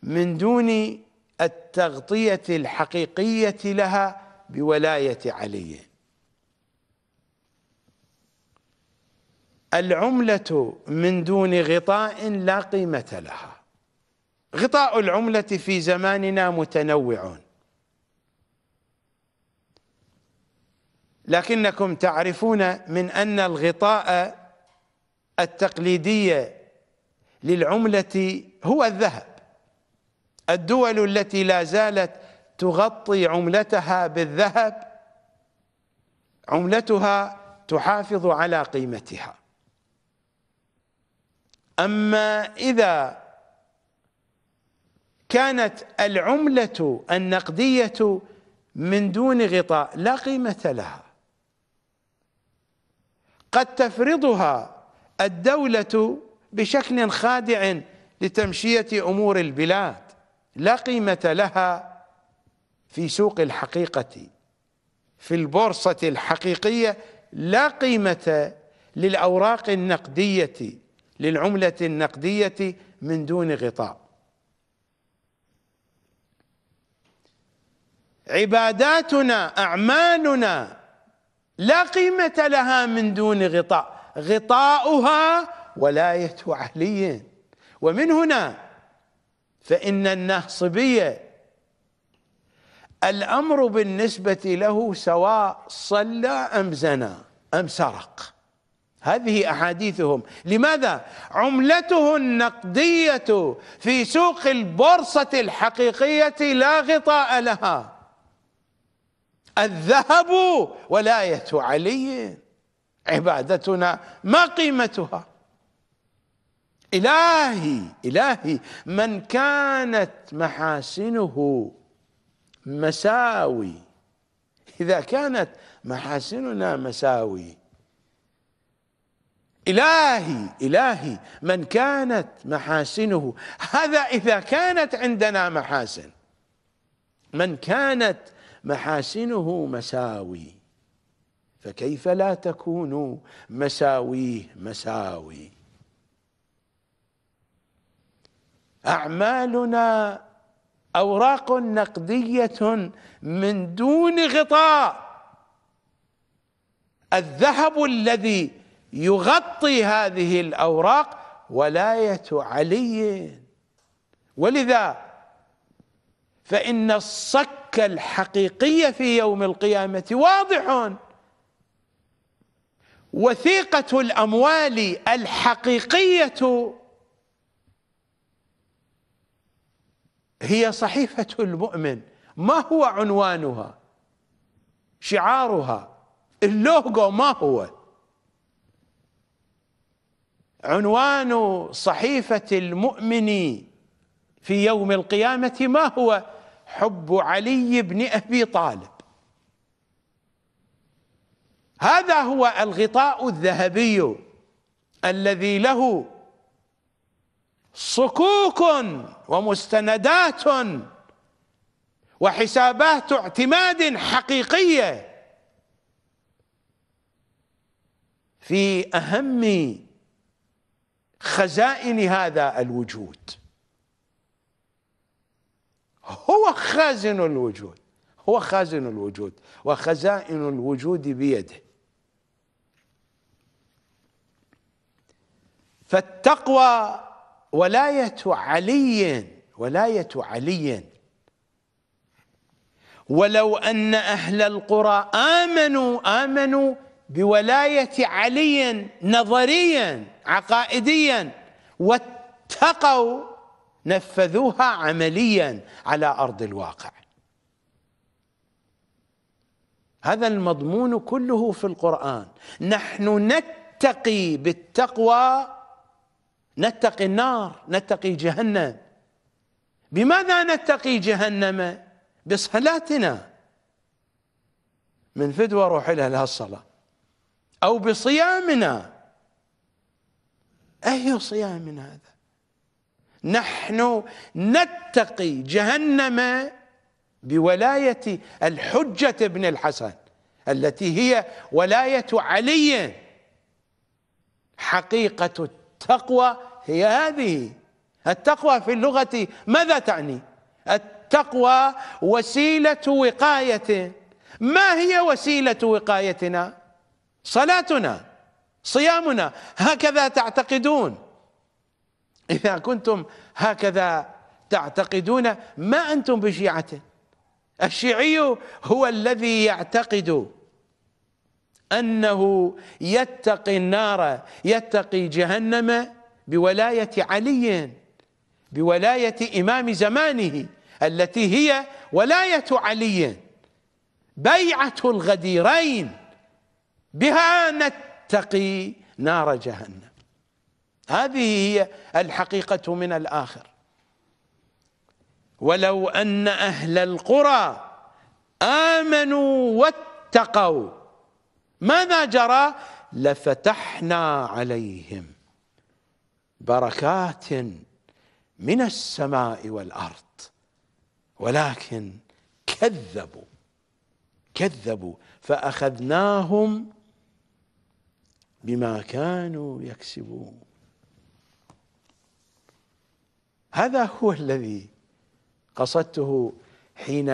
من دون التغطية الحقيقية لها بولاية علي العملة من دون غطاء لا قيمة لها غطاء العملة في زماننا متنوع لكنكم تعرفون من أن الغطاء التقليدي للعملة هو الذهب الدول التي لا زالت تغطي عملتها بالذهب عملتها تحافظ على قيمتها أما إذا كانت العملة النقدية من دون غطاء لا قيمة لها قد تفرضها الدولة بشكل خادع لتمشية أمور البلاد لا قيمة لها في سوق الحقيقة في البورصة الحقيقية لا قيمة للأوراق النقدية للعملة النقدية من دون غطاء عباداتنا أعمالنا لا قيمة لها من دون غطاء غطاؤها ولاية علي ومن هنا فإن النهصبية الأمر بالنسبة له سواء صلى أم زنى أم سرق هذه أحاديثهم لماذا؟ عملته النقدية في سوق البورصة الحقيقية لا غطاء لها الذهب ولاية علي عبادتنا ما قيمتها إلهي إلهي من كانت محاسنه مساوي إذا كانت محاسننا مساوي إلهي إلهي من كانت محاسنه هذا إذا كانت عندنا محاسن من كانت محاسنه مساوي فكيف لا تكون مساويه مساوي اعمالنا اوراق نقديه من دون غطاء الذهب الذي يغطي هذه الاوراق ولايه علي ولذا فان الصك الحقيقي في يوم القيامه واضح وثيقه الاموال الحقيقيه هي صحيفة المؤمن ما هو عنوانها شعارها اللوغو ما هو عنوان صحيفة المؤمن في يوم القيامة ما هو حب علي بن أبي طالب هذا هو الغطاء الذهبي الذي له صكوك ومستندات وحسابات اعتماد حقيقيه في اهم خزائن هذا الوجود هو خازن الوجود هو خازن الوجود وخزائن الوجود بيده فالتقوى ولاية علي ولاية علي ولو أن أهل القرى آمنوا آمنوا بولاية علي نظريا عقائديا واتقوا نفذوها عمليا على أرض الواقع هذا المضمون كله في القرآن نحن نتقي بالتقوى نتقي النار نتقي جهنم بماذا نتقي جهنم بصلاتنا من فدوى روح لها لها الصلاة أو بصيامنا أي صيام هذا نحن نتقي جهنم بولاية الحجة ابن الحسن التي هي ولاية علي حقيقة التقوى هي هذه التقوى في اللغة ماذا تعني التقوى وسيلة وقاية ما هي وسيلة وقايتنا صلاتنا صيامنا هكذا تعتقدون إذا كنتم هكذا تعتقدون ما أنتم بشيعة الشيعي هو الذي يعتقد أنه يتقي النار يتقي جهنم بولاية علي بولاية إمام زمانه التي هي ولاية علي بيعة الغديرين بها نتقي نار جهنم هذه هي الحقيقة من الآخر ولو أن أهل القرى آمنوا واتقوا ماذا جرى لفتحنا عليهم بركات من السماء والارض ولكن كذبوا كذبوا فاخذناهم بما كانوا يكسبون هذا هو الذي قصدته حين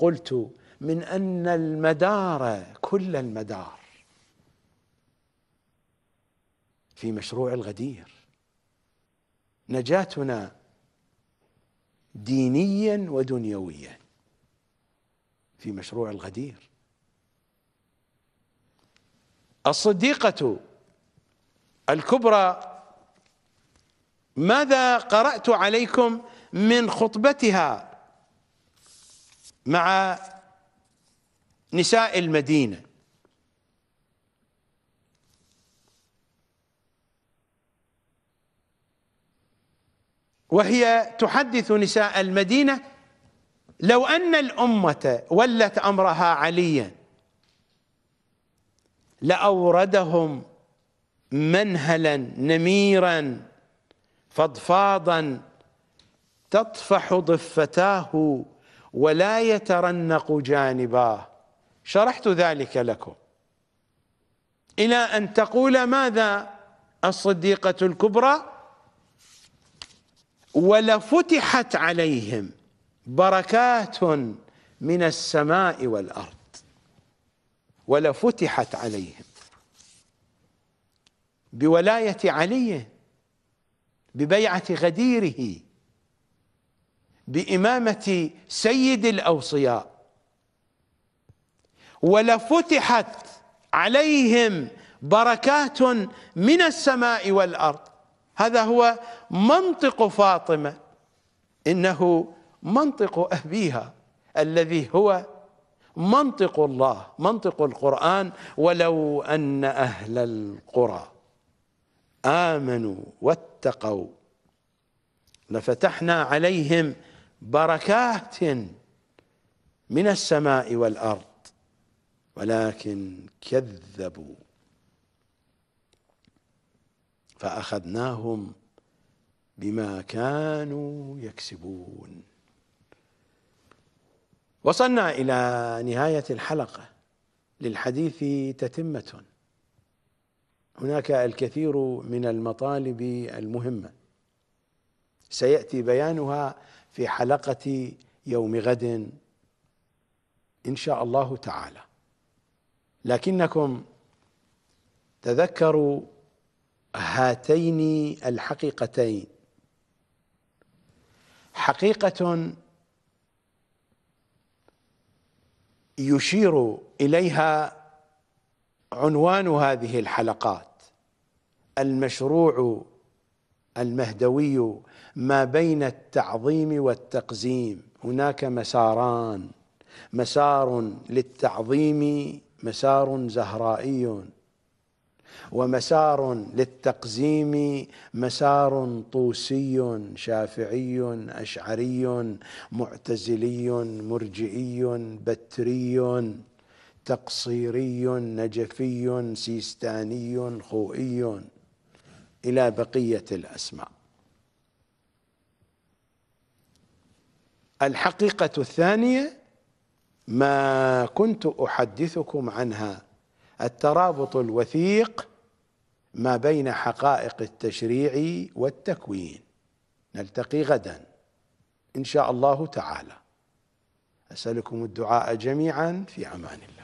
قلت من ان المدار كل المدار في مشروع الغدير نجاتنا دينيا ودنيويا في مشروع الغدير الصديقة الكبرى ماذا قرأت عليكم من خطبتها مع نساء المدينه وهي تحدث نساء المدينة لو أن الأمة ولت أمرها عليا لأوردهم منهلا نميرا فضفاضا تطفح ضفتاه ولا يترنق جانباه شرحت ذلك لكم إلى أن تقول ماذا الصديقة الكبرى ولفتحت عليهم بركات من السماء والأرض ولفتحت عليهم بولاية علي ببيعة غديره بإمامة سيد الأوصياء ولفتحت عليهم بركات من السماء والأرض هذا هو منطق فاطمة إنه منطق أبيها الذي هو منطق الله منطق القرآن ولو أن أهل القرى آمنوا واتقوا لفتحنا عليهم بركات من السماء والأرض ولكن كذبوا فأخذناهم بما كانوا يكسبون وصلنا إلى نهاية الحلقة للحديث تتمة هناك الكثير من المطالب المهمة سيأتي بيانها في حلقة يوم غد إن شاء الله تعالى لكنكم تذكروا هاتين الحقيقتين حقيقة يشير إليها عنوان هذه الحلقات المشروع المهدوي ما بين التعظيم والتقزيم هناك مساران مسار للتعظيم مسار زهرائي ومسار للتقزيم مسار طوسي شافعي اشعري معتزلي مرجئي بتري تقصيري نجفي سيستاني خوئي الى بقيه الاسماء الحقيقه الثانيه ما كنت احدثكم عنها الترابط الوثيق ما بين حقائق التشريع والتكوين نلتقي غدا ان شاء الله تعالى اسالكم الدعاء جميعا في امان الله